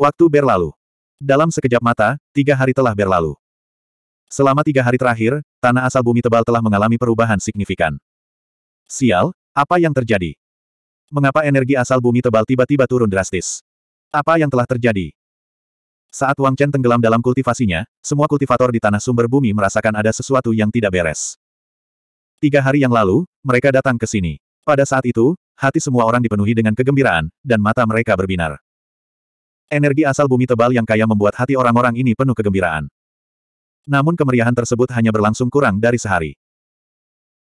Waktu berlalu. Dalam sekejap mata, tiga hari telah berlalu. Selama tiga hari terakhir, tanah asal bumi tebal telah mengalami perubahan signifikan. Sial, apa yang terjadi? Mengapa energi asal bumi tebal tiba-tiba turun drastis? Apa yang telah terjadi? Saat Wang Chen tenggelam dalam kultivasinya, semua kultivator di tanah sumber bumi merasakan ada sesuatu yang tidak beres. Tiga hari yang lalu, mereka datang ke sini. Pada saat itu, hati semua orang dipenuhi dengan kegembiraan, dan mata mereka berbinar. Energi asal bumi tebal yang kaya membuat hati orang-orang ini penuh kegembiraan. Namun kemeriahan tersebut hanya berlangsung kurang dari sehari.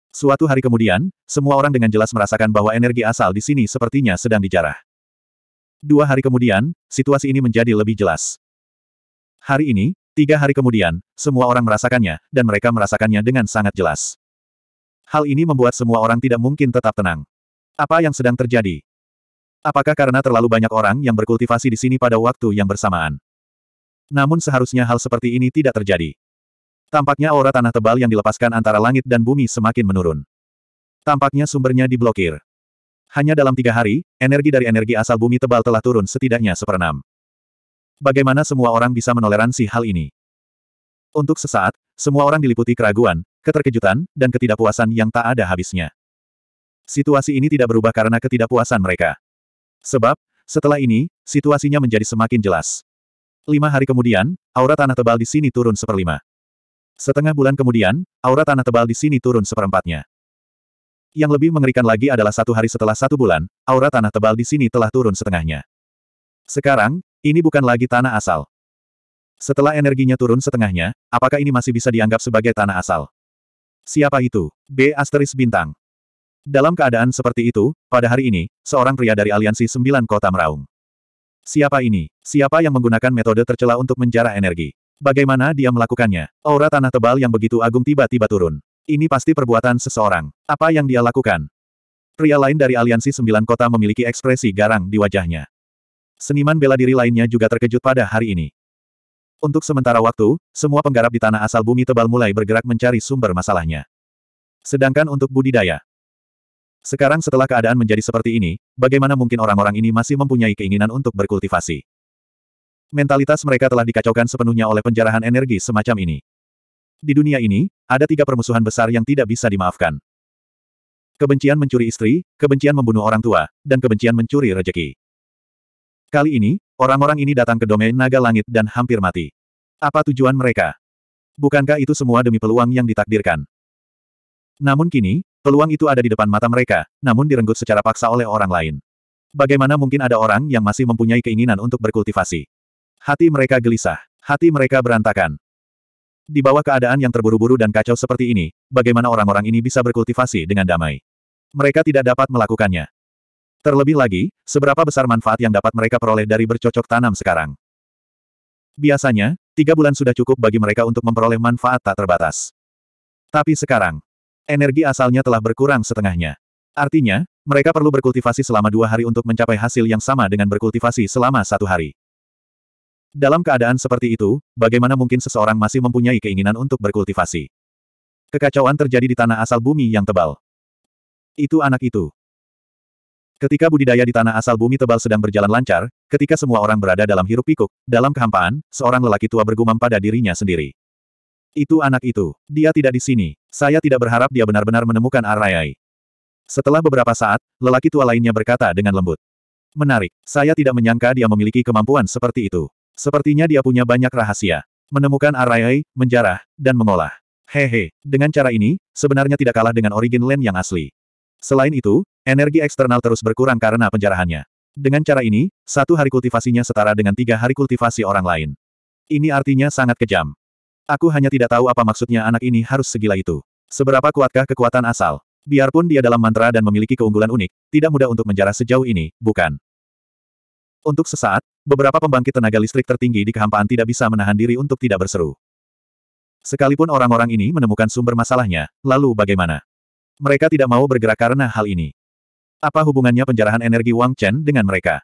Suatu hari kemudian, semua orang dengan jelas merasakan bahwa energi asal di sini sepertinya sedang dijarah. Dua hari kemudian, situasi ini menjadi lebih jelas. Hari ini, tiga hari kemudian, semua orang merasakannya, dan mereka merasakannya dengan sangat jelas. Hal ini membuat semua orang tidak mungkin tetap tenang. Apa yang sedang terjadi? Apakah karena terlalu banyak orang yang berkultivasi di sini pada waktu yang bersamaan? Namun seharusnya hal seperti ini tidak terjadi. Tampaknya aura tanah tebal yang dilepaskan antara langit dan bumi semakin menurun. Tampaknya sumbernya diblokir. Hanya dalam tiga hari, energi dari energi asal bumi tebal telah turun setidaknya seperenam. Bagaimana semua orang bisa menoleransi hal ini? Untuk sesaat, semua orang diliputi keraguan, keterkejutan, dan ketidakpuasan yang tak ada habisnya. Situasi ini tidak berubah karena ketidakpuasan mereka. Sebab, setelah ini, situasinya menjadi semakin jelas. Lima hari kemudian, aura tanah tebal di sini turun seperlima. Setengah bulan kemudian, aura tanah tebal di sini turun seperempatnya. Yang lebih mengerikan lagi adalah satu hari setelah satu bulan, aura tanah tebal di sini telah turun setengahnya. Sekarang, ini bukan lagi tanah asal. Setelah energinya turun setengahnya, apakah ini masih bisa dianggap sebagai tanah asal? Siapa itu? B asteris bintang. Dalam keadaan seperti itu, pada hari ini, seorang pria dari aliansi sembilan kota meraung. Siapa ini? Siapa yang menggunakan metode tercela untuk menjarah energi? Bagaimana dia melakukannya? Aura tanah tebal yang begitu agung tiba-tiba turun. Ini pasti perbuatan seseorang. Apa yang dia lakukan? Pria lain dari aliansi sembilan kota memiliki ekspresi garang di wajahnya. Seniman bela diri lainnya juga terkejut pada hari ini. Untuk sementara waktu, semua penggarap di tanah asal bumi tebal mulai bergerak mencari sumber masalahnya. Sedangkan untuk budidaya, sekarang setelah keadaan menjadi seperti ini, bagaimana mungkin orang-orang ini masih mempunyai keinginan untuk berkultivasi? Mentalitas mereka telah dikacaukan sepenuhnya oleh penjarahan energi semacam ini. Di dunia ini, ada tiga permusuhan besar yang tidak bisa dimaafkan. Kebencian mencuri istri, kebencian membunuh orang tua, dan kebencian mencuri rejeki. Kali ini, orang-orang ini datang ke domain naga langit dan hampir mati. Apa tujuan mereka? Bukankah itu semua demi peluang yang ditakdirkan? Namun kini, Peluang itu ada di depan mata mereka, namun direnggut secara paksa oleh orang lain. Bagaimana mungkin ada orang yang masih mempunyai keinginan untuk berkultivasi? Hati mereka gelisah. Hati mereka berantakan. Di bawah keadaan yang terburu-buru dan kacau seperti ini, bagaimana orang-orang ini bisa berkultivasi dengan damai? Mereka tidak dapat melakukannya. Terlebih lagi, seberapa besar manfaat yang dapat mereka peroleh dari bercocok tanam sekarang? Biasanya, tiga bulan sudah cukup bagi mereka untuk memperoleh manfaat tak terbatas. Tapi sekarang, energi asalnya telah berkurang setengahnya. Artinya, mereka perlu berkultivasi selama dua hari untuk mencapai hasil yang sama dengan berkultivasi selama satu hari. Dalam keadaan seperti itu, bagaimana mungkin seseorang masih mempunyai keinginan untuk berkultivasi? Kekacauan terjadi di tanah asal bumi yang tebal. Itu anak itu. Ketika budidaya di tanah asal bumi tebal sedang berjalan lancar, ketika semua orang berada dalam hirup pikuk, dalam kehampaan, seorang lelaki tua bergumam pada dirinya sendiri. Itu anak itu. Dia tidak di sini. Saya tidak berharap dia benar-benar menemukan Arayai. Setelah beberapa saat, lelaki tua lainnya berkata dengan lembut. Menarik. Saya tidak menyangka dia memiliki kemampuan seperti itu. Sepertinya dia punya banyak rahasia. Menemukan Arayai, menjarah, dan mengolah. Hehe. Dengan cara ini, sebenarnya tidak kalah dengan origin land yang asli. Selain itu, energi eksternal terus berkurang karena penjarahannya. Dengan cara ini, satu hari kultivasinya setara dengan tiga hari kultivasi orang lain. Ini artinya sangat kejam. Aku hanya tidak tahu apa maksudnya anak ini harus segila itu. Seberapa kuatkah kekuatan asal? Biarpun dia dalam mantra dan memiliki keunggulan unik, tidak mudah untuk menjarah sejauh ini, bukan? Untuk sesaat, beberapa pembangkit tenaga listrik tertinggi di kehampaan tidak bisa menahan diri untuk tidak berseru. Sekalipun orang-orang ini menemukan sumber masalahnya, lalu bagaimana? Mereka tidak mau bergerak karena hal ini. Apa hubungannya penjarahan energi Wang Chen dengan mereka?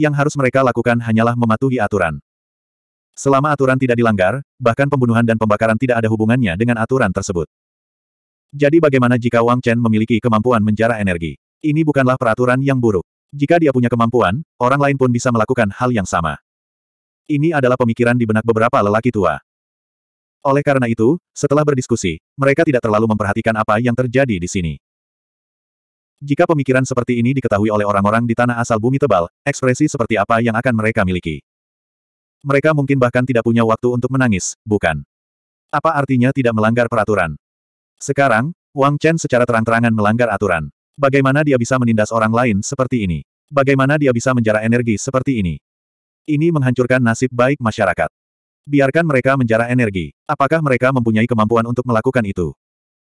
Yang harus mereka lakukan hanyalah mematuhi aturan. Selama aturan tidak dilanggar, bahkan pembunuhan dan pembakaran tidak ada hubungannya dengan aturan tersebut. Jadi bagaimana jika Wang Chen memiliki kemampuan menjarah energi? Ini bukanlah peraturan yang buruk. Jika dia punya kemampuan, orang lain pun bisa melakukan hal yang sama. Ini adalah pemikiran di benak beberapa lelaki tua. Oleh karena itu, setelah berdiskusi, mereka tidak terlalu memperhatikan apa yang terjadi di sini. Jika pemikiran seperti ini diketahui oleh orang-orang di tanah asal bumi tebal, ekspresi seperti apa yang akan mereka miliki? Mereka mungkin bahkan tidak punya waktu untuk menangis, bukan? Apa artinya tidak melanggar peraturan? Sekarang, Wang Chen secara terang-terangan melanggar aturan. Bagaimana dia bisa menindas orang lain seperti ini? Bagaimana dia bisa menjara energi seperti ini? Ini menghancurkan nasib baik masyarakat. Biarkan mereka menjara energi. Apakah mereka mempunyai kemampuan untuk melakukan itu?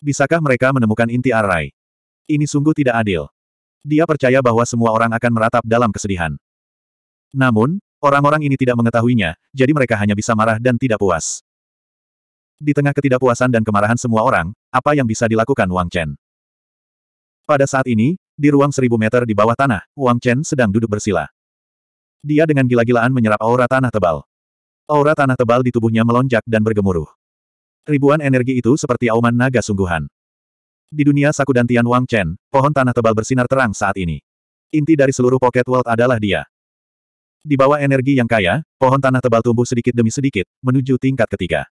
Bisakah mereka menemukan inti arai? Ini sungguh tidak adil. Dia percaya bahwa semua orang akan meratap dalam kesedihan. Namun, Orang-orang ini tidak mengetahuinya, jadi mereka hanya bisa marah dan tidak puas. Di tengah ketidakpuasan dan kemarahan semua orang, apa yang bisa dilakukan Wang Chen? Pada saat ini, di ruang seribu meter di bawah tanah, Wang Chen sedang duduk bersila. Dia dengan gila-gilaan menyerap aura tanah tebal. Aura tanah tebal di tubuhnya melonjak dan bergemuruh. Ribuan energi itu seperti auman naga sungguhan. Di dunia sakudantian Tian Wang Chen, pohon tanah tebal bersinar terang saat ini. Inti dari seluruh pocket world adalah dia. Di bawah energi yang kaya, pohon tanah tebal tumbuh sedikit demi sedikit, menuju tingkat ketiga.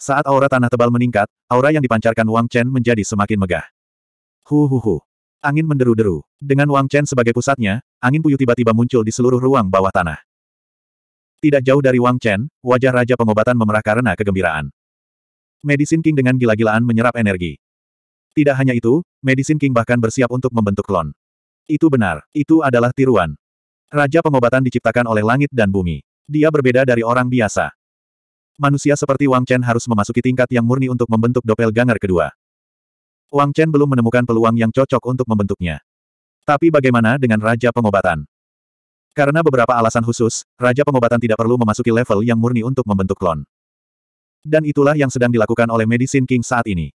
Saat aura tanah tebal meningkat, aura yang dipancarkan Wang Chen menjadi semakin megah. Hu hu hu. Angin menderu-deru. Dengan Wang Chen sebagai pusatnya, angin puyuh tiba-tiba muncul di seluruh ruang bawah tanah. Tidak jauh dari Wang Chen, wajah Raja Pengobatan memerah karena kegembiraan. Medicine King dengan gila-gilaan menyerap energi. Tidak hanya itu, Medicine King bahkan bersiap untuk membentuk klon. Itu benar, itu adalah tiruan. Raja pengobatan diciptakan oleh langit dan bumi. Dia berbeda dari orang biasa. Manusia seperti Wang Chen harus memasuki tingkat yang murni untuk membentuk doppelganger kedua. Wang Chen belum menemukan peluang yang cocok untuk membentuknya. Tapi bagaimana dengan Raja Pengobatan? Karena beberapa alasan khusus, Raja Pengobatan tidak perlu memasuki level yang murni untuk membentuk klon. Dan itulah yang sedang dilakukan oleh Medicine King saat ini.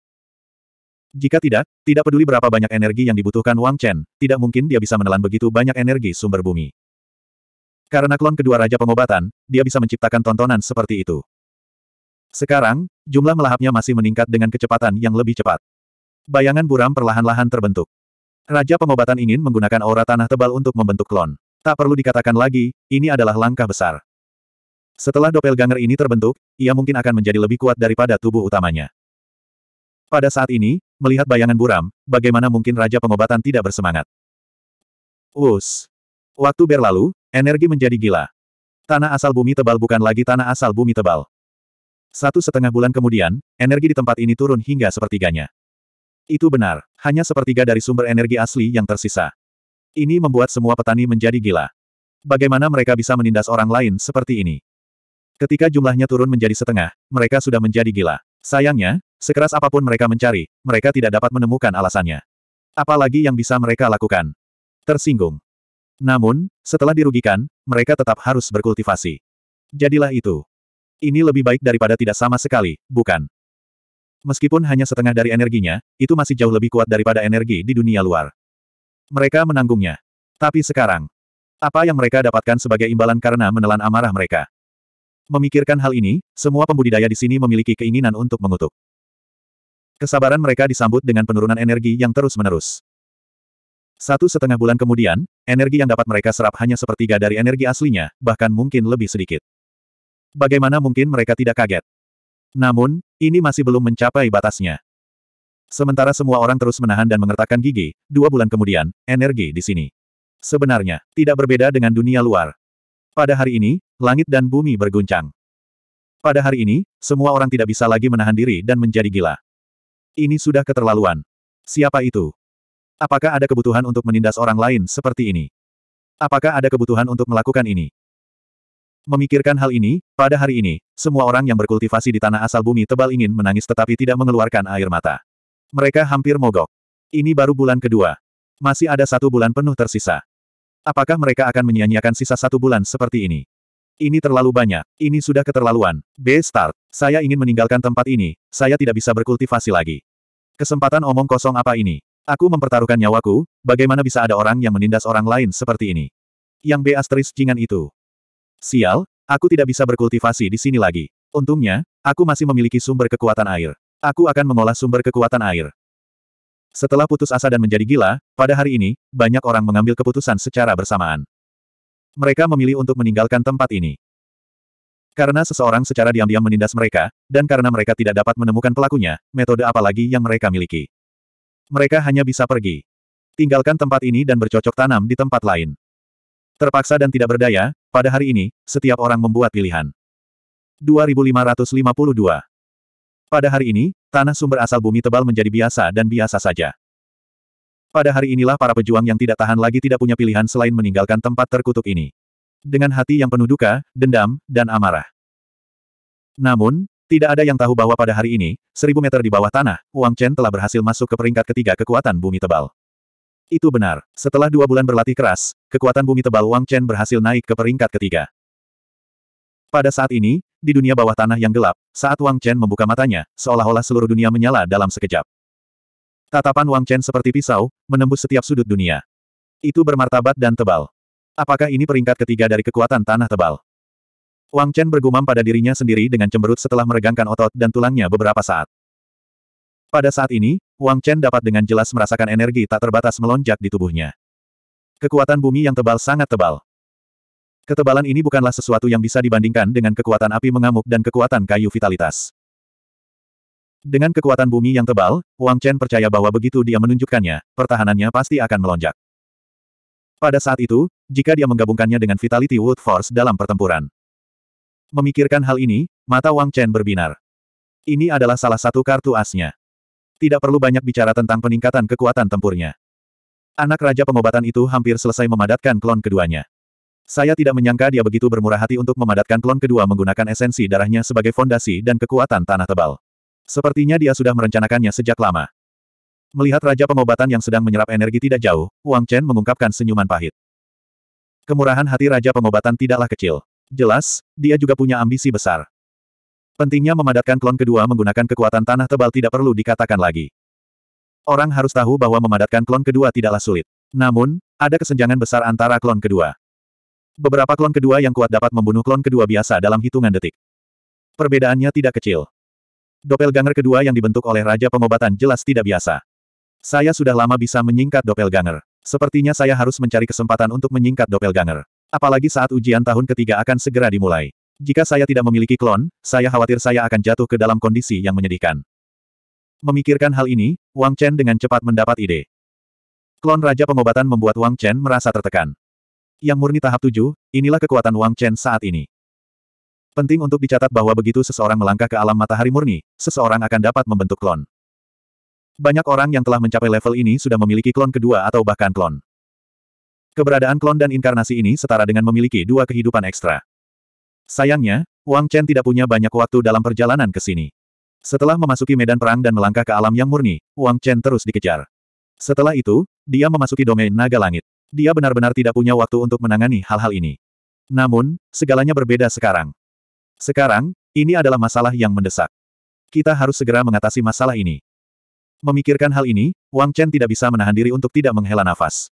Jika tidak, tidak peduli berapa banyak energi yang dibutuhkan Wang Chen, tidak mungkin dia bisa menelan begitu banyak energi sumber bumi. Karena klon kedua Raja Pengobatan, dia bisa menciptakan tontonan seperti itu. Sekarang, jumlah melahapnya masih meningkat dengan kecepatan yang lebih cepat. Bayangan buram perlahan-lahan terbentuk. Raja Pengobatan ingin menggunakan aura tanah tebal untuk membentuk klon. Tak perlu dikatakan lagi, ini adalah langkah besar. Setelah doppelganger ini terbentuk, ia mungkin akan menjadi lebih kuat daripada tubuh utamanya. Pada saat ini, melihat bayangan buram, bagaimana mungkin Raja Pengobatan tidak bersemangat? Us. Waktu berlalu, energi menjadi gila. Tanah asal bumi tebal bukan lagi tanah asal bumi tebal. Satu setengah bulan kemudian, energi di tempat ini turun hingga sepertiganya. Itu benar, hanya sepertiga dari sumber energi asli yang tersisa. Ini membuat semua petani menjadi gila. Bagaimana mereka bisa menindas orang lain seperti ini? Ketika jumlahnya turun menjadi setengah, mereka sudah menjadi gila. Sayangnya, sekeras apapun mereka mencari, mereka tidak dapat menemukan alasannya. Apalagi yang bisa mereka lakukan? Tersinggung. Namun, setelah dirugikan, mereka tetap harus berkultivasi. Jadilah itu. Ini lebih baik daripada tidak sama sekali, bukan? Meskipun hanya setengah dari energinya, itu masih jauh lebih kuat daripada energi di dunia luar. Mereka menanggungnya. Tapi sekarang, apa yang mereka dapatkan sebagai imbalan karena menelan amarah mereka? Memikirkan hal ini, semua pembudidaya di sini memiliki keinginan untuk mengutuk. Kesabaran mereka disambut dengan penurunan energi yang terus-menerus. Satu setengah bulan kemudian, energi yang dapat mereka serap hanya sepertiga dari energi aslinya, bahkan mungkin lebih sedikit. Bagaimana mungkin mereka tidak kaget? Namun, ini masih belum mencapai batasnya. Sementara semua orang terus menahan dan mengertakkan gigi, dua bulan kemudian, energi di sini. Sebenarnya, tidak berbeda dengan dunia luar. Pada hari ini, langit dan bumi berguncang. Pada hari ini, semua orang tidak bisa lagi menahan diri dan menjadi gila. Ini sudah keterlaluan. Siapa itu? Apakah ada kebutuhan untuk menindas orang lain seperti ini? Apakah ada kebutuhan untuk melakukan ini? Memikirkan hal ini, pada hari ini, semua orang yang berkultivasi di tanah asal bumi tebal ingin menangis tetapi tidak mengeluarkan air mata. Mereka hampir mogok. Ini baru bulan kedua. Masih ada satu bulan penuh tersisa. Apakah mereka akan menyia-nyiakan sisa satu bulan seperti ini? Ini terlalu banyak. Ini sudah keterlaluan. B-Start. Saya ingin meninggalkan tempat ini. Saya tidak bisa berkultivasi lagi. Kesempatan omong kosong apa ini? Aku mempertaruhkan nyawaku, bagaimana bisa ada orang yang menindas orang lain seperti ini? Yang B asteris jingan itu. Sial, aku tidak bisa berkultivasi di sini lagi. Untungnya, aku masih memiliki sumber kekuatan air. Aku akan mengolah sumber kekuatan air. Setelah putus asa dan menjadi gila, pada hari ini, banyak orang mengambil keputusan secara bersamaan. Mereka memilih untuk meninggalkan tempat ini. Karena seseorang secara diam-diam menindas mereka, dan karena mereka tidak dapat menemukan pelakunya, metode apa lagi yang mereka miliki mereka hanya bisa pergi. Tinggalkan tempat ini dan bercocok tanam di tempat lain. Terpaksa dan tidak berdaya, pada hari ini, setiap orang membuat pilihan. 2552 Pada hari ini, tanah sumber asal bumi tebal menjadi biasa dan biasa saja. Pada hari inilah para pejuang yang tidak tahan lagi tidak punya pilihan selain meninggalkan tempat terkutuk ini. Dengan hati yang penuh duka, dendam, dan amarah. Namun, tidak ada yang tahu bahwa pada hari ini, seribu meter di bawah tanah, Wang Chen telah berhasil masuk ke peringkat ketiga kekuatan bumi tebal. Itu benar, setelah dua bulan berlatih keras, kekuatan bumi tebal Wang Chen berhasil naik ke peringkat ketiga. Pada saat ini, di dunia bawah tanah yang gelap, saat Wang Chen membuka matanya, seolah-olah seluruh dunia menyala dalam sekejap. Tatapan Wang Chen seperti pisau, menembus setiap sudut dunia. Itu bermartabat dan tebal. Apakah ini peringkat ketiga dari kekuatan tanah tebal? Wang Chen bergumam pada dirinya sendiri dengan cemberut setelah meregangkan otot dan tulangnya beberapa saat. Pada saat ini, Wang Chen dapat dengan jelas merasakan energi tak terbatas melonjak di tubuhnya. Kekuatan bumi yang tebal sangat tebal. Ketebalan ini bukanlah sesuatu yang bisa dibandingkan dengan kekuatan api mengamuk dan kekuatan kayu vitalitas. Dengan kekuatan bumi yang tebal, Wang Chen percaya bahwa begitu dia menunjukkannya, pertahanannya pasti akan melonjak. Pada saat itu, jika dia menggabungkannya dengan Vitality Wood Force dalam pertempuran. Memikirkan hal ini, mata Wang Chen berbinar. Ini adalah salah satu kartu asnya. Tidak perlu banyak bicara tentang peningkatan kekuatan tempurnya. Anak Raja Pengobatan itu hampir selesai memadatkan klon keduanya. Saya tidak menyangka dia begitu bermurah hati untuk memadatkan klon kedua menggunakan esensi darahnya sebagai fondasi dan kekuatan tanah tebal. Sepertinya dia sudah merencanakannya sejak lama. Melihat Raja Pengobatan yang sedang menyerap energi tidak jauh, Wang Chen mengungkapkan senyuman pahit. Kemurahan hati Raja Pengobatan tidaklah kecil. Jelas, dia juga punya ambisi besar. Pentingnya memadatkan klon kedua menggunakan kekuatan tanah tebal tidak perlu dikatakan lagi. Orang harus tahu bahwa memadatkan klon kedua tidaklah sulit. Namun, ada kesenjangan besar antara klon kedua. Beberapa klon kedua yang kuat dapat membunuh klon kedua biasa dalam hitungan detik. Perbedaannya tidak kecil. Doppelganger kedua yang dibentuk oleh Raja Pengobatan jelas tidak biasa. Saya sudah lama bisa menyingkat doppelganger. Sepertinya saya harus mencari kesempatan untuk menyingkat doppelganger. Apalagi saat ujian tahun ketiga akan segera dimulai. Jika saya tidak memiliki klon, saya khawatir saya akan jatuh ke dalam kondisi yang menyedihkan. Memikirkan hal ini, Wang Chen dengan cepat mendapat ide. Klon Raja Pengobatan membuat Wang Chen merasa tertekan. Yang murni tahap tujuh, inilah kekuatan Wang Chen saat ini. Penting untuk dicatat bahwa begitu seseorang melangkah ke alam matahari murni, seseorang akan dapat membentuk klon. Banyak orang yang telah mencapai level ini sudah memiliki klon kedua atau bahkan klon. Keberadaan klon dan inkarnasi ini setara dengan memiliki dua kehidupan ekstra. Sayangnya, Wang Chen tidak punya banyak waktu dalam perjalanan ke sini. Setelah memasuki medan perang dan melangkah ke alam yang murni, Wang Chen terus dikejar. Setelah itu, dia memasuki domain naga langit. Dia benar-benar tidak punya waktu untuk menangani hal-hal ini. Namun, segalanya berbeda sekarang. Sekarang, ini adalah masalah yang mendesak. Kita harus segera mengatasi masalah ini. Memikirkan hal ini, Wang Chen tidak bisa menahan diri untuk tidak menghela nafas.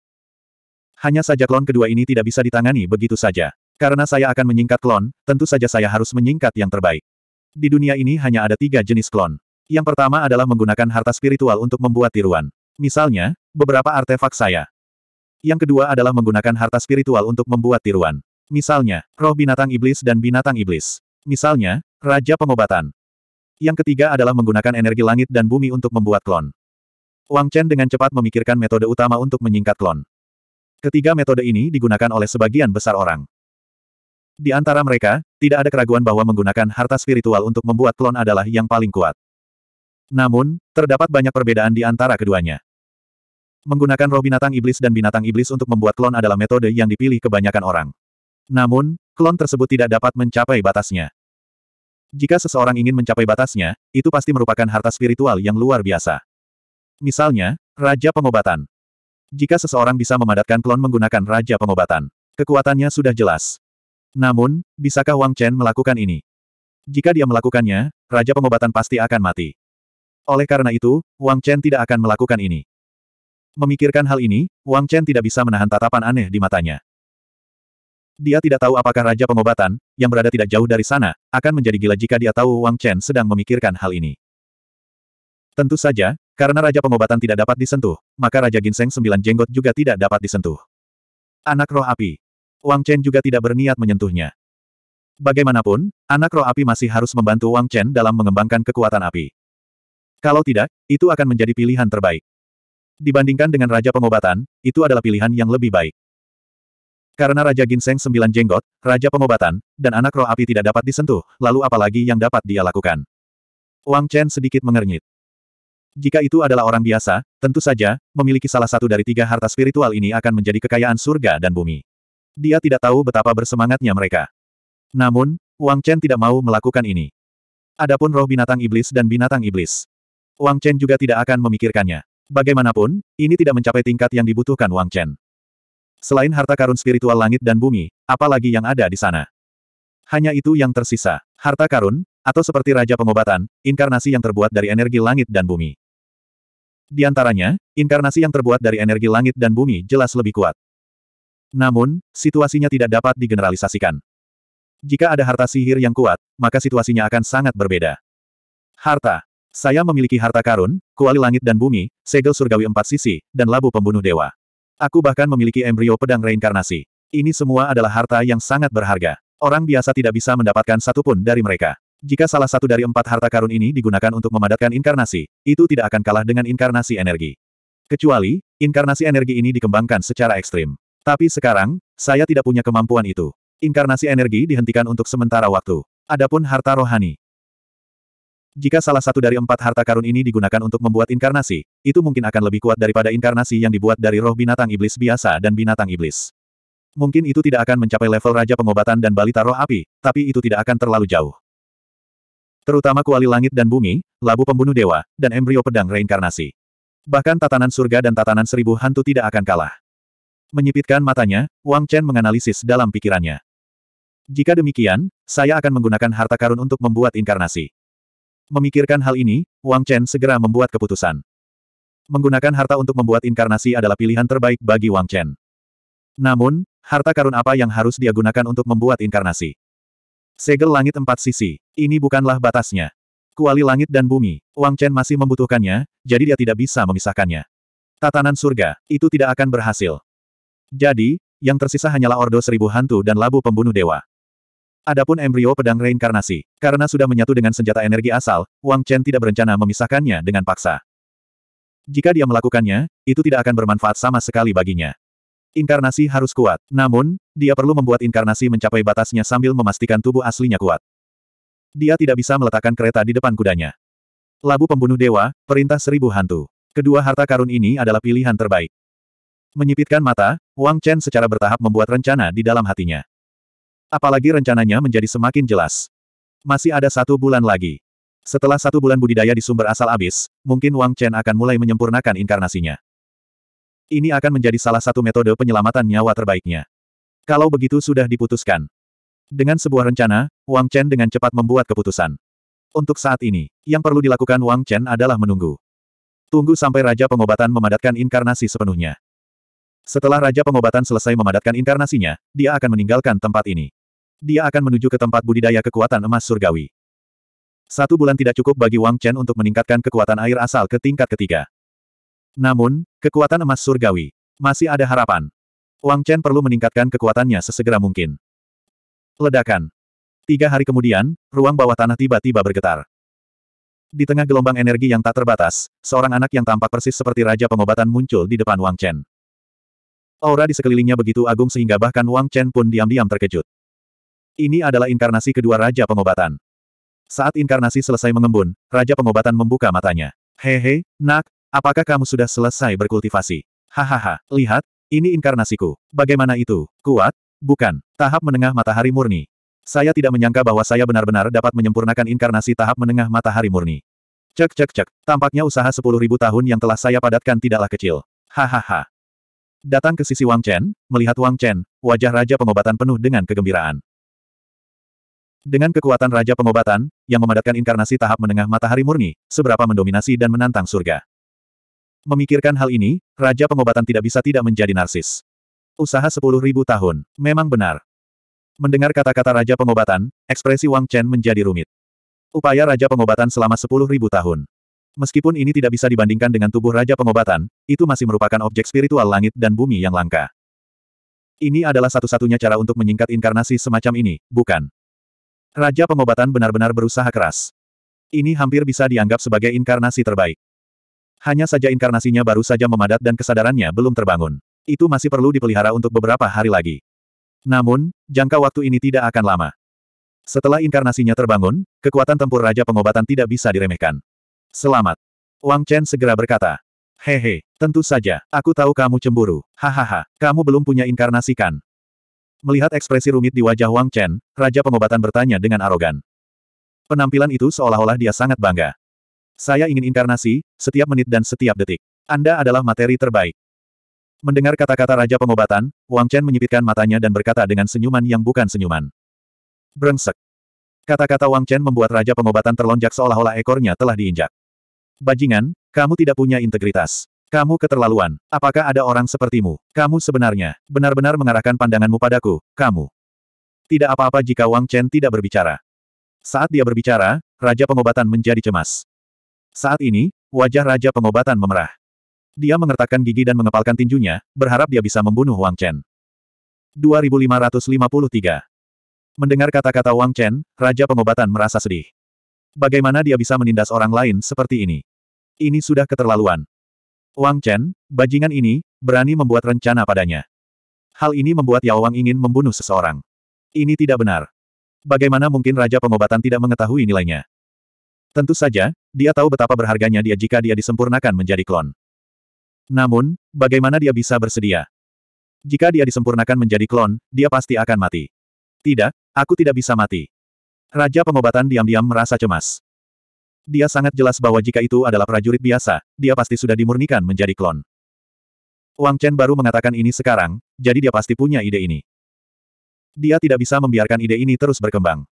Hanya saja klon kedua ini tidak bisa ditangani begitu saja. Karena saya akan menyingkat klon, tentu saja saya harus menyingkat yang terbaik. Di dunia ini hanya ada tiga jenis klon. Yang pertama adalah menggunakan harta spiritual untuk membuat tiruan. Misalnya, beberapa artefak saya. Yang kedua adalah menggunakan harta spiritual untuk membuat tiruan. Misalnya, roh binatang iblis dan binatang iblis. Misalnya, raja pengobatan. Yang ketiga adalah menggunakan energi langit dan bumi untuk membuat klon. Wang Chen dengan cepat memikirkan metode utama untuk menyingkat klon. Ketiga metode ini digunakan oleh sebagian besar orang. Di antara mereka, tidak ada keraguan bahwa menggunakan harta spiritual untuk membuat klon adalah yang paling kuat. Namun, terdapat banyak perbedaan di antara keduanya. Menggunakan roh binatang iblis dan binatang iblis untuk membuat klon adalah metode yang dipilih kebanyakan orang. Namun, klon tersebut tidak dapat mencapai batasnya. Jika seseorang ingin mencapai batasnya, itu pasti merupakan harta spiritual yang luar biasa. Misalnya, Raja Pengobatan. Jika seseorang bisa memadatkan klon menggunakan Raja Pengobatan, kekuatannya sudah jelas. Namun, bisakah Wang Chen melakukan ini? Jika dia melakukannya, Raja Pengobatan pasti akan mati. Oleh karena itu, Wang Chen tidak akan melakukan ini. Memikirkan hal ini, Wang Chen tidak bisa menahan tatapan aneh di matanya. Dia tidak tahu apakah Raja Pengobatan, yang berada tidak jauh dari sana, akan menjadi gila jika dia tahu Wang Chen sedang memikirkan hal ini. Tentu saja, karena Raja Pengobatan tidak dapat disentuh, maka Raja Ginseng Sembilan Jenggot juga tidak dapat disentuh. Anak roh api. Wang Chen juga tidak berniat menyentuhnya. Bagaimanapun, anak roh api masih harus membantu Wang Chen dalam mengembangkan kekuatan api. Kalau tidak, itu akan menjadi pilihan terbaik. Dibandingkan dengan Raja Pengobatan, itu adalah pilihan yang lebih baik. Karena Raja Ginseng Sembilan Jenggot, Raja Pengobatan, dan anak roh api tidak dapat disentuh, lalu apalagi yang dapat dia lakukan? Wang Chen sedikit mengernyit. Jika itu adalah orang biasa, tentu saja, memiliki salah satu dari tiga harta spiritual ini akan menjadi kekayaan surga dan bumi. Dia tidak tahu betapa bersemangatnya mereka. Namun, Wang Chen tidak mau melakukan ini. Adapun roh binatang iblis dan binatang iblis. Wang Chen juga tidak akan memikirkannya. Bagaimanapun, ini tidak mencapai tingkat yang dibutuhkan Wang Chen. Selain harta karun spiritual langit dan bumi, apalagi yang ada di sana? Hanya itu yang tersisa. Harta karun, atau seperti Raja Pengobatan, inkarnasi yang terbuat dari energi langit dan bumi. Di antaranya, inkarnasi yang terbuat dari energi langit dan bumi jelas lebih kuat. Namun, situasinya tidak dapat digeneralisasikan. Jika ada harta sihir yang kuat, maka situasinya akan sangat berbeda. Harta. Saya memiliki harta karun, kuali langit dan bumi, segel surgawi empat sisi, dan labu pembunuh dewa. Aku bahkan memiliki embrio pedang reinkarnasi. Ini semua adalah harta yang sangat berharga. Orang biasa tidak bisa mendapatkan satupun dari mereka. Jika salah satu dari empat harta karun ini digunakan untuk memadatkan inkarnasi, itu tidak akan kalah dengan inkarnasi energi. Kecuali, inkarnasi energi ini dikembangkan secara ekstrim. Tapi sekarang, saya tidak punya kemampuan itu. Inkarnasi energi dihentikan untuk sementara waktu. Adapun harta rohani. Jika salah satu dari empat harta karun ini digunakan untuk membuat inkarnasi, itu mungkin akan lebih kuat daripada inkarnasi yang dibuat dari roh binatang iblis biasa dan binatang iblis. Mungkin itu tidak akan mencapai level Raja Pengobatan dan Balita Roh Api, tapi itu tidak akan terlalu jauh terutama kuali langit dan bumi, labu pembunuh dewa, dan embrio pedang reinkarnasi. Bahkan tatanan surga dan tatanan seribu hantu tidak akan kalah. Menyipitkan matanya, Wang Chen menganalisis dalam pikirannya. Jika demikian, saya akan menggunakan harta karun untuk membuat inkarnasi. Memikirkan hal ini, Wang Chen segera membuat keputusan. Menggunakan harta untuk membuat inkarnasi adalah pilihan terbaik bagi Wang Chen. Namun, harta karun apa yang harus dia gunakan untuk membuat inkarnasi? Segel langit empat sisi. Ini bukanlah batasnya. Kuali langit dan bumi, Wang Chen masih membutuhkannya, jadi dia tidak bisa memisahkannya. Tatanan surga, itu tidak akan berhasil. Jadi, yang tersisa hanyalah Ordo Seribu Hantu dan Labu Pembunuh Dewa. Adapun embrio pedang reinkarnasi, karena sudah menyatu dengan senjata energi asal, Wang Chen tidak berencana memisahkannya dengan paksa. Jika dia melakukannya, itu tidak akan bermanfaat sama sekali baginya. Inkarnasi harus kuat. Namun, dia perlu membuat inkarnasi mencapai batasnya sambil memastikan tubuh aslinya kuat. Dia tidak bisa meletakkan kereta di depan kudanya. Labu pembunuh dewa, perintah seribu hantu. Kedua harta karun ini adalah pilihan terbaik. Menyipitkan mata, Wang Chen secara bertahap membuat rencana di dalam hatinya. Apalagi rencananya menjadi semakin jelas. Masih ada satu bulan lagi. Setelah satu bulan budidaya di sumber asal abis, mungkin Wang Chen akan mulai menyempurnakan inkarnasinya. Ini akan menjadi salah satu metode penyelamatan nyawa terbaiknya. Kalau begitu sudah diputuskan. Dengan sebuah rencana, Wang Chen dengan cepat membuat keputusan. Untuk saat ini, yang perlu dilakukan Wang Chen adalah menunggu. Tunggu sampai Raja Pengobatan memadatkan inkarnasi sepenuhnya. Setelah Raja Pengobatan selesai memadatkan inkarnasinya, dia akan meninggalkan tempat ini. Dia akan menuju ke tempat budidaya kekuatan emas surgawi. Satu bulan tidak cukup bagi Wang Chen untuk meningkatkan kekuatan air asal ke tingkat ketiga. Namun, kekuatan emas surgawi. Masih ada harapan. Wang Chen perlu meningkatkan kekuatannya sesegera mungkin. Ledakan. Tiga hari kemudian, ruang bawah tanah tiba-tiba bergetar. Di tengah gelombang energi yang tak terbatas, seorang anak yang tampak persis seperti Raja Pengobatan muncul di depan Wang Chen. Aura di sekelilingnya begitu agung sehingga bahkan Wang Chen pun diam-diam terkejut. Ini adalah inkarnasi kedua Raja Pengobatan. Saat inkarnasi selesai mengembun, Raja Pengobatan membuka matanya. Hehe, nak, Apakah kamu sudah selesai berkultivasi? Hahaha, lihat, ini inkarnasiku. Bagaimana itu? Kuat? Bukan. Tahap menengah matahari murni. Saya tidak menyangka bahwa saya benar-benar dapat menyempurnakan inkarnasi tahap menengah matahari murni. Cek cek cek, tampaknya usaha 10.000 tahun yang telah saya padatkan tidaklah kecil. Hahaha. Datang ke sisi Wang Chen, melihat Wang Chen, wajah Raja Pengobatan penuh dengan kegembiraan. Dengan kekuatan Raja Pengobatan, yang memadatkan inkarnasi tahap menengah matahari murni, seberapa mendominasi dan menantang surga. Memikirkan hal ini, Raja Pengobatan tidak bisa tidak menjadi narsis. Usaha sepuluh ribu tahun, memang benar. Mendengar kata-kata Raja Pengobatan, ekspresi Wang Chen menjadi rumit. Upaya Raja Pengobatan selama sepuluh ribu tahun. Meskipun ini tidak bisa dibandingkan dengan tubuh Raja Pengobatan, itu masih merupakan objek spiritual langit dan bumi yang langka. Ini adalah satu-satunya cara untuk menyingkat inkarnasi semacam ini, bukan? Raja Pengobatan benar-benar berusaha keras. Ini hampir bisa dianggap sebagai inkarnasi terbaik. Hanya saja inkarnasinya baru saja memadat dan kesadarannya belum terbangun. Itu masih perlu dipelihara untuk beberapa hari lagi. Namun, jangka waktu ini tidak akan lama. Setelah inkarnasinya terbangun, kekuatan tempur Raja Pengobatan tidak bisa diremehkan. Selamat. Wang Chen segera berkata. Hehe, tentu saja, aku tahu kamu cemburu. Hahaha, kamu belum punya inkarnasi kan? Melihat ekspresi rumit di wajah Wang Chen, Raja Pengobatan bertanya dengan arogan. Penampilan itu seolah-olah dia sangat bangga. Saya ingin inkarnasi, setiap menit dan setiap detik. Anda adalah materi terbaik. Mendengar kata-kata Raja Pengobatan, Wang Chen menyipitkan matanya dan berkata dengan senyuman yang bukan senyuman. Brengsek. Kata-kata Wang Chen membuat Raja Pengobatan terlonjak seolah-olah ekornya telah diinjak. Bajingan, kamu tidak punya integritas. Kamu keterlaluan. Apakah ada orang sepertimu? Kamu sebenarnya, benar-benar mengarahkan pandanganmu padaku, kamu. Tidak apa-apa jika Wang Chen tidak berbicara. Saat dia berbicara, Raja Pengobatan menjadi cemas. Saat ini, wajah Raja Pengobatan memerah. Dia mengertakkan gigi dan mengepalkan tinjunya, berharap dia bisa membunuh Wang Chen. 2553 Mendengar kata-kata Wang Chen, Raja Pengobatan merasa sedih. Bagaimana dia bisa menindas orang lain seperti ini? Ini sudah keterlaluan. Wang Chen, bajingan ini, berani membuat rencana padanya. Hal ini membuat Yao Wang ingin membunuh seseorang. Ini tidak benar. Bagaimana mungkin Raja Pengobatan tidak mengetahui nilainya? Tentu saja, dia tahu betapa berharganya dia jika dia disempurnakan menjadi klon. Namun, bagaimana dia bisa bersedia? Jika dia disempurnakan menjadi klon, dia pasti akan mati. Tidak, aku tidak bisa mati. Raja pengobatan diam-diam merasa cemas. Dia sangat jelas bahwa jika itu adalah prajurit biasa, dia pasti sudah dimurnikan menjadi klon. Wang Chen baru mengatakan ini sekarang, jadi dia pasti punya ide ini. Dia tidak bisa membiarkan ide ini terus berkembang.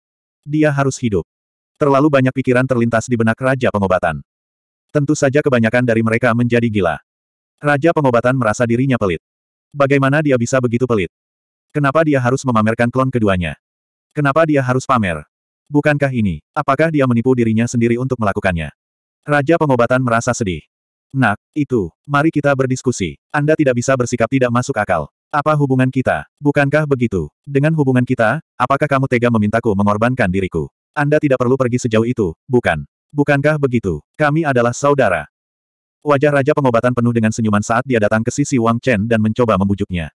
Dia harus hidup. Terlalu banyak pikiran terlintas di benak Raja Pengobatan. Tentu saja kebanyakan dari mereka menjadi gila. Raja Pengobatan merasa dirinya pelit. Bagaimana dia bisa begitu pelit? Kenapa dia harus memamerkan klon keduanya? Kenapa dia harus pamer? Bukankah ini, apakah dia menipu dirinya sendiri untuk melakukannya? Raja Pengobatan merasa sedih. Nak, itu, mari kita berdiskusi. Anda tidak bisa bersikap tidak masuk akal. Apa hubungan kita? Bukankah begitu? Dengan hubungan kita, apakah kamu tega memintaku mengorbankan diriku? Anda tidak perlu pergi sejauh itu, bukan? Bukankah begitu? Kami adalah saudara. Wajah Raja Pengobatan penuh dengan senyuman saat dia datang ke sisi Wang Chen dan mencoba membujuknya.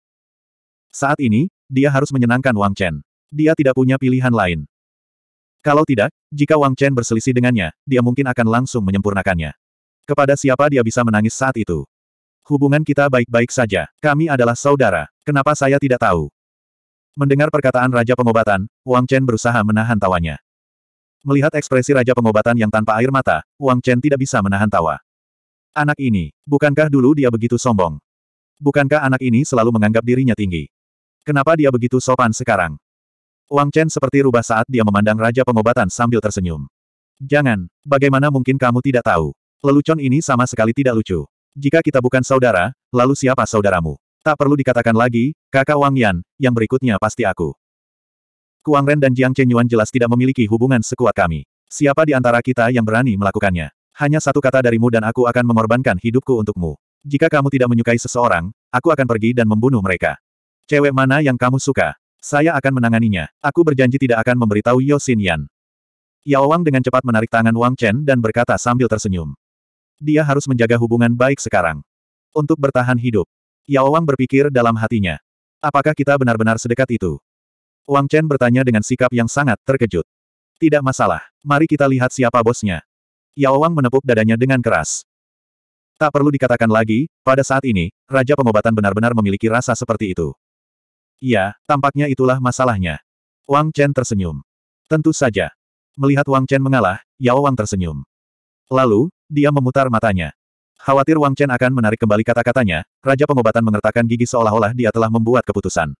Saat ini, dia harus menyenangkan Wang Chen. Dia tidak punya pilihan lain. Kalau tidak, jika Wang Chen berselisih dengannya, dia mungkin akan langsung menyempurnakannya. Kepada siapa dia bisa menangis saat itu? Hubungan kita baik-baik saja. Kami adalah saudara. Kenapa saya tidak tahu? Mendengar perkataan Raja Pengobatan, Wang Chen berusaha menahan tawanya. Melihat ekspresi Raja Pengobatan yang tanpa air mata, Wang Chen tidak bisa menahan tawa. Anak ini, bukankah dulu dia begitu sombong? Bukankah anak ini selalu menganggap dirinya tinggi? Kenapa dia begitu sopan sekarang? Wang Chen seperti rubah saat dia memandang Raja Pengobatan sambil tersenyum. Jangan, bagaimana mungkin kamu tidak tahu? Lelucon ini sama sekali tidak lucu. Jika kita bukan saudara, lalu siapa saudaramu? Tak perlu dikatakan lagi, kakak Wang Yan, yang berikutnya pasti aku. Kuang Ren dan Jiang Chenyuan jelas tidak memiliki hubungan sekuat kami. Siapa di antara kita yang berani melakukannya? Hanya satu kata darimu dan aku akan mengorbankan hidupku untukmu. Jika kamu tidak menyukai seseorang, aku akan pergi dan membunuh mereka. Cewek mana yang kamu suka? Saya akan menanganinya. Aku berjanji tidak akan memberitahu Yosin Yan. Yao Wang dengan cepat menarik tangan Wang Chen dan berkata sambil tersenyum. Dia harus menjaga hubungan baik sekarang. Untuk bertahan hidup. Yao Wang berpikir dalam hatinya. Apakah kita benar-benar sedekat itu? Wang Chen bertanya dengan sikap yang sangat terkejut. Tidak masalah, mari kita lihat siapa bosnya. Yao Wang menepuk dadanya dengan keras. Tak perlu dikatakan lagi, pada saat ini, Raja Pengobatan benar-benar memiliki rasa seperti itu. Iya, tampaknya itulah masalahnya. Wang Chen tersenyum. Tentu saja. Melihat Wang Chen mengalah, Yao Wang tersenyum. Lalu, dia memutar matanya. Khawatir Wang Chen akan menarik kembali kata-katanya, Raja Pengobatan mengertakkan gigi seolah-olah dia telah membuat keputusan.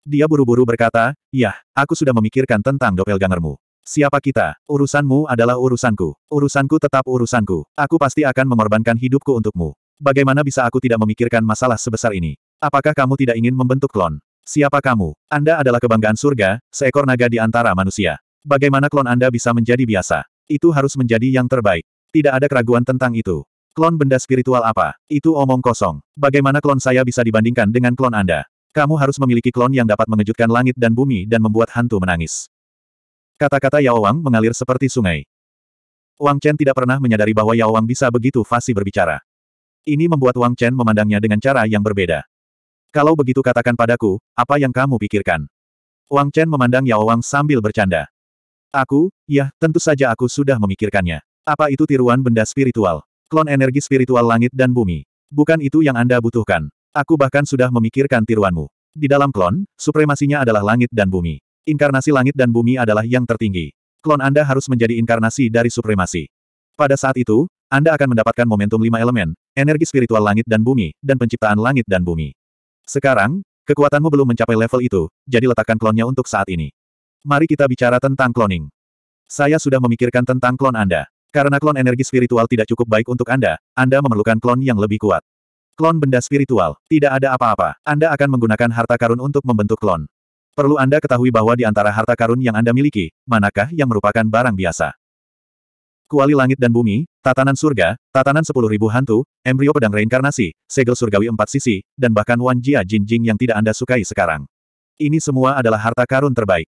Dia buru-buru berkata, Yah, aku sudah memikirkan tentang doppelgangermu. Siapa kita? Urusanmu adalah urusanku. Urusanku tetap urusanku. Aku pasti akan mengorbankan hidupku untukmu. Bagaimana bisa aku tidak memikirkan masalah sebesar ini? Apakah kamu tidak ingin membentuk klon? Siapa kamu? Anda adalah kebanggaan surga, seekor naga di antara manusia. Bagaimana klon Anda bisa menjadi biasa? Itu harus menjadi yang terbaik. Tidak ada keraguan tentang itu. Klon benda spiritual apa? Itu omong kosong. Bagaimana klon saya bisa dibandingkan dengan klon Anda? Kamu harus memiliki klon yang dapat mengejutkan langit dan bumi dan membuat hantu menangis. Kata-kata Yao Wang mengalir seperti sungai. Wang Chen tidak pernah menyadari bahwa Yao Wang bisa begitu fasih berbicara. Ini membuat Wang Chen memandangnya dengan cara yang berbeda. Kalau begitu katakan padaku, apa yang kamu pikirkan? Wang Chen memandang Yao Wang sambil bercanda. Aku, ya, tentu saja aku sudah memikirkannya. Apa itu tiruan benda spiritual? Klon energi spiritual langit dan bumi. Bukan itu yang Anda butuhkan. Aku bahkan sudah memikirkan tiruanmu. Di dalam klon, supremasinya adalah langit dan bumi. Inkarnasi langit dan bumi adalah yang tertinggi. Klon Anda harus menjadi inkarnasi dari supremasi. Pada saat itu, Anda akan mendapatkan momentum lima elemen, energi spiritual langit dan bumi, dan penciptaan langit dan bumi. Sekarang, kekuatanmu belum mencapai level itu, jadi letakkan klonnya untuk saat ini. Mari kita bicara tentang cloning. Saya sudah memikirkan tentang klon Anda. Karena klon energi spiritual tidak cukup baik untuk Anda, Anda memerlukan klon yang lebih kuat. Klon benda spiritual. Tidak ada apa-apa. Anda akan menggunakan harta karun untuk membentuk klon. Perlu Anda ketahui bahwa di antara harta karun yang Anda miliki, manakah yang merupakan barang biasa? Kuali langit dan bumi, tatanan surga, tatanan sepuluh ribu hantu, embrio pedang reinkarnasi, segel surgawi empat sisi, dan bahkan Wan Jia Jin Jing yang tidak Anda sukai sekarang. Ini semua adalah harta karun terbaik.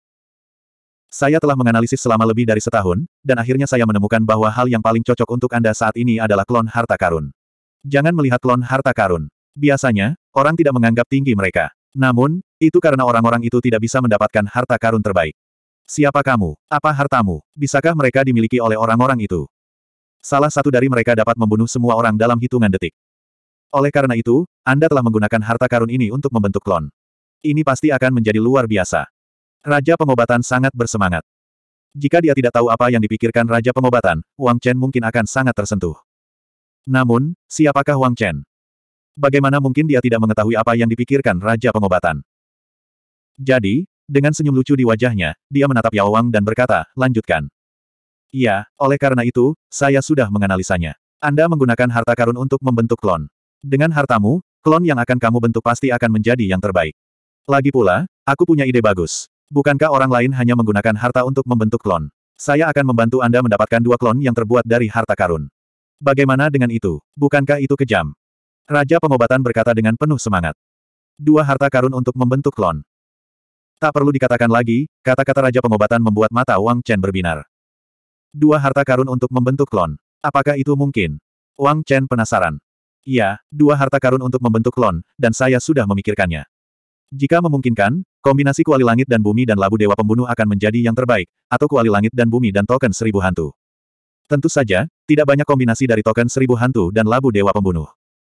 Saya telah menganalisis selama lebih dari setahun, dan akhirnya saya menemukan bahwa hal yang paling cocok untuk Anda saat ini adalah klon harta karun. Jangan melihat klon harta karun. Biasanya, orang tidak menganggap tinggi mereka. Namun, itu karena orang-orang itu tidak bisa mendapatkan harta karun terbaik. Siapa kamu? Apa hartamu? Bisakah mereka dimiliki oleh orang-orang itu? Salah satu dari mereka dapat membunuh semua orang dalam hitungan detik. Oleh karena itu, Anda telah menggunakan harta karun ini untuk membentuk klon. Ini pasti akan menjadi luar biasa. Raja pengobatan sangat bersemangat. Jika dia tidak tahu apa yang dipikirkan Raja pengobatan, Wang Chen mungkin akan sangat tersentuh. Namun, siapakah Wang Chen? Bagaimana mungkin dia tidak mengetahui apa yang dipikirkan Raja Pengobatan? Jadi, dengan senyum lucu di wajahnya, dia menatap Yao Wang dan berkata, lanjutkan. Iya, oleh karena itu, saya sudah menganalisanya. Anda menggunakan harta karun untuk membentuk klon. Dengan hartamu, klon yang akan kamu bentuk pasti akan menjadi yang terbaik. Lagi pula, aku punya ide bagus. Bukankah orang lain hanya menggunakan harta untuk membentuk klon? Saya akan membantu Anda mendapatkan dua klon yang terbuat dari harta karun. Bagaimana dengan itu? Bukankah itu kejam? Raja pengobatan berkata dengan penuh semangat. Dua harta karun untuk membentuk klon. Tak perlu dikatakan lagi, kata-kata Raja Pengobatan membuat mata Wang Chen berbinar. Dua harta karun untuk membentuk klon. Apakah itu mungkin? Wang Chen penasaran. Iya, dua harta karun untuk membentuk klon, dan saya sudah memikirkannya. Jika memungkinkan, kombinasi kuali langit dan bumi dan labu dewa pembunuh akan menjadi yang terbaik, atau kuali langit dan bumi dan token seribu hantu. Tentu saja, tidak banyak kombinasi dari token seribu hantu dan labu dewa pembunuh.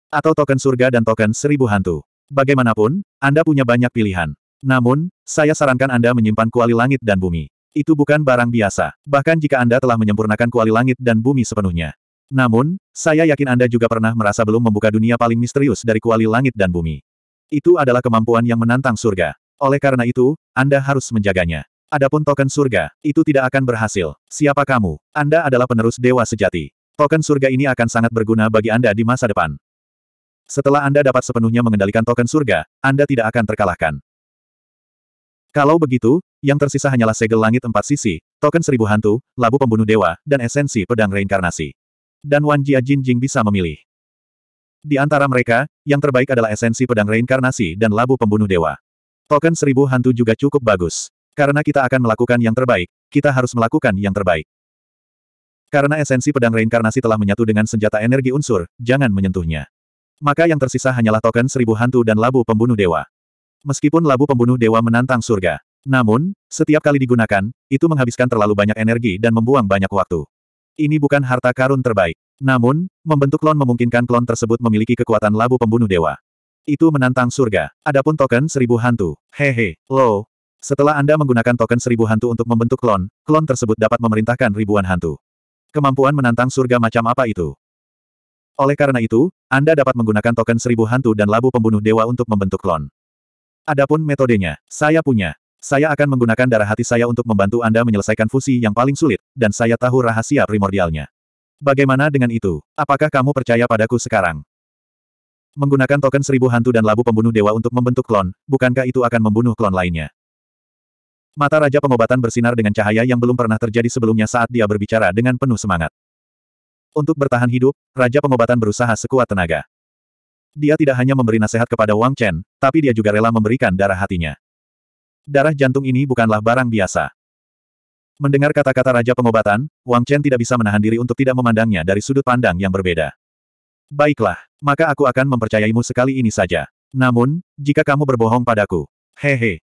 Atau token surga dan token seribu hantu. Bagaimanapun, Anda punya banyak pilihan. Namun, saya sarankan Anda menyimpan kuali langit dan bumi. Itu bukan barang biasa, bahkan jika Anda telah menyempurnakan kuali langit dan bumi sepenuhnya. Namun, saya yakin Anda juga pernah merasa belum membuka dunia paling misterius dari kuali langit dan bumi. Itu adalah kemampuan yang menantang surga. Oleh karena itu, Anda harus menjaganya. Adapun token surga, itu tidak akan berhasil. Siapa kamu? Anda adalah penerus dewa sejati. Token surga ini akan sangat berguna bagi Anda di masa depan. Setelah Anda dapat sepenuhnya mengendalikan token surga, Anda tidak akan terkalahkan. Kalau begitu, yang tersisa hanyalah segel langit empat sisi, token seribu hantu, labu pembunuh dewa, dan esensi pedang reinkarnasi. Dan Wan Jia Jin Jing bisa memilih. Di antara mereka, yang terbaik adalah esensi pedang reinkarnasi dan labu pembunuh dewa. Token seribu hantu juga cukup bagus. Karena kita akan melakukan yang terbaik, kita harus melakukan yang terbaik. Karena esensi pedang reinkarnasi telah menyatu dengan senjata energi unsur, jangan menyentuhnya. Maka yang tersisa hanyalah token seribu hantu dan labu pembunuh dewa. Meskipun labu pembunuh dewa menantang surga. Namun, setiap kali digunakan, itu menghabiskan terlalu banyak energi dan membuang banyak waktu. Ini bukan harta karun terbaik. Namun, membentuk klon memungkinkan klon tersebut memiliki kekuatan labu pembunuh dewa. Itu menantang surga. Adapun token seribu hantu. Hehe, he, lo, setelah Anda menggunakan token seribu hantu untuk membentuk klon, klon tersebut dapat memerintahkan ribuan hantu. Kemampuan menantang surga macam apa itu? Oleh karena itu, Anda dapat menggunakan token seribu hantu dan labu pembunuh dewa untuk membentuk klon. Adapun metodenya, saya punya. Saya akan menggunakan darah hati saya untuk membantu Anda menyelesaikan fusi yang paling sulit, dan saya tahu rahasia primordialnya. Bagaimana dengan itu? Apakah kamu percaya padaku sekarang? Menggunakan token seribu hantu dan labu pembunuh dewa untuk membentuk klon, bukankah itu akan membunuh klon lainnya? Mata Raja Pengobatan bersinar dengan cahaya yang belum pernah terjadi sebelumnya saat dia berbicara dengan penuh semangat. Untuk bertahan hidup, Raja Pengobatan berusaha sekuat tenaga. Dia tidak hanya memberi nasihat kepada Wang Chen, tapi dia juga rela memberikan darah hatinya. Darah jantung ini bukanlah barang biasa. Mendengar kata-kata Raja Pengobatan, Wang Chen tidak bisa menahan diri untuk tidak memandangnya dari sudut pandang yang berbeda. Baiklah, maka aku akan mempercayaimu sekali ini saja. Namun, jika kamu berbohong padaku, hehe,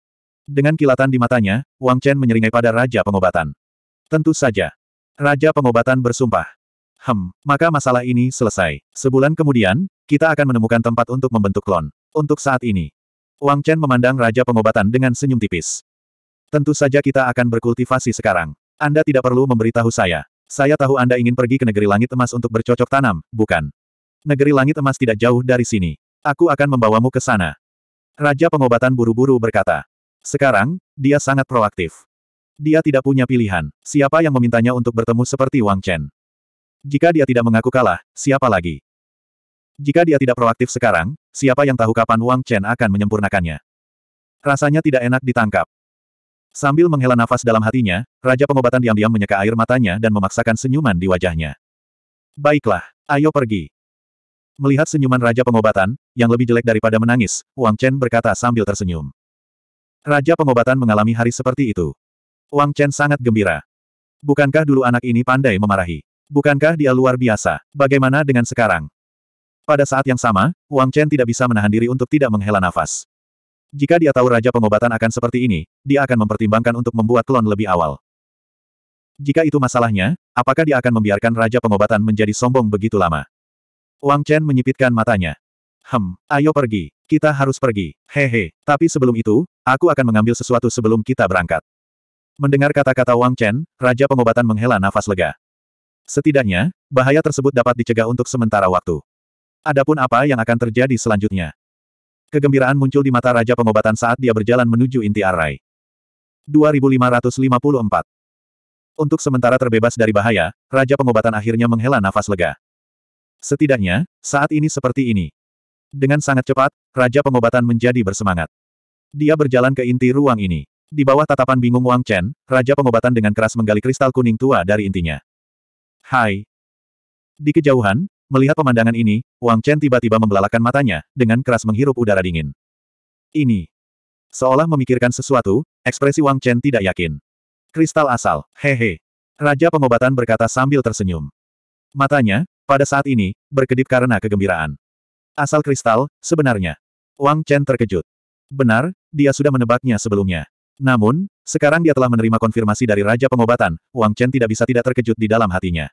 dengan kilatan di matanya, Wang Chen menyeringai pada Raja Pengobatan. Tentu saja. Raja Pengobatan bersumpah. Hem, maka masalah ini selesai. Sebulan kemudian, kita akan menemukan tempat untuk membentuk klon. Untuk saat ini. Wang Chen memandang Raja Pengobatan dengan senyum tipis. Tentu saja kita akan berkultivasi sekarang. Anda tidak perlu memberitahu saya. Saya tahu Anda ingin pergi ke negeri langit emas untuk bercocok tanam, bukan? Negeri langit emas tidak jauh dari sini. Aku akan membawamu ke sana. Raja pengobatan buru-buru berkata. Sekarang, dia sangat proaktif. Dia tidak punya pilihan. Siapa yang memintanya untuk bertemu seperti Wang Chen? Jika dia tidak mengaku kalah, siapa lagi? Jika dia tidak proaktif sekarang, siapa yang tahu kapan Wang Chen akan menyempurnakannya? Rasanya tidak enak ditangkap. Sambil menghela nafas dalam hatinya, Raja Pengobatan diam-diam menyeka air matanya dan memaksakan senyuman di wajahnya. Baiklah, ayo pergi. Melihat senyuman Raja Pengobatan, yang lebih jelek daripada menangis, Wang Chen berkata sambil tersenyum. Raja pengobatan mengalami hari seperti itu. Wang Chen sangat gembira. Bukankah dulu anak ini pandai memarahi? Bukankah dia luar biasa? Bagaimana dengan sekarang? Pada saat yang sama, Wang Chen tidak bisa menahan diri untuk tidak menghela nafas. Jika dia tahu Raja Pengobatan akan seperti ini, dia akan mempertimbangkan untuk membuat klon lebih awal. Jika itu masalahnya, apakah dia akan membiarkan Raja Pengobatan menjadi sombong begitu lama? Wang Chen menyipitkan matanya. Hem, ayo pergi. Kita harus pergi. Hehe, tapi sebelum itu, aku akan mengambil sesuatu sebelum kita berangkat. Mendengar kata-kata Wang Chen, Raja Pengobatan menghela nafas lega. Setidaknya, bahaya tersebut dapat dicegah untuk sementara waktu. Adapun apa yang akan terjadi selanjutnya? Kegembiraan muncul di mata Raja Pengobatan saat dia berjalan menuju inti arai. 2554 Untuk sementara terbebas dari bahaya, Raja Pengobatan akhirnya menghela nafas lega. Setidaknya, saat ini seperti ini, dengan sangat cepat, Raja Pengobatan menjadi bersemangat. Dia berjalan ke inti ruang ini. Di bawah tatapan bingung Wang Chen, Raja Pengobatan dengan keras menggali kristal kuning tua dari intinya. Hai. Di kejauhan, melihat pemandangan ini, Wang Chen tiba-tiba membelalakan matanya, dengan keras menghirup udara dingin. Ini. Seolah memikirkan sesuatu, ekspresi Wang Chen tidak yakin. Kristal asal, hehe. Raja pengobatan berkata sambil tersenyum. Matanya, pada saat ini, berkedip karena kegembiraan. Asal kristal, sebenarnya. Wang Chen terkejut. Benar, dia sudah menebaknya sebelumnya. Namun, sekarang dia telah menerima konfirmasi dari Raja Pengobatan, Wang Chen tidak bisa tidak terkejut di dalam hatinya.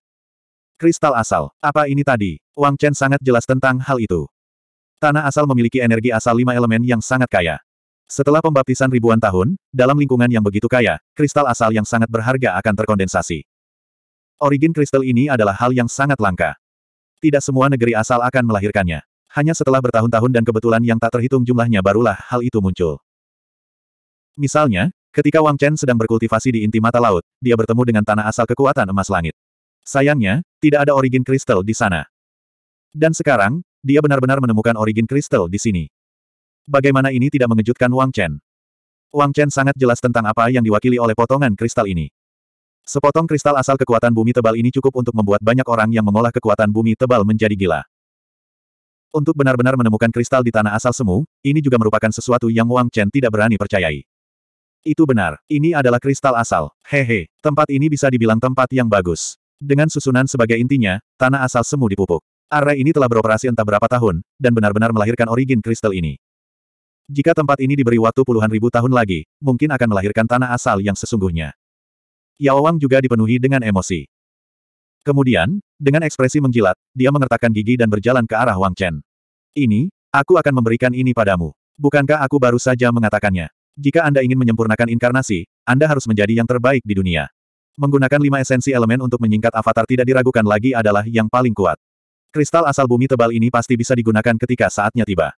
Kristal asal, apa ini tadi? Wang Chen sangat jelas tentang hal itu. Tanah asal memiliki energi asal lima elemen yang sangat kaya. Setelah pembaptisan ribuan tahun, dalam lingkungan yang begitu kaya, kristal asal yang sangat berharga akan terkondensasi. Origin kristal ini adalah hal yang sangat langka. Tidak semua negeri asal akan melahirkannya. Hanya setelah bertahun-tahun dan kebetulan yang tak terhitung jumlahnya barulah hal itu muncul. Misalnya, ketika Wang Chen sedang berkultivasi di inti mata laut, dia bertemu dengan tanah asal kekuatan emas langit. Sayangnya, tidak ada origin kristal di sana. Dan sekarang, dia benar-benar menemukan origin kristal di sini. Bagaimana ini tidak mengejutkan Wang Chen? Wang Chen sangat jelas tentang apa yang diwakili oleh potongan kristal ini. Sepotong kristal asal kekuatan bumi tebal ini cukup untuk membuat banyak orang yang mengolah kekuatan bumi tebal menjadi gila. Untuk benar-benar menemukan kristal di tanah asal semu, ini juga merupakan sesuatu yang Wang Chen tidak berani percayai. Itu benar, ini adalah kristal asal. Hehe, tempat ini bisa dibilang tempat yang bagus. Dengan susunan sebagai intinya, tanah asal semu dipupuk. Area ini telah beroperasi entah berapa tahun, dan benar-benar melahirkan origin kristal ini. Jika tempat ini diberi waktu puluhan ribu tahun lagi, mungkin akan melahirkan tanah asal yang sesungguhnya. Yao Wang juga dipenuhi dengan emosi. Kemudian, dengan ekspresi menggilat, dia mengertakkan gigi dan berjalan ke arah Wang Chen. Ini, aku akan memberikan ini padamu. Bukankah aku baru saja mengatakannya? Jika Anda ingin menyempurnakan inkarnasi, Anda harus menjadi yang terbaik di dunia. Menggunakan lima esensi elemen untuk menyingkat avatar tidak diragukan lagi adalah yang paling kuat. Kristal asal bumi tebal ini pasti bisa digunakan ketika saatnya tiba.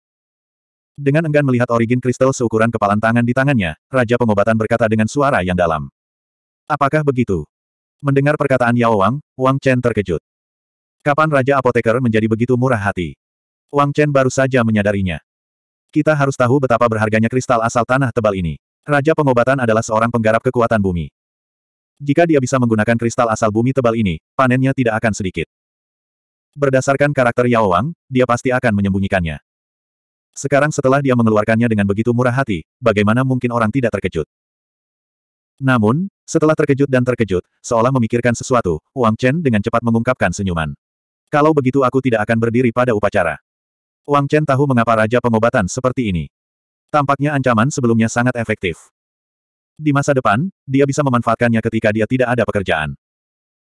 Dengan enggan melihat origin kristal seukuran kepalan tangan di tangannya, Raja Pengobatan berkata dengan suara yang dalam. Apakah begitu? Mendengar perkataan Yao Wang, Wang Chen terkejut. Kapan Raja Apoteker menjadi begitu murah hati? Wang Chen baru saja menyadarinya. Kita harus tahu betapa berharganya kristal asal tanah tebal ini. Raja pengobatan adalah seorang penggarap kekuatan bumi. Jika dia bisa menggunakan kristal asal bumi tebal ini, panennya tidak akan sedikit. Berdasarkan karakter Yao Wang, dia pasti akan menyembunyikannya. Sekarang setelah dia mengeluarkannya dengan begitu murah hati, bagaimana mungkin orang tidak terkejut? Namun, setelah terkejut dan terkejut, seolah memikirkan sesuatu, Wang Chen dengan cepat mengungkapkan senyuman. Kalau begitu aku tidak akan berdiri pada upacara. Wang Chen tahu mengapa Raja Pengobatan seperti ini. Tampaknya ancaman sebelumnya sangat efektif. Di masa depan, dia bisa memanfaatkannya ketika dia tidak ada pekerjaan.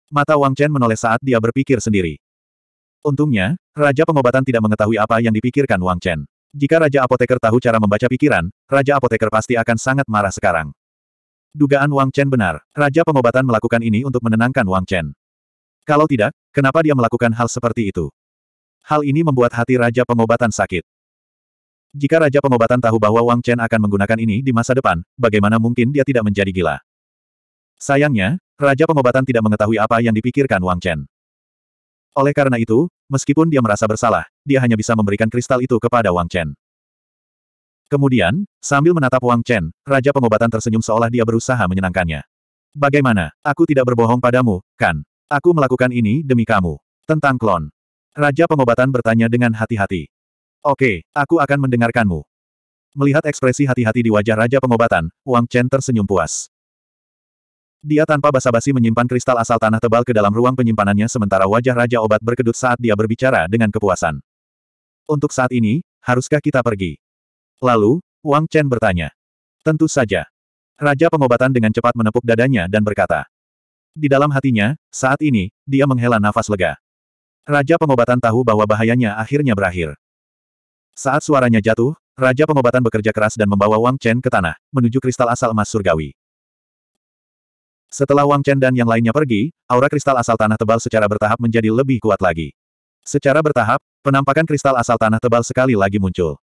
Mata Wang Chen menoleh saat dia berpikir sendiri. Untungnya, Raja Pengobatan tidak mengetahui apa yang dipikirkan Wang Chen. Jika Raja Apoteker tahu cara membaca pikiran, Raja Apoteker pasti akan sangat marah sekarang. Dugaan Wang Chen benar. Raja pengobatan melakukan ini untuk menenangkan Wang Chen. Kalau tidak, kenapa dia melakukan hal seperti itu? Hal ini membuat hati Raja pengobatan sakit. Jika Raja pengobatan tahu bahwa Wang Chen akan menggunakan ini di masa depan, bagaimana mungkin dia tidak menjadi gila? Sayangnya, Raja pengobatan tidak mengetahui apa yang dipikirkan Wang Chen. Oleh karena itu, meskipun dia merasa bersalah, dia hanya bisa memberikan kristal itu kepada Wang Chen. Kemudian, sambil menatap Wang Chen, Raja Pengobatan tersenyum seolah dia berusaha menyenangkannya. Bagaimana, aku tidak berbohong padamu, kan? Aku melakukan ini demi kamu. Tentang klon. Raja Pengobatan bertanya dengan hati-hati. Oke, aku akan mendengarkanmu. Melihat ekspresi hati-hati di wajah Raja Pengobatan, Wang Chen tersenyum puas. Dia tanpa basa-basi menyimpan kristal asal tanah tebal ke dalam ruang penyimpanannya sementara wajah Raja Obat berkedut saat dia berbicara dengan kepuasan. Untuk saat ini, haruskah kita pergi? Lalu, Wang Chen bertanya. Tentu saja. Raja pengobatan dengan cepat menepuk dadanya dan berkata. Di dalam hatinya, saat ini, dia menghela nafas lega. Raja pengobatan tahu bahwa bahayanya akhirnya berakhir. Saat suaranya jatuh, Raja pengobatan bekerja keras dan membawa Wang Chen ke tanah, menuju kristal asal emas surgawi. Setelah Wang Chen dan yang lainnya pergi, aura kristal asal tanah tebal secara bertahap menjadi lebih kuat lagi. Secara bertahap, penampakan kristal asal tanah tebal sekali lagi muncul.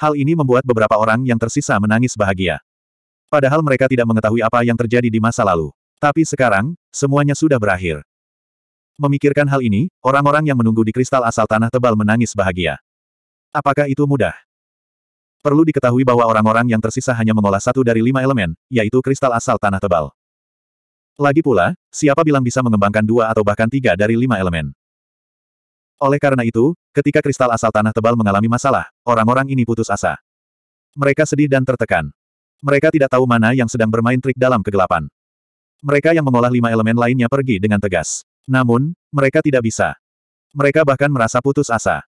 Hal ini membuat beberapa orang yang tersisa menangis bahagia. Padahal mereka tidak mengetahui apa yang terjadi di masa lalu. Tapi sekarang, semuanya sudah berakhir. Memikirkan hal ini, orang-orang yang menunggu di kristal asal tanah tebal menangis bahagia. Apakah itu mudah? Perlu diketahui bahwa orang-orang yang tersisa hanya mengolah satu dari lima elemen, yaitu kristal asal tanah tebal. Lagi pula, siapa bilang bisa mengembangkan dua atau bahkan tiga dari lima elemen? Oleh karena itu, ketika kristal asal tanah tebal mengalami masalah, orang-orang ini putus asa. Mereka sedih dan tertekan. Mereka tidak tahu mana yang sedang bermain trik dalam kegelapan. Mereka yang mengolah lima elemen lainnya pergi dengan tegas. Namun, mereka tidak bisa. Mereka bahkan merasa putus asa.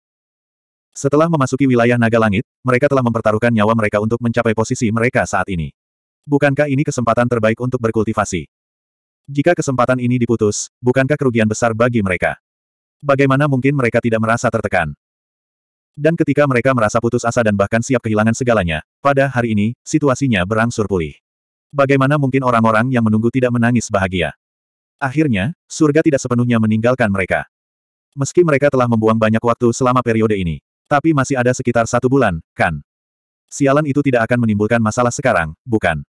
Setelah memasuki wilayah naga langit, mereka telah mempertaruhkan nyawa mereka untuk mencapai posisi mereka saat ini. Bukankah ini kesempatan terbaik untuk berkultivasi? Jika kesempatan ini diputus, bukankah kerugian besar bagi mereka? Bagaimana mungkin mereka tidak merasa tertekan? Dan ketika mereka merasa putus asa dan bahkan siap kehilangan segalanya, pada hari ini, situasinya berangsur pulih. Bagaimana mungkin orang-orang yang menunggu tidak menangis bahagia? Akhirnya, surga tidak sepenuhnya meninggalkan mereka. Meski mereka telah membuang banyak waktu selama periode ini, tapi masih ada sekitar satu bulan, kan? Sialan itu tidak akan menimbulkan masalah sekarang, bukan?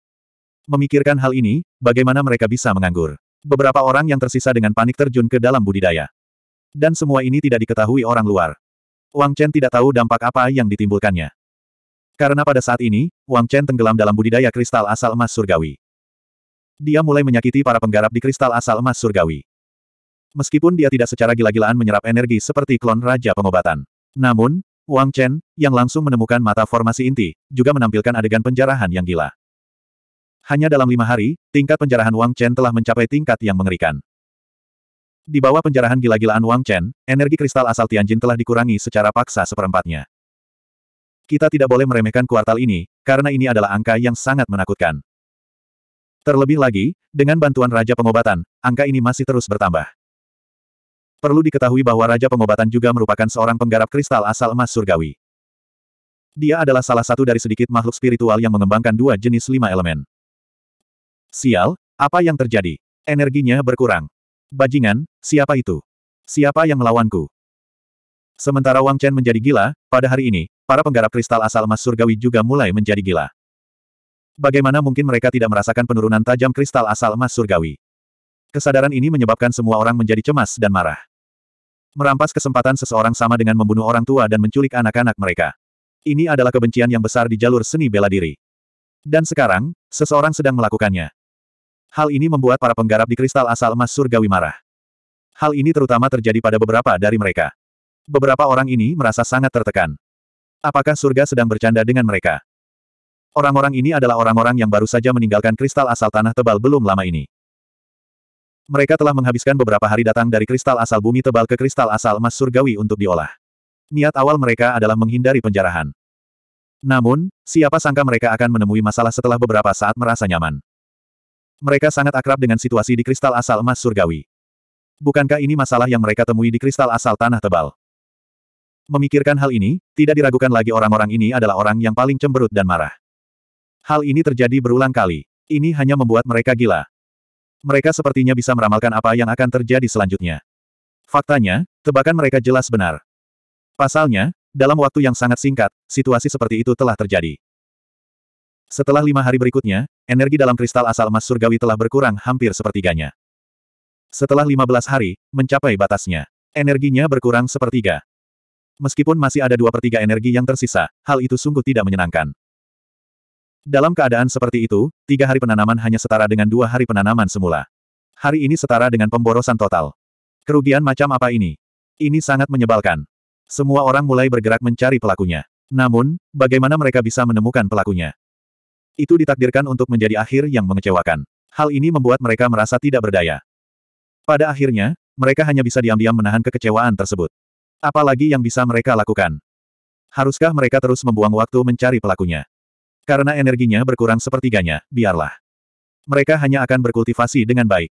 Memikirkan hal ini, bagaimana mereka bisa menganggur? Beberapa orang yang tersisa dengan panik terjun ke dalam budidaya. Dan semua ini tidak diketahui orang luar. Wang Chen tidak tahu dampak apa yang ditimbulkannya. Karena pada saat ini, Wang Chen tenggelam dalam budidaya kristal asal emas surgawi. Dia mulai menyakiti para penggarap di kristal asal emas surgawi. Meskipun dia tidak secara gila-gilaan menyerap energi seperti klon Raja Pengobatan. Namun, Wang Chen, yang langsung menemukan mata formasi inti, juga menampilkan adegan penjarahan yang gila. Hanya dalam lima hari, tingkat penjarahan Wang Chen telah mencapai tingkat yang mengerikan. Di bawah penjarahan gila-gilaan Wang Chen, energi kristal asal Tianjin telah dikurangi secara paksa seperempatnya. Kita tidak boleh meremehkan kuartal ini, karena ini adalah angka yang sangat menakutkan. Terlebih lagi, dengan bantuan Raja Pengobatan, angka ini masih terus bertambah. Perlu diketahui bahwa Raja Pengobatan juga merupakan seorang penggarap kristal asal emas surgawi. Dia adalah salah satu dari sedikit makhluk spiritual yang mengembangkan dua jenis lima elemen. Sial, apa yang terjadi? Energinya berkurang. Bajingan, siapa itu? Siapa yang melawanku? Sementara Wang Chen menjadi gila, pada hari ini, para penggarap kristal asal emas surgawi juga mulai menjadi gila. Bagaimana mungkin mereka tidak merasakan penurunan tajam kristal asal emas surgawi? Kesadaran ini menyebabkan semua orang menjadi cemas dan marah. Merampas kesempatan seseorang sama dengan membunuh orang tua dan menculik anak-anak mereka. Ini adalah kebencian yang besar di jalur seni bela diri. Dan sekarang, seseorang sedang melakukannya. Hal ini membuat para penggarap di kristal asal emas surgawi marah. Hal ini terutama terjadi pada beberapa dari mereka. Beberapa orang ini merasa sangat tertekan. Apakah surga sedang bercanda dengan mereka? Orang-orang ini adalah orang-orang yang baru saja meninggalkan kristal asal tanah tebal belum lama ini. Mereka telah menghabiskan beberapa hari datang dari kristal asal bumi tebal ke kristal asal emas surgawi untuk diolah. Niat awal mereka adalah menghindari penjarahan. Namun, siapa sangka mereka akan menemui masalah setelah beberapa saat merasa nyaman. Mereka sangat akrab dengan situasi di kristal asal emas surgawi. Bukankah ini masalah yang mereka temui di kristal asal tanah tebal? Memikirkan hal ini, tidak diragukan lagi orang-orang ini adalah orang yang paling cemberut dan marah. Hal ini terjadi berulang kali. Ini hanya membuat mereka gila. Mereka sepertinya bisa meramalkan apa yang akan terjadi selanjutnya. Faktanya, tebakan mereka jelas benar. Pasalnya, dalam waktu yang sangat singkat, situasi seperti itu telah terjadi. Setelah lima hari berikutnya, energi dalam kristal asal emas surgawi telah berkurang hampir sepertiganya. Setelah lima belas hari, mencapai batasnya. Energinya berkurang sepertiga. Meskipun masih ada dua pertiga energi yang tersisa, hal itu sungguh tidak menyenangkan. Dalam keadaan seperti itu, tiga hari penanaman hanya setara dengan dua hari penanaman semula. Hari ini setara dengan pemborosan total. Kerugian macam apa ini? Ini sangat menyebalkan. Semua orang mulai bergerak mencari pelakunya. Namun, bagaimana mereka bisa menemukan pelakunya? Itu ditakdirkan untuk menjadi akhir yang mengecewakan. Hal ini membuat mereka merasa tidak berdaya. Pada akhirnya, mereka hanya bisa diam-diam menahan kekecewaan tersebut. Apalagi yang bisa mereka lakukan? Haruskah mereka terus membuang waktu mencari pelakunya? Karena energinya berkurang sepertiganya, biarlah. Mereka hanya akan berkultivasi dengan baik.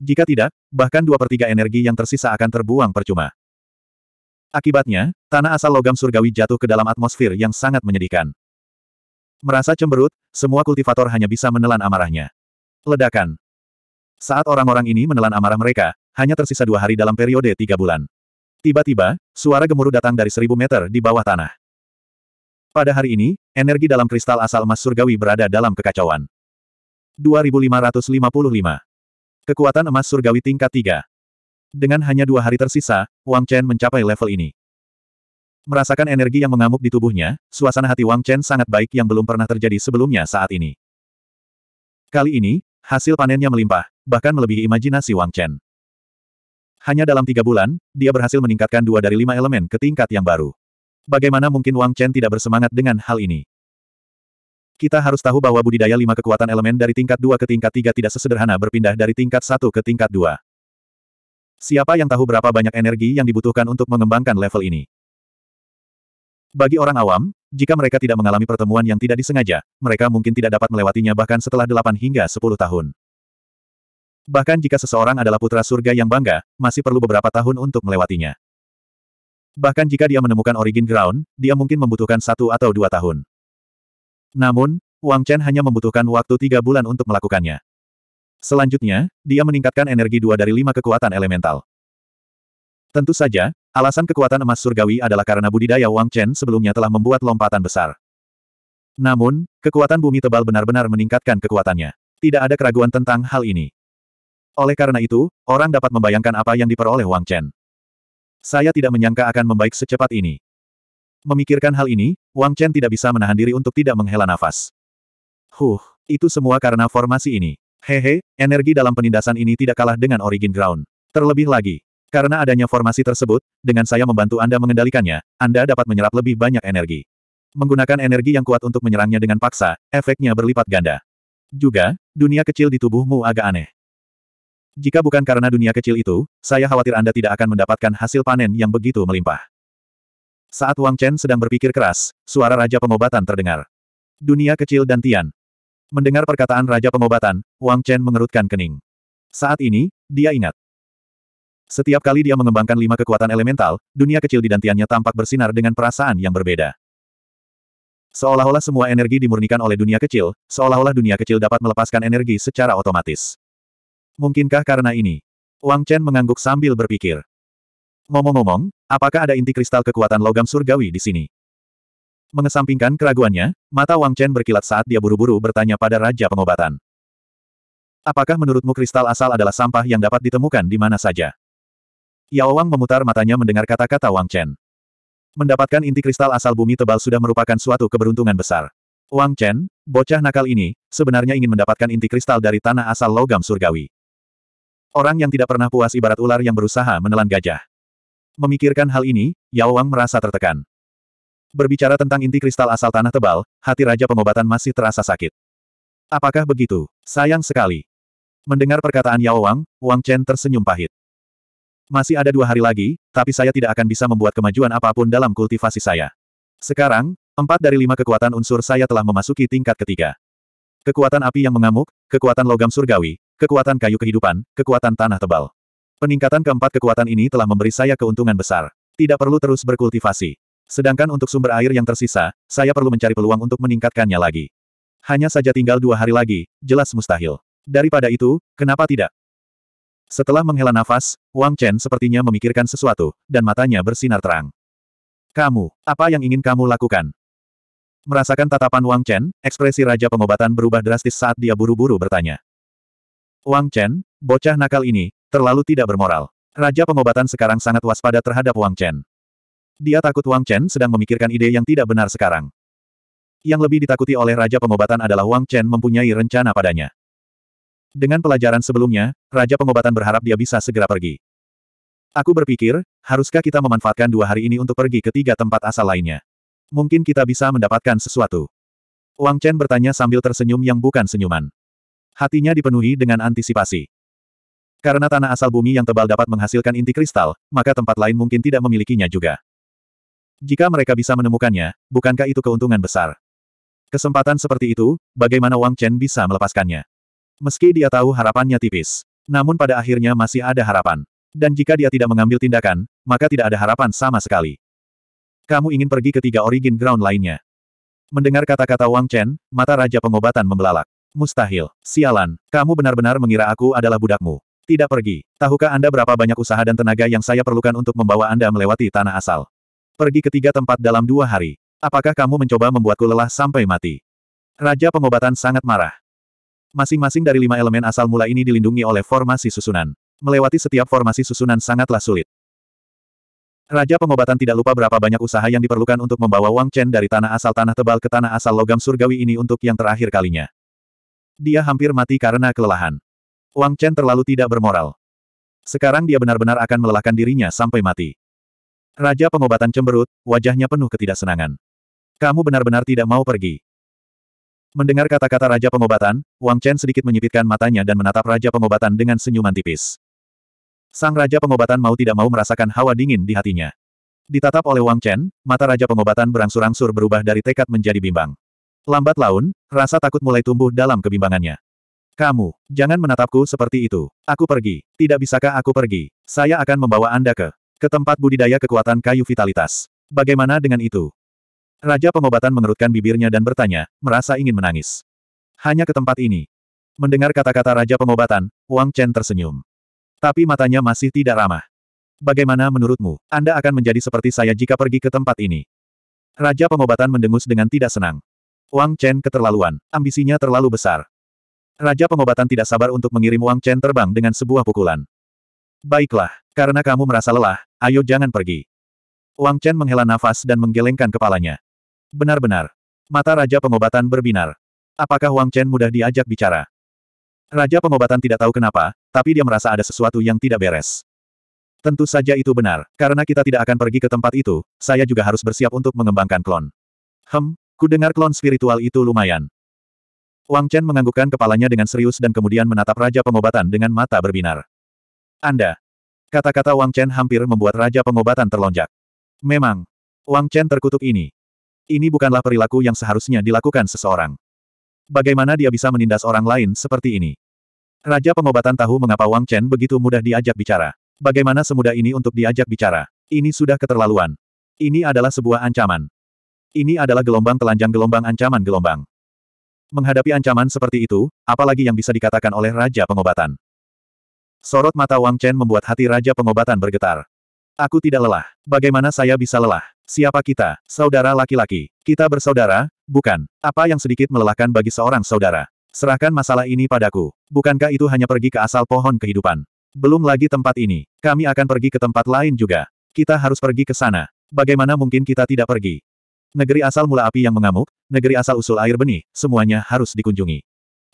Jika tidak, bahkan dua per energi yang tersisa akan terbuang percuma. Akibatnya, tanah asal logam surgawi jatuh ke dalam atmosfer yang sangat menyedihkan. Merasa cemberut, semua kultivator hanya bisa menelan amarahnya. Ledakan. Saat orang-orang ini menelan amarah mereka, hanya tersisa dua hari dalam periode tiga bulan. Tiba-tiba, suara gemuruh datang dari seribu meter di bawah tanah. Pada hari ini, energi dalam kristal asal emas surgawi berada dalam kekacauan. 2555. Kekuatan emas surgawi tingkat 3. Dengan hanya dua hari tersisa, Wang Chen mencapai level ini. Merasakan energi yang mengamuk di tubuhnya, suasana hati Wang Chen sangat baik yang belum pernah terjadi sebelumnya saat ini. Kali ini, hasil panennya melimpah, bahkan melebihi imajinasi Wang Chen. Hanya dalam tiga bulan, dia berhasil meningkatkan dua dari lima elemen ke tingkat yang baru. Bagaimana mungkin Wang Chen tidak bersemangat dengan hal ini? Kita harus tahu bahwa budidaya lima kekuatan elemen dari tingkat dua ke tingkat tiga tidak sesederhana berpindah dari tingkat satu ke tingkat dua. Siapa yang tahu berapa banyak energi yang dibutuhkan untuk mengembangkan level ini? Bagi orang awam, jika mereka tidak mengalami pertemuan yang tidak disengaja, mereka mungkin tidak dapat melewatinya bahkan setelah 8 hingga 10 tahun. Bahkan jika seseorang adalah putra surga yang bangga, masih perlu beberapa tahun untuk melewatinya. Bahkan jika dia menemukan origin ground, dia mungkin membutuhkan satu atau dua tahun. Namun, Wang Chen hanya membutuhkan waktu tiga bulan untuk melakukannya. Selanjutnya, dia meningkatkan energi dua dari lima kekuatan elemental. Tentu saja, Alasan kekuatan emas surgawi adalah karena budidaya Wang Chen sebelumnya telah membuat lompatan besar. Namun, kekuatan bumi tebal benar-benar meningkatkan kekuatannya. Tidak ada keraguan tentang hal ini. Oleh karena itu, orang dapat membayangkan apa yang diperoleh Wang Chen. Saya tidak menyangka akan membaik secepat ini. Memikirkan hal ini, Wang Chen tidak bisa menahan diri untuk tidak menghela nafas. Huh, itu semua karena formasi ini. Hehe, energi dalam penindasan ini tidak kalah dengan Origin Ground. Terlebih lagi, karena adanya formasi tersebut, dengan saya membantu Anda mengendalikannya, Anda dapat menyerap lebih banyak energi. Menggunakan energi yang kuat untuk menyerangnya dengan paksa, efeknya berlipat ganda. Juga, dunia kecil di tubuhmu agak aneh. Jika bukan karena dunia kecil itu, saya khawatir Anda tidak akan mendapatkan hasil panen yang begitu melimpah. Saat Wang Chen sedang berpikir keras, suara Raja Pengobatan terdengar. Dunia kecil dan Tian. Mendengar perkataan Raja Pengobatan, Wang Chen mengerutkan kening. Saat ini, dia ingat, setiap kali dia mengembangkan lima kekuatan elemental, dunia kecil di dantiannya tampak bersinar dengan perasaan yang berbeda. Seolah-olah semua energi dimurnikan oleh dunia kecil, seolah-olah dunia kecil dapat melepaskan energi secara otomatis. Mungkinkah karena ini? Wang Chen mengangguk sambil berpikir. Ngomong-ngomong, apakah ada inti kristal kekuatan logam surgawi di sini? Mengesampingkan keraguannya, mata Wang Chen berkilat saat dia buru-buru bertanya pada Raja Pengobatan. Apakah menurutmu kristal asal adalah sampah yang dapat ditemukan di mana saja? Yao Wang memutar matanya mendengar kata-kata Wang Chen. Mendapatkan inti kristal asal bumi tebal sudah merupakan suatu keberuntungan besar. Wang Chen, bocah nakal ini, sebenarnya ingin mendapatkan inti kristal dari tanah asal logam surgawi. Orang yang tidak pernah puas ibarat ular yang berusaha menelan gajah. Memikirkan hal ini, Yao Wang merasa tertekan. Berbicara tentang inti kristal asal tanah tebal, hati Raja Pengobatan masih terasa sakit. Apakah begitu? Sayang sekali. Mendengar perkataan Yao Wang, Wang Chen tersenyum pahit. Masih ada dua hari lagi, tapi saya tidak akan bisa membuat kemajuan apapun dalam kultivasi saya. Sekarang, empat dari lima kekuatan unsur saya telah memasuki tingkat ketiga. Kekuatan api yang mengamuk, kekuatan logam surgawi, kekuatan kayu kehidupan, kekuatan tanah tebal. Peningkatan keempat kekuatan ini telah memberi saya keuntungan besar. Tidak perlu terus berkultivasi. Sedangkan untuk sumber air yang tersisa, saya perlu mencari peluang untuk meningkatkannya lagi. Hanya saja tinggal dua hari lagi, jelas mustahil. Daripada itu, kenapa tidak? Setelah menghela nafas, Wang Chen sepertinya memikirkan sesuatu, dan matanya bersinar terang. Kamu, apa yang ingin kamu lakukan? Merasakan tatapan Wang Chen, ekspresi Raja Pengobatan berubah drastis saat dia buru-buru bertanya. Wang Chen, bocah nakal ini, terlalu tidak bermoral. Raja Pengobatan sekarang sangat waspada terhadap Wang Chen. Dia takut Wang Chen sedang memikirkan ide yang tidak benar sekarang. Yang lebih ditakuti oleh Raja Pengobatan adalah Wang Chen mempunyai rencana padanya. Dengan pelajaran sebelumnya, Raja Pengobatan berharap dia bisa segera pergi. Aku berpikir, haruskah kita memanfaatkan dua hari ini untuk pergi ke tiga tempat asal lainnya? Mungkin kita bisa mendapatkan sesuatu. Wang Chen bertanya sambil tersenyum yang bukan senyuman. Hatinya dipenuhi dengan antisipasi. Karena tanah asal bumi yang tebal dapat menghasilkan inti kristal, maka tempat lain mungkin tidak memilikinya juga. Jika mereka bisa menemukannya, bukankah itu keuntungan besar? Kesempatan seperti itu, bagaimana Wang Chen bisa melepaskannya? Meski dia tahu harapannya tipis, namun pada akhirnya masih ada harapan. Dan jika dia tidak mengambil tindakan, maka tidak ada harapan sama sekali. Kamu ingin pergi ke tiga origin ground lainnya. Mendengar kata-kata Wang Chen, mata Raja Pengobatan membelalak. Mustahil. Sialan, kamu benar-benar mengira aku adalah budakmu. Tidak pergi. Tahukah Anda berapa banyak usaha dan tenaga yang saya perlukan untuk membawa Anda melewati tanah asal? Pergi ke tiga tempat dalam dua hari. Apakah kamu mencoba membuatku lelah sampai mati? Raja pengobatan sangat marah. Masing-masing dari lima elemen asal mula ini dilindungi oleh formasi susunan. Melewati setiap formasi susunan sangatlah sulit. Raja pengobatan tidak lupa berapa banyak usaha yang diperlukan untuk membawa Wang Chen dari tanah asal tanah tebal ke tanah asal logam surgawi ini untuk yang terakhir kalinya. Dia hampir mati karena kelelahan. Wang Chen terlalu tidak bermoral. Sekarang dia benar-benar akan melelahkan dirinya sampai mati. Raja pengobatan cemberut, wajahnya penuh ketidaksenangan. Kamu benar-benar tidak mau pergi. Mendengar kata-kata Raja Pengobatan, Wang Chen sedikit menyipitkan matanya dan menatap Raja Pengobatan dengan senyuman tipis. Sang Raja Pengobatan mau tidak mau merasakan hawa dingin di hatinya. Ditatap oleh Wang Chen, mata Raja Pengobatan berangsur-angsur berubah dari tekad menjadi bimbang. Lambat laun, rasa takut mulai tumbuh dalam kebimbangannya. Kamu, jangan menatapku seperti itu. Aku pergi. Tidak bisakah aku pergi? Saya akan membawa Anda ke ke tempat budidaya kekuatan kayu vitalitas. Bagaimana dengan itu? Raja pengobatan mengerutkan bibirnya dan bertanya, merasa ingin menangis. Hanya ke tempat ini. Mendengar kata-kata Raja pengobatan, Wang Chen tersenyum. Tapi matanya masih tidak ramah. Bagaimana menurutmu, Anda akan menjadi seperti saya jika pergi ke tempat ini? Raja pengobatan mendengus dengan tidak senang. Wang Chen keterlaluan, ambisinya terlalu besar. Raja pengobatan tidak sabar untuk mengirim Wang Chen terbang dengan sebuah pukulan. Baiklah, karena kamu merasa lelah, ayo jangan pergi. Wang Chen menghela nafas dan menggelengkan kepalanya. Benar-benar. Mata Raja Pengobatan berbinar. Apakah Wang Chen mudah diajak bicara? Raja Pengobatan tidak tahu kenapa, tapi dia merasa ada sesuatu yang tidak beres. Tentu saja itu benar, karena kita tidak akan pergi ke tempat itu, saya juga harus bersiap untuk mengembangkan klon. Hem, ku dengar klon spiritual itu lumayan. Wang Chen menganggukkan kepalanya dengan serius dan kemudian menatap Raja Pengobatan dengan mata berbinar. Anda. Kata-kata Wang Chen hampir membuat Raja Pengobatan terlonjak. Memang. Wang Chen terkutuk ini. Ini bukanlah perilaku yang seharusnya dilakukan seseorang. Bagaimana dia bisa menindas orang lain seperti ini? Raja pengobatan tahu mengapa Wang Chen begitu mudah diajak bicara. Bagaimana semudah ini untuk diajak bicara? Ini sudah keterlaluan. Ini adalah sebuah ancaman. Ini adalah gelombang telanjang gelombang ancaman gelombang. Menghadapi ancaman seperti itu, apalagi yang bisa dikatakan oleh Raja Pengobatan. Sorot mata Wang Chen membuat hati Raja Pengobatan bergetar. Aku tidak lelah. Bagaimana saya bisa lelah? Siapa kita, saudara laki-laki? Kita bersaudara, bukan? Apa yang sedikit melelahkan bagi seorang saudara? Serahkan masalah ini padaku. Bukankah itu hanya pergi ke asal pohon kehidupan? Belum lagi tempat ini. Kami akan pergi ke tempat lain juga. Kita harus pergi ke sana. Bagaimana mungkin kita tidak pergi? Negeri asal mula api yang mengamuk, negeri asal usul air benih, semuanya harus dikunjungi.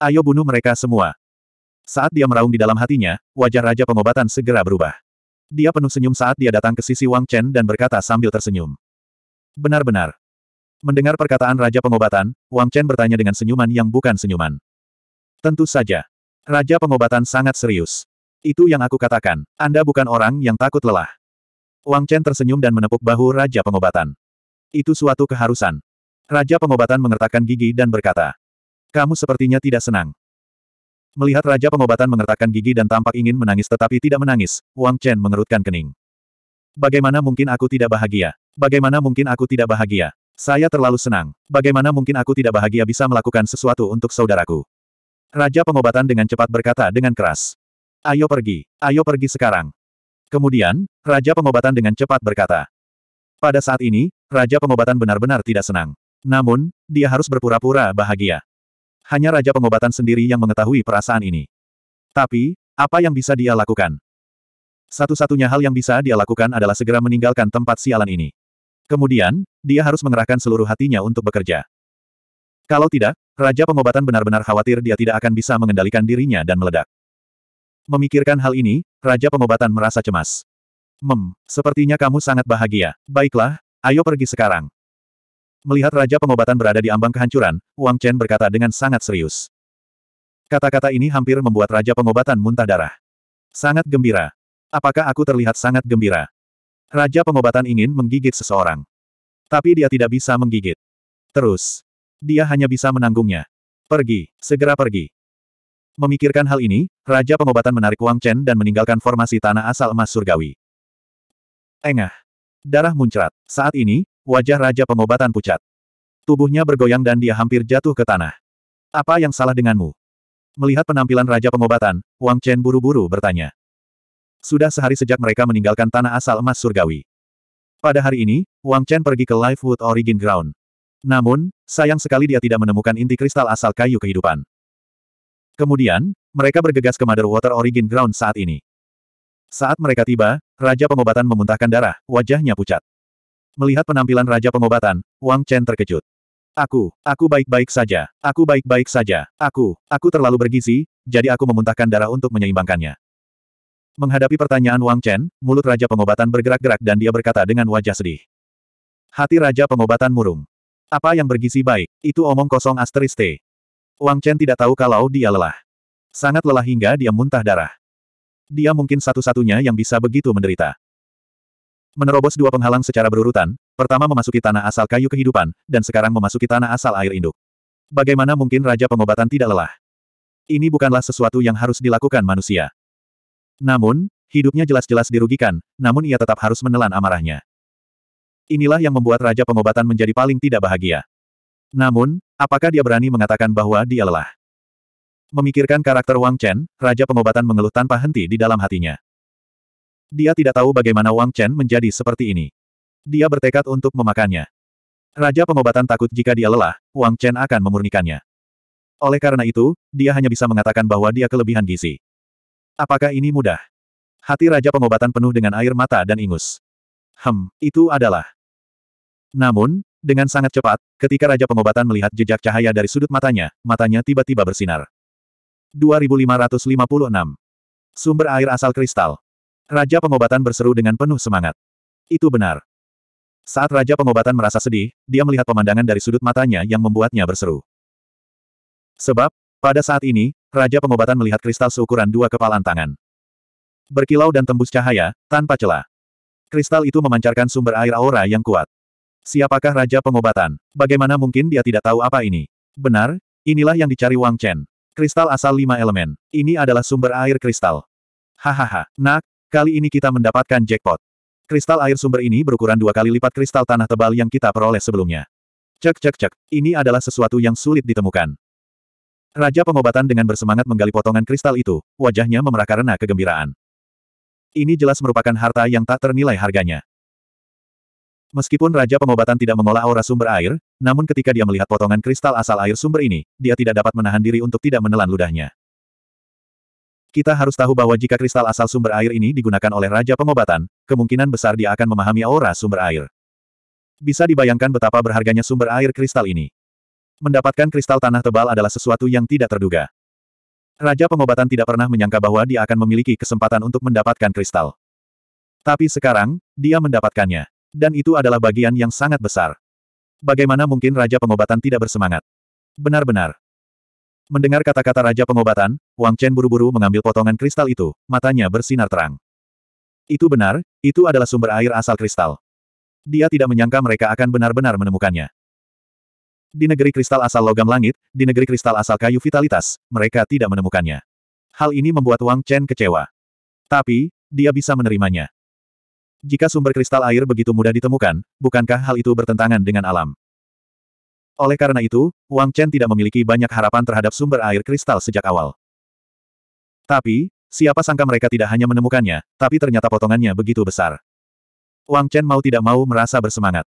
Ayo bunuh mereka semua. Saat dia meraung di dalam hatinya, wajah Raja Pengobatan segera berubah. Dia penuh senyum saat dia datang ke sisi Wang Chen dan berkata sambil tersenyum. Benar-benar. Mendengar perkataan Raja Pengobatan, Wang Chen bertanya dengan senyuman yang bukan senyuman. Tentu saja. Raja Pengobatan sangat serius. Itu yang aku katakan, Anda bukan orang yang takut lelah. Wang Chen tersenyum dan menepuk bahu Raja Pengobatan. Itu suatu keharusan. Raja Pengobatan mengertakkan gigi dan berkata, Kamu sepertinya tidak senang. Melihat Raja Pengobatan mengertakkan gigi dan tampak ingin menangis tetapi tidak menangis, Wang Chen mengerutkan kening. Bagaimana mungkin aku tidak bahagia? Bagaimana mungkin aku tidak bahagia? Saya terlalu senang. Bagaimana mungkin aku tidak bahagia bisa melakukan sesuatu untuk saudaraku? Raja pengobatan dengan cepat berkata dengan keras. Ayo pergi, ayo pergi sekarang. Kemudian, Raja pengobatan dengan cepat berkata. Pada saat ini, Raja pengobatan benar-benar tidak senang. Namun, dia harus berpura-pura bahagia. Hanya Raja pengobatan sendiri yang mengetahui perasaan ini. Tapi, apa yang bisa dia lakukan? Satu-satunya hal yang bisa dia lakukan adalah segera meninggalkan tempat sialan ini. Kemudian, dia harus mengerahkan seluruh hatinya untuk bekerja. Kalau tidak, Raja Pengobatan benar-benar khawatir dia tidak akan bisa mengendalikan dirinya dan meledak. Memikirkan hal ini, Raja Pengobatan merasa cemas. Mem, sepertinya kamu sangat bahagia. Baiklah, ayo pergi sekarang. Melihat Raja Pengobatan berada di ambang kehancuran, Wang Chen berkata dengan sangat serius. Kata-kata ini hampir membuat Raja Pengobatan muntah darah. Sangat gembira. Apakah aku terlihat sangat gembira? Raja pengobatan ingin menggigit seseorang. Tapi dia tidak bisa menggigit. Terus. Dia hanya bisa menanggungnya. Pergi, segera pergi. Memikirkan hal ini, Raja pengobatan menarik Wang Chen dan meninggalkan formasi tanah asal emas surgawi. Engah. Darah muncrat. Saat ini, wajah Raja pengobatan pucat. Tubuhnya bergoyang dan dia hampir jatuh ke tanah. Apa yang salah denganmu? Melihat penampilan Raja Pengobatan, Wang Chen buru-buru bertanya. Sudah sehari sejak mereka meninggalkan tanah asal emas surgawi. Pada hari ini, Wang Chen pergi ke Lifewood Origin Ground. Namun, sayang sekali dia tidak menemukan inti kristal asal kayu kehidupan. Kemudian, mereka bergegas ke Mother Water Origin Ground saat ini. Saat mereka tiba, Raja Pengobatan memuntahkan darah, wajahnya pucat. Melihat penampilan Raja Pengobatan, Wang Chen terkejut. Aku, aku baik-baik saja, aku baik-baik saja, aku, aku terlalu bergizi, jadi aku memuntahkan darah untuk menyeimbangkannya. Menghadapi pertanyaan Wang Chen, mulut Raja Pengobatan bergerak-gerak dan dia berkata dengan wajah sedih. Hati Raja Pengobatan murung. Apa yang bergizi baik, itu omong kosong asteriste. Wang Chen tidak tahu kalau dia lelah. Sangat lelah hingga dia muntah darah. Dia mungkin satu-satunya yang bisa begitu menderita. Menerobos dua penghalang secara berurutan, pertama memasuki tanah asal kayu kehidupan, dan sekarang memasuki tanah asal air induk. Bagaimana mungkin Raja Pengobatan tidak lelah? Ini bukanlah sesuatu yang harus dilakukan manusia. Namun, hidupnya jelas-jelas dirugikan, namun ia tetap harus menelan amarahnya. Inilah yang membuat Raja Pengobatan menjadi paling tidak bahagia. Namun, apakah dia berani mengatakan bahwa dia lelah? Memikirkan karakter Wang Chen, Raja Pengobatan mengeluh tanpa henti di dalam hatinya. Dia tidak tahu bagaimana Wang Chen menjadi seperti ini. Dia bertekad untuk memakannya. Raja Pengobatan takut jika dia lelah, Wang Chen akan memurnikannya. Oleh karena itu, dia hanya bisa mengatakan bahwa dia kelebihan gizi. Apakah ini mudah? Hati Raja Pengobatan penuh dengan air mata dan ingus. Hem, itu adalah. Namun, dengan sangat cepat, ketika Raja Pengobatan melihat jejak cahaya dari sudut matanya, matanya tiba-tiba bersinar. 2556. Sumber air asal kristal. Raja Pengobatan berseru dengan penuh semangat. Itu benar. Saat Raja Pengobatan merasa sedih, dia melihat pemandangan dari sudut matanya yang membuatnya berseru. Sebab, pada saat ini, Raja Pengobatan melihat kristal seukuran dua kepalan tangan. Berkilau dan tembus cahaya, tanpa celah. Kristal itu memancarkan sumber air aura yang kuat. Siapakah Raja Pengobatan? Bagaimana mungkin dia tidak tahu apa ini? Benar, inilah yang dicari Wang Chen. Kristal asal lima elemen. Ini adalah sumber air kristal. Hahaha, nak, kali ini kita mendapatkan jackpot. Kristal air sumber ini berukuran dua kali lipat kristal tanah tebal yang kita peroleh sebelumnya. Cek cek cek, ini adalah sesuatu yang sulit ditemukan. Raja pengobatan dengan bersemangat menggali potongan kristal itu, wajahnya memerah karena kegembiraan. Ini jelas merupakan harta yang tak ternilai harganya. Meskipun Raja Pengobatan tidak mengolah aura sumber air, namun ketika dia melihat potongan kristal asal air sumber ini, dia tidak dapat menahan diri untuk tidak menelan ludahnya. Kita harus tahu bahwa jika kristal asal sumber air ini digunakan oleh Raja Pengobatan, kemungkinan besar dia akan memahami aura sumber air. Bisa dibayangkan betapa berharganya sumber air kristal ini. Mendapatkan kristal tanah tebal adalah sesuatu yang tidak terduga. Raja pengobatan tidak pernah menyangka bahwa dia akan memiliki kesempatan untuk mendapatkan kristal. Tapi sekarang, dia mendapatkannya. Dan itu adalah bagian yang sangat besar. Bagaimana mungkin Raja pengobatan tidak bersemangat? Benar-benar. Mendengar kata-kata Raja pengobatan, Wang Chen buru-buru mengambil potongan kristal itu, matanya bersinar terang. Itu benar, itu adalah sumber air asal kristal. Dia tidak menyangka mereka akan benar-benar menemukannya. Di negeri kristal asal logam langit, di negeri kristal asal kayu vitalitas, mereka tidak menemukannya. Hal ini membuat Wang Chen kecewa. Tapi, dia bisa menerimanya. Jika sumber kristal air begitu mudah ditemukan, bukankah hal itu bertentangan dengan alam? Oleh karena itu, Wang Chen tidak memiliki banyak harapan terhadap sumber air kristal sejak awal. Tapi, siapa sangka mereka tidak hanya menemukannya, tapi ternyata potongannya begitu besar. Wang Chen mau tidak mau merasa bersemangat.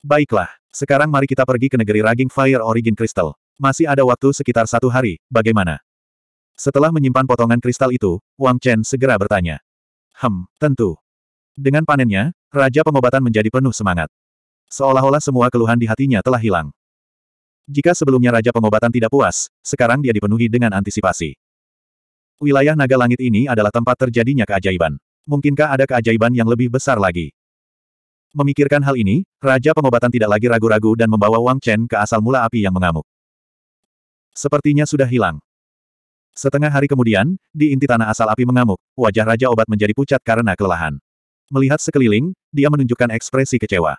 Baiklah. Sekarang mari kita pergi ke negeri Raging Fire Origin Crystal. Masih ada waktu sekitar satu hari, bagaimana? Setelah menyimpan potongan kristal itu, Wang Chen segera bertanya. Hem, tentu. Dengan panennya, Raja Pengobatan menjadi penuh semangat. Seolah-olah semua keluhan di hatinya telah hilang. Jika sebelumnya Raja Pengobatan tidak puas, sekarang dia dipenuhi dengan antisipasi. Wilayah naga langit ini adalah tempat terjadinya keajaiban. Mungkinkah ada keajaiban yang lebih besar lagi? Memikirkan hal ini, Raja Pengobatan tidak lagi ragu-ragu dan membawa Wang Chen ke asal mula api yang mengamuk. Sepertinya sudah hilang. Setengah hari kemudian, di inti tanah asal api mengamuk, wajah Raja Obat menjadi pucat karena kelelahan. Melihat sekeliling, dia menunjukkan ekspresi kecewa.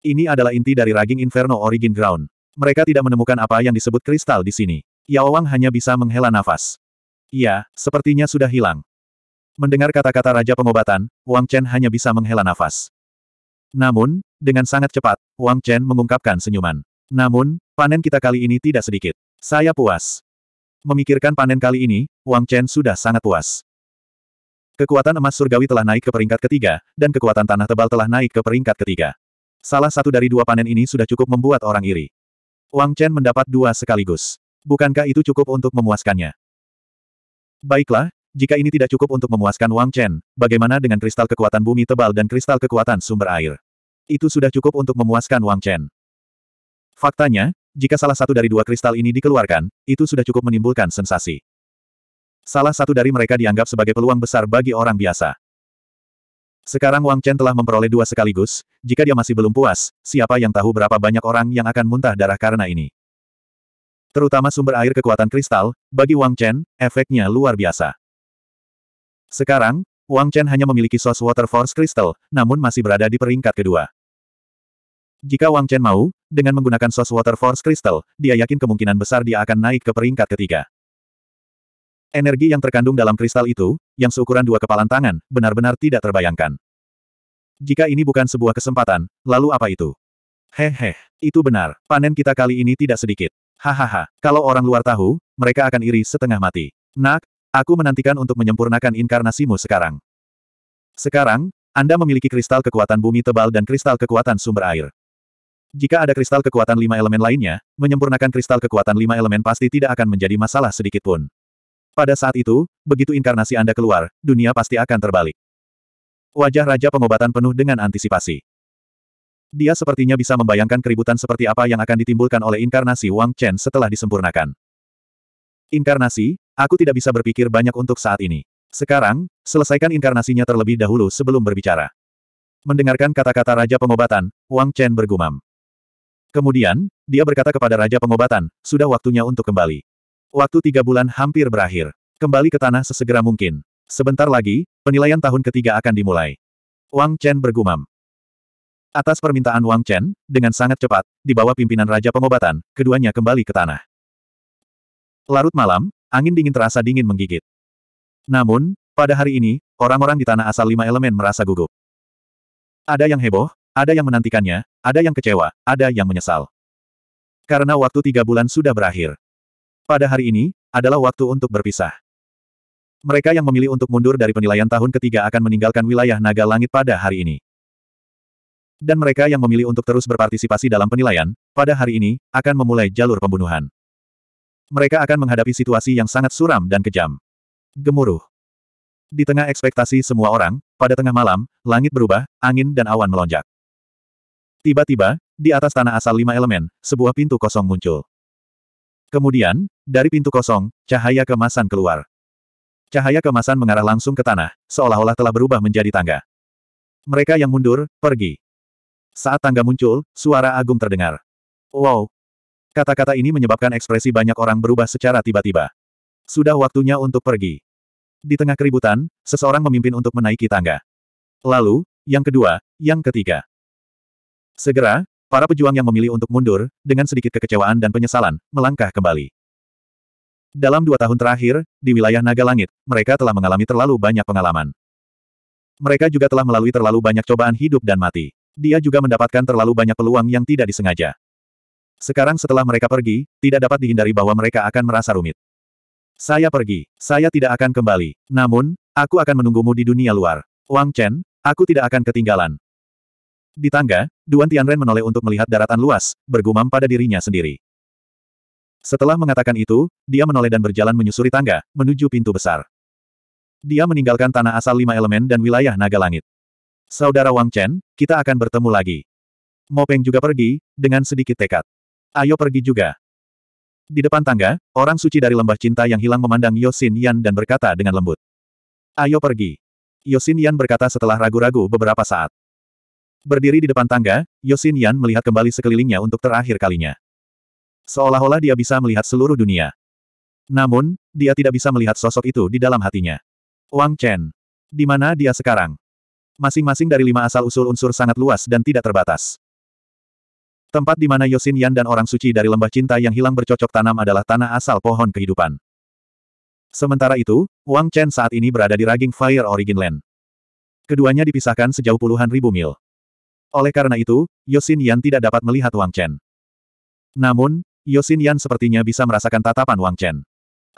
Ini adalah inti dari raging Inferno Origin Ground. Mereka tidak menemukan apa yang disebut kristal di sini. Yao Wang hanya bisa menghela nafas. Ya, sepertinya sudah hilang. Mendengar kata-kata Raja Pengobatan, Wang Chen hanya bisa menghela nafas. Namun, dengan sangat cepat, Wang Chen mengungkapkan senyuman. Namun, panen kita kali ini tidak sedikit. Saya puas. Memikirkan panen kali ini, Wang Chen sudah sangat puas. Kekuatan emas surgawi telah naik ke peringkat ketiga, dan kekuatan tanah tebal telah naik ke peringkat ketiga. Salah satu dari dua panen ini sudah cukup membuat orang iri. Wang Chen mendapat dua sekaligus. Bukankah itu cukup untuk memuaskannya? Baiklah, jika ini tidak cukup untuk memuaskan Wang Chen, bagaimana dengan kristal kekuatan bumi tebal dan kristal kekuatan sumber air? Itu sudah cukup untuk memuaskan Wang Chen. Faktanya, jika salah satu dari dua kristal ini dikeluarkan, itu sudah cukup menimbulkan sensasi. Salah satu dari mereka dianggap sebagai peluang besar bagi orang biasa. Sekarang Wang Chen telah memperoleh dua sekaligus, jika dia masih belum puas, siapa yang tahu berapa banyak orang yang akan muntah darah karena ini. Terutama sumber air kekuatan kristal, bagi Wang Chen, efeknya luar biasa. Sekarang, Wang Chen hanya memiliki Source Water Force Crystal, namun masih berada di peringkat kedua. Jika Wang Chen mau, dengan menggunakan Source Water Force Crystal, dia yakin kemungkinan besar dia akan naik ke peringkat ketiga. Energi yang terkandung dalam kristal itu, yang seukuran dua kepalan tangan, benar-benar tidak terbayangkan. Jika ini bukan sebuah kesempatan, lalu apa itu? Hehe, itu benar, panen kita kali ini tidak sedikit. Hahaha, kalau orang luar tahu, mereka akan iri setengah mati. Nak, Aku menantikan untuk menyempurnakan inkarnasimu sekarang. Sekarang, Anda memiliki kristal kekuatan bumi tebal dan kristal kekuatan sumber air. Jika ada kristal kekuatan lima elemen lainnya, menyempurnakan kristal kekuatan lima elemen pasti tidak akan menjadi masalah sedikitpun. Pada saat itu, begitu inkarnasi Anda keluar, dunia pasti akan terbalik. Wajah Raja Pengobatan penuh dengan antisipasi. Dia sepertinya bisa membayangkan keributan seperti apa yang akan ditimbulkan oleh inkarnasi Wang Chen setelah disempurnakan. Inkarnasi, Aku tidak bisa berpikir banyak untuk saat ini. Sekarang, selesaikan inkarnasinya terlebih dahulu sebelum berbicara. Mendengarkan kata-kata Raja Pengobatan, Wang Chen bergumam. Kemudian, dia berkata kepada Raja Pengobatan, sudah waktunya untuk kembali. Waktu tiga bulan hampir berakhir. Kembali ke tanah sesegera mungkin. Sebentar lagi, penilaian tahun ketiga akan dimulai. Wang Chen bergumam. Atas permintaan Wang Chen, dengan sangat cepat, di bawah pimpinan Raja Pengobatan, keduanya kembali ke tanah. Larut malam, angin dingin terasa dingin menggigit. Namun, pada hari ini, orang-orang di tanah asal lima elemen merasa gugup. Ada yang heboh, ada yang menantikannya, ada yang kecewa, ada yang menyesal. Karena waktu tiga bulan sudah berakhir. Pada hari ini, adalah waktu untuk berpisah. Mereka yang memilih untuk mundur dari penilaian tahun ketiga akan meninggalkan wilayah naga langit pada hari ini. Dan mereka yang memilih untuk terus berpartisipasi dalam penilaian, pada hari ini, akan memulai jalur pembunuhan mereka akan menghadapi situasi yang sangat suram dan kejam. Gemuruh. Di tengah ekspektasi semua orang, pada tengah malam, langit berubah, angin dan awan melonjak. Tiba-tiba, di atas tanah asal lima elemen, sebuah pintu kosong muncul. Kemudian, dari pintu kosong, cahaya kemasan keluar. Cahaya kemasan mengarah langsung ke tanah, seolah-olah telah berubah menjadi tangga. Mereka yang mundur, pergi. Saat tangga muncul, suara agung terdengar. Wow, Kata-kata ini menyebabkan ekspresi banyak orang berubah secara tiba-tiba. Sudah waktunya untuk pergi. Di tengah keributan, seseorang memimpin untuk menaiki tangga. Lalu, yang kedua, yang ketiga. Segera, para pejuang yang memilih untuk mundur, dengan sedikit kekecewaan dan penyesalan, melangkah kembali. Dalam dua tahun terakhir, di wilayah Naga Langit, mereka telah mengalami terlalu banyak pengalaman. Mereka juga telah melalui terlalu banyak cobaan hidup dan mati. Dia juga mendapatkan terlalu banyak peluang yang tidak disengaja. Sekarang setelah mereka pergi, tidak dapat dihindari bahwa mereka akan merasa rumit. Saya pergi. Saya tidak akan kembali. Namun, aku akan menunggumu di dunia luar. Wang Chen, aku tidak akan ketinggalan. Di tangga, Duan Tianren menoleh untuk melihat daratan luas, bergumam pada dirinya sendiri. Setelah mengatakan itu, dia menoleh dan berjalan menyusuri tangga, menuju pintu besar. Dia meninggalkan tanah asal lima elemen dan wilayah naga langit. Saudara Wang Chen, kita akan bertemu lagi. Mopeng juga pergi, dengan sedikit tekad. Ayo pergi juga. Di depan tangga, orang suci dari lembah cinta yang hilang memandang Yosin Yan dan berkata dengan lembut. Ayo pergi. Yosin Yan berkata setelah ragu-ragu beberapa saat. Berdiri di depan tangga, Yosin Yan melihat kembali sekelilingnya untuk terakhir kalinya. Seolah-olah dia bisa melihat seluruh dunia. Namun, dia tidak bisa melihat sosok itu di dalam hatinya. Wang Chen. Di mana dia sekarang? Masing-masing dari lima asal-usul unsur sangat luas dan tidak terbatas. Tempat di mana Yosin Yan dan orang suci dari lembah cinta yang hilang bercocok tanam adalah tanah asal pohon kehidupan. Sementara itu, Wang Chen saat ini berada di Raging Fire Origin Land. Keduanya dipisahkan sejauh puluhan ribu mil. Oleh karena itu, Yosin Yan tidak dapat melihat Wang Chen. Namun, Yosin Yan sepertinya bisa merasakan tatapan Wang Chen.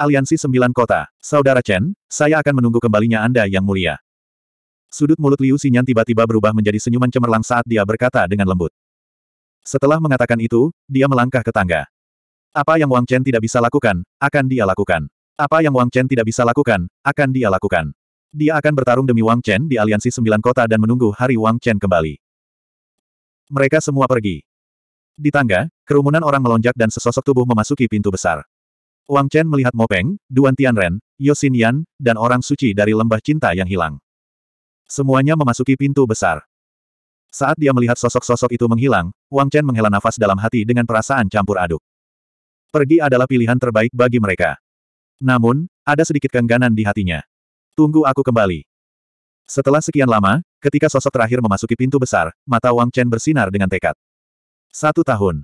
Aliansi Sembilan Kota, Saudara Chen, saya akan menunggu kembalinya Anda yang mulia. Sudut mulut Liu Xinyan tiba-tiba berubah menjadi senyuman cemerlang saat dia berkata dengan lembut. Setelah mengatakan itu, dia melangkah ke tangga. Apa yang Wang Chen tidak bisa lakukan, akan dia lakukan. Apa yang Wang Chen tidak bisa lakukan, akan dia lakukan. Dia akan bertarung demi Wang Chen di aliansi sembilan kota dan menunggu hari Wang Chen kembali. Mereka semua pergi. Di tangga, kerumunan orang melonjak dan sesosok tubuh memasuki pintu besar. Wang Chen melihat Mo Peng, Duan Tianren, Yosin Yan, dan orang suci dari lembah cinta yang hilang. Semuanya memasuki pintu besar. Saat dia melihat sosok-sosok itu menghilang, Wang Chen menghela nafas dalam hati dengan perasaan campur aduk. Pergi adalah pilihan terbaik bagi mereka. Namun, ada sedikit kengganan di hatinya. Tunggu aku kembali. Setelah sekian lama, ketika sosok terakhir memasuki pintu besar, mata Wang Chen bersinar dengan tekad. Satu tahun.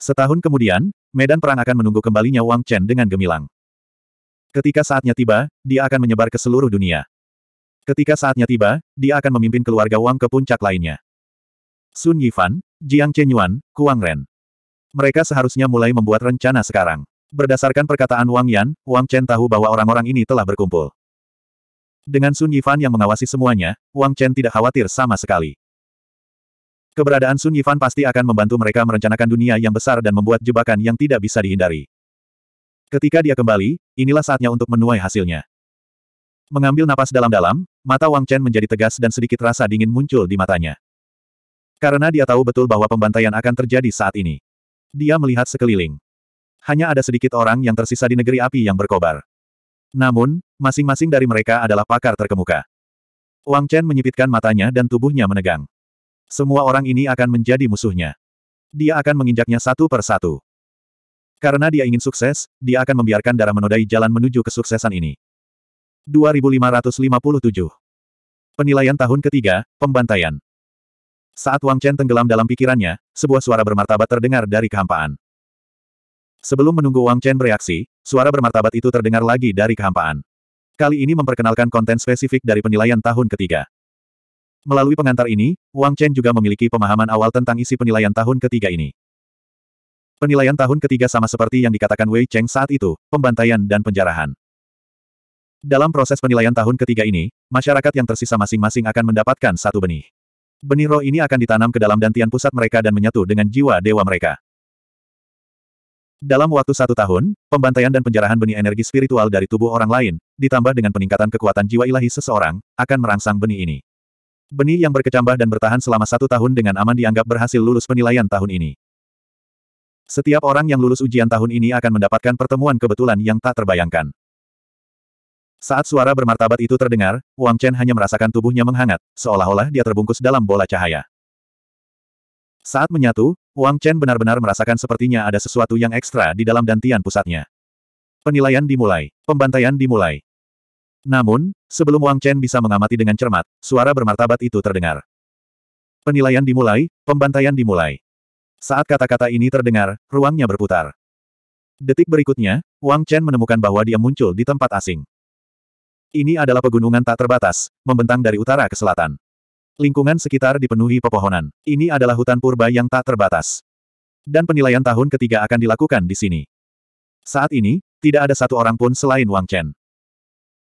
Setahun kemudian, medan perang akan menunggu kembalinya Wang Chen dengan gemilang. Ketika saatnya tiba, dia akan menyebar ke seluruh dunia. Ketika saatnya tiba, dia akan memimpin keluarga Wang ke puncak lainnya. Sun Yifan, Jiang Chenyuan, Kuang Ren. Mereka seharusnya mulai membuat rencana sekarang. Berdasarkan perkataan Wang Yan, Wang Chen tahu bahwa orang-orang ini telah berkumpul. Dengan Sun Yifan yang mengawasi semuanya, Wang Chen tidak khawatir sama sekali. Keberadaan Sun Yifan pasti akan membantu mereka merencanakan dunia yang besar dan membuat jebakan yang tidak bisa dihindari. Ketika dia kembali, inilah saatnya untuk menuai hasilnya. Mengambil napas dalam-dalam, mata Wang Chen menjadi tegas dan sedikit rasa dingin muncul di matanya. Karena dia tahu betul bahwa pembantaian akan terjadi saat ini. Dia melihat sekeliling. Hanya ada sedikit orang yang tersisa di negeri api yang berkobar. Namun, masing-masing dari mereka adalah pakar terkemuka. Wang Chen menyipitkan matanya dan tubuhnya menegang. Semua orang ini akan menjadi musuhnya. Dia akan menginjaknya satu per satu. Karena dia ingin sukses, dia akan membiarkan darah menodai jalan menuju kesuksesan ini. 2557. Penilaian tahun ketiga, pembantaian. Saat Wang Chen tenggelam dalam pikirannya, sebuah suara bermartabat terdengar dari kehampaan. Sebelum menunggu Wang Chen bereaksi, suara bermartabat itu terdengar lagi dari kehampaan. Kali ini memperkenalkan konten spesifik dari penilaian tahun ketiga. Melalui pengantar ini, Wang Chen juga memiliki pemahaman awal tentang isi penilaian tahun ketiga ini. Penilaian tahun ketiga sama seperti yang dikatakan Wei Cheng saat itu, pembantaian dan penjarahan. Dalam proses penilaian tahun ketiga ini, masyarakat yang tersisa masing-masing akan mendapatkan satu benih. Benih roh ini akan ditanam ke dalam dantian pusat mereka dan menyatu dengan jiwa dewa mereka. Dalam waktu satu tahun, pembantaian dan penjarahan benih energi spiritual dari tubuh orang lain, ditambah dengan peningkatan kekuatan jiwa ilahi seseorang, akan merangsang benih ini. Benih yang berkecambah dan bertahan selama satu tahun dengan aman dianggap berhasil lulus penilaian tahun ini. Setiap orang yang lulus ujian tahun ini akan mendapatkan pertemuan kebetulan yang tak terbayangkan. Saat suara bermartabat itu terdengar, Wang Chen hanya merasakan tubuhnya menghangat, seolah-olah dia terbungkus dalam bola cahaya. Saat menyatu, Wang Chen benar-benar merasakan sepertinya ada sesuatu yang ekstra di dalam dantian pusatnya. Penilaian dimulai. Pembantaian dimulai. Namun, sebelum Wang Chen bisa mengamati dengan cermat, suara bermartabat itu terdengar. Penilaian dimulai, pembantaian dimulai. Saat kata-kata ini terdengar, ruangnya berputar. Detik berikutnya, Wang Chen menemukan bahwa dia muncul di tempat asing. Ini adalah pegunungan tak terbatas, membentang dari utara ke selatan. Lingkungan sekitar dipenuhi pepohonan. Ini adalah hutan purba yang tak terbatas. Dan penilaian tahun ketiga akan dilakukan di sini. Saat ini, tidak ada satu orang pun selain Wang Chen.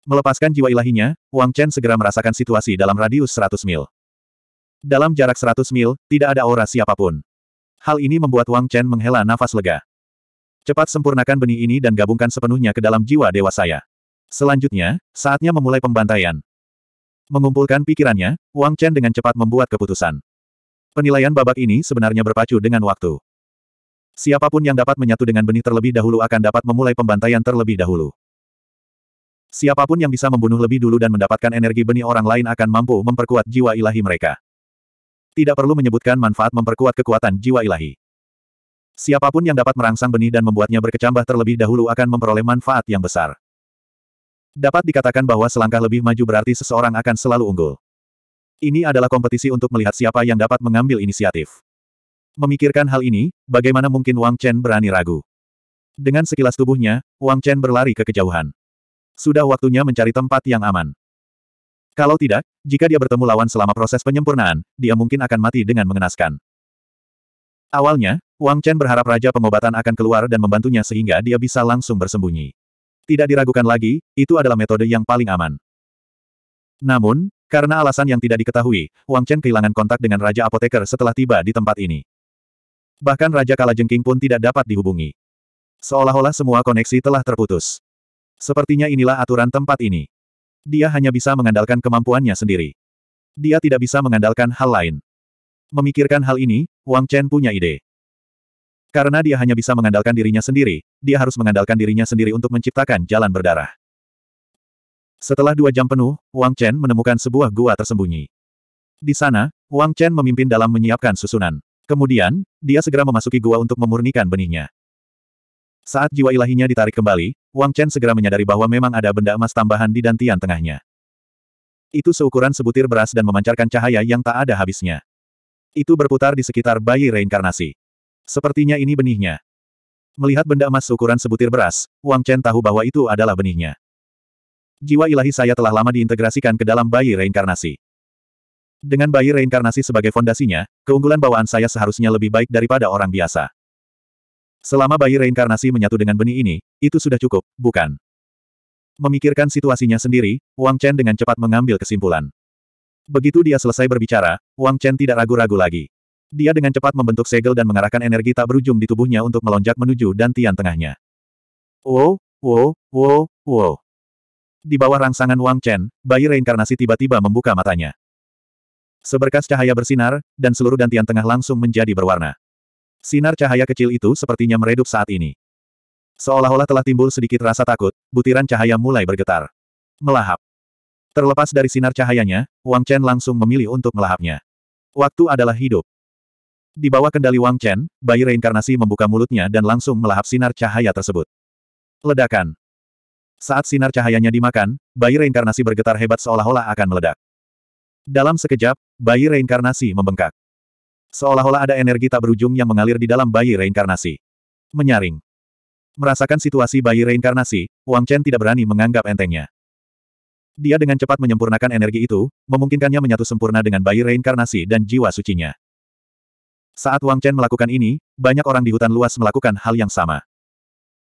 Melepaskan jiwa ilahinya, Wang Chen segera merasakan situasi dalam radius 100 mil. Dalam jarak 100 mil, tidak ada aura siapapun. Hal ini membuat Wang Chen menghela nafas lega. Cepat sempurnakan benih ini dan gabungkan sepenuhnya ke dalam jiwa dewa saya. Selanjutnya, saatnya memulai pembantaian. Mengumpulkan pikirannya, Wang Chen dengan cepat membuat keputusan. Penilaian babak ini sebenarnya berpacu dengan waktu. Siapapun yang dapat menyatu dengan benih terlebih dahulu akan dapat memulai pembantaian terlebih dahulu. Siapapun yang bisa membunuh lebih dulu dan mendapatkan energi benih orang lain akan mampu memperkuat jiwa ilahi mereka. Tidak perlu menyebutkan manfaat memperkuat kekuatan jiwa ilahi. Siapapun yang dapat merangsang benih dan membuatnya berkecambah terlebih dahulu akan memperoleh manfaat yang besar. Dapat dikatakan bahwa selangkah lebih maju berarti seseorang akan selalu unggul. Ini adalah kompetisi untuk melihat siapa yang dapat mengambil inisiatif. Memikirkan hal ini, bagaimana mungkin Wang Chen berani ragu? Dengan sekilas tubuhnya, Wang Chen berlari ke kejauhan. Sudah waktunya mencari tempat yang aman. Kalau tidak, jika dia bertemu lawan selama proses penyempurnaan, dia mungkin akan mati dengan mengenaskan. Awalnya, Wang Chen berharap Raja Pengobatan akan keluar dan membantunya sehingga dia bisa langsung bersembunyi. Tidak diragukan lagi, itu adalah metode yang paling aman. Namun, karena alasan yang tidak diketahui, Wang Chen kehilangan kontak dengan Raja Apoteker setelah tiba di tempat ini. Bahkan Raja Kalajengking pun tidak dapat dihubungi. Seolah-olah semua koneksi telah terputus. Sepertinya inilah aturan tempat ini. Dia hanya bisa mengandalkan kemampuannya sendiri. Dia tidak bisa mengandalkan hal lain. Memikirkan hal ini, Wang Chen punya ide. Karena dia hanya bisa mengandalkan dirinya sendiri, dia harus mengandalkan dirinya sendiri untuk menciptakan jalan berdarah. Setelah dua jam penuh, Wang Chen menemukan sebuah gua tersembunyi. Di sana, Wang Chen memimpin dalam menyiapkan susunan. Kemudian, dia segera memasuki gua untuk memurnikan benihnya. Saat jiwa ilahinya ditarik kembali, Wang Chen segera menyadari bahwa memang ada benda emas tambahan di dantian tengahnya. Itu seukuran sebutir beras dan memancarkan cahaya yang tak ada habisnya. Itu berputar di sekitar bayi reinkarnasi. Sepertinya ini benihnya. Melihat benda emas ukuran sebutir beras, Wang Chen tahu bahwa itu adalah benihnya. Jiwa ilahi saya telah lama diintegrasikan ke dalam bayi reinkarnasi. Dengan bayi reinkarnasi sebagai fondasinya, keunggulan bawaan saya seharusnya lebih baik daripada orang biasa. Selama bayi reinkarnasi menyatu dengan benih ini, itu sudah cukup, bukan? Memikirkan situasinya sendiri, Wang Chen dengan cepat mengambil kesimpulan. Begitu dia selesai berbicara, Wang Chen tidak ragu-ragu lagi. Dia dengan cepat membentuk segel dan mengarahkan energi tak berujung di tubuhnya untuk melonjak menuju dan tian tengahnya. Wow, wow, wow, wow. Di bawah rangsangan Wang Chen, bayi reinkarnasi tiba-tiba membuka matanya. Seberkas cahaya bersinar, dan seluruh dantian tengah langsung menjadi berwarna. Sinar cahaya kecil itu sepertinya meredup saat ini. Seolah-olah telah timbul sedikit rasa takut, butiran cahaya mulai bergetar. Melahap. Terlepas dari sinar cahayanya, Wang Chen langsung memilih untuk melahapnya. Waktu adalah hidup. Di bawah kendali Wang Chen, bayi reinkarnasi membuka mulutnya dan langsung melahap sinar cahaya tersebut. Ledakan. Saat sinar cahayanya dimakan, bayi reinkarnasi bergetar hebat seolah-olah akan meledak. Dalam sekejap, bayi reinkarnasi membengkak. Seolah-olah ada energi tak berujung yang mengalir di dalam bayi reinkarnasi. Menyaring. Merasakan situasi bayi reinkarnasi, Wang Chen tidak berani menganggap entengnya. Dia dengan cepat menyempurnakan energi itu, memungkinkannya menyatu sempurna dengan bayi reinkarnasi dan jiwa sucinya. Saat Wang Chen melakukan ini, banyak orang di hutan luas melakukan hal yang sama.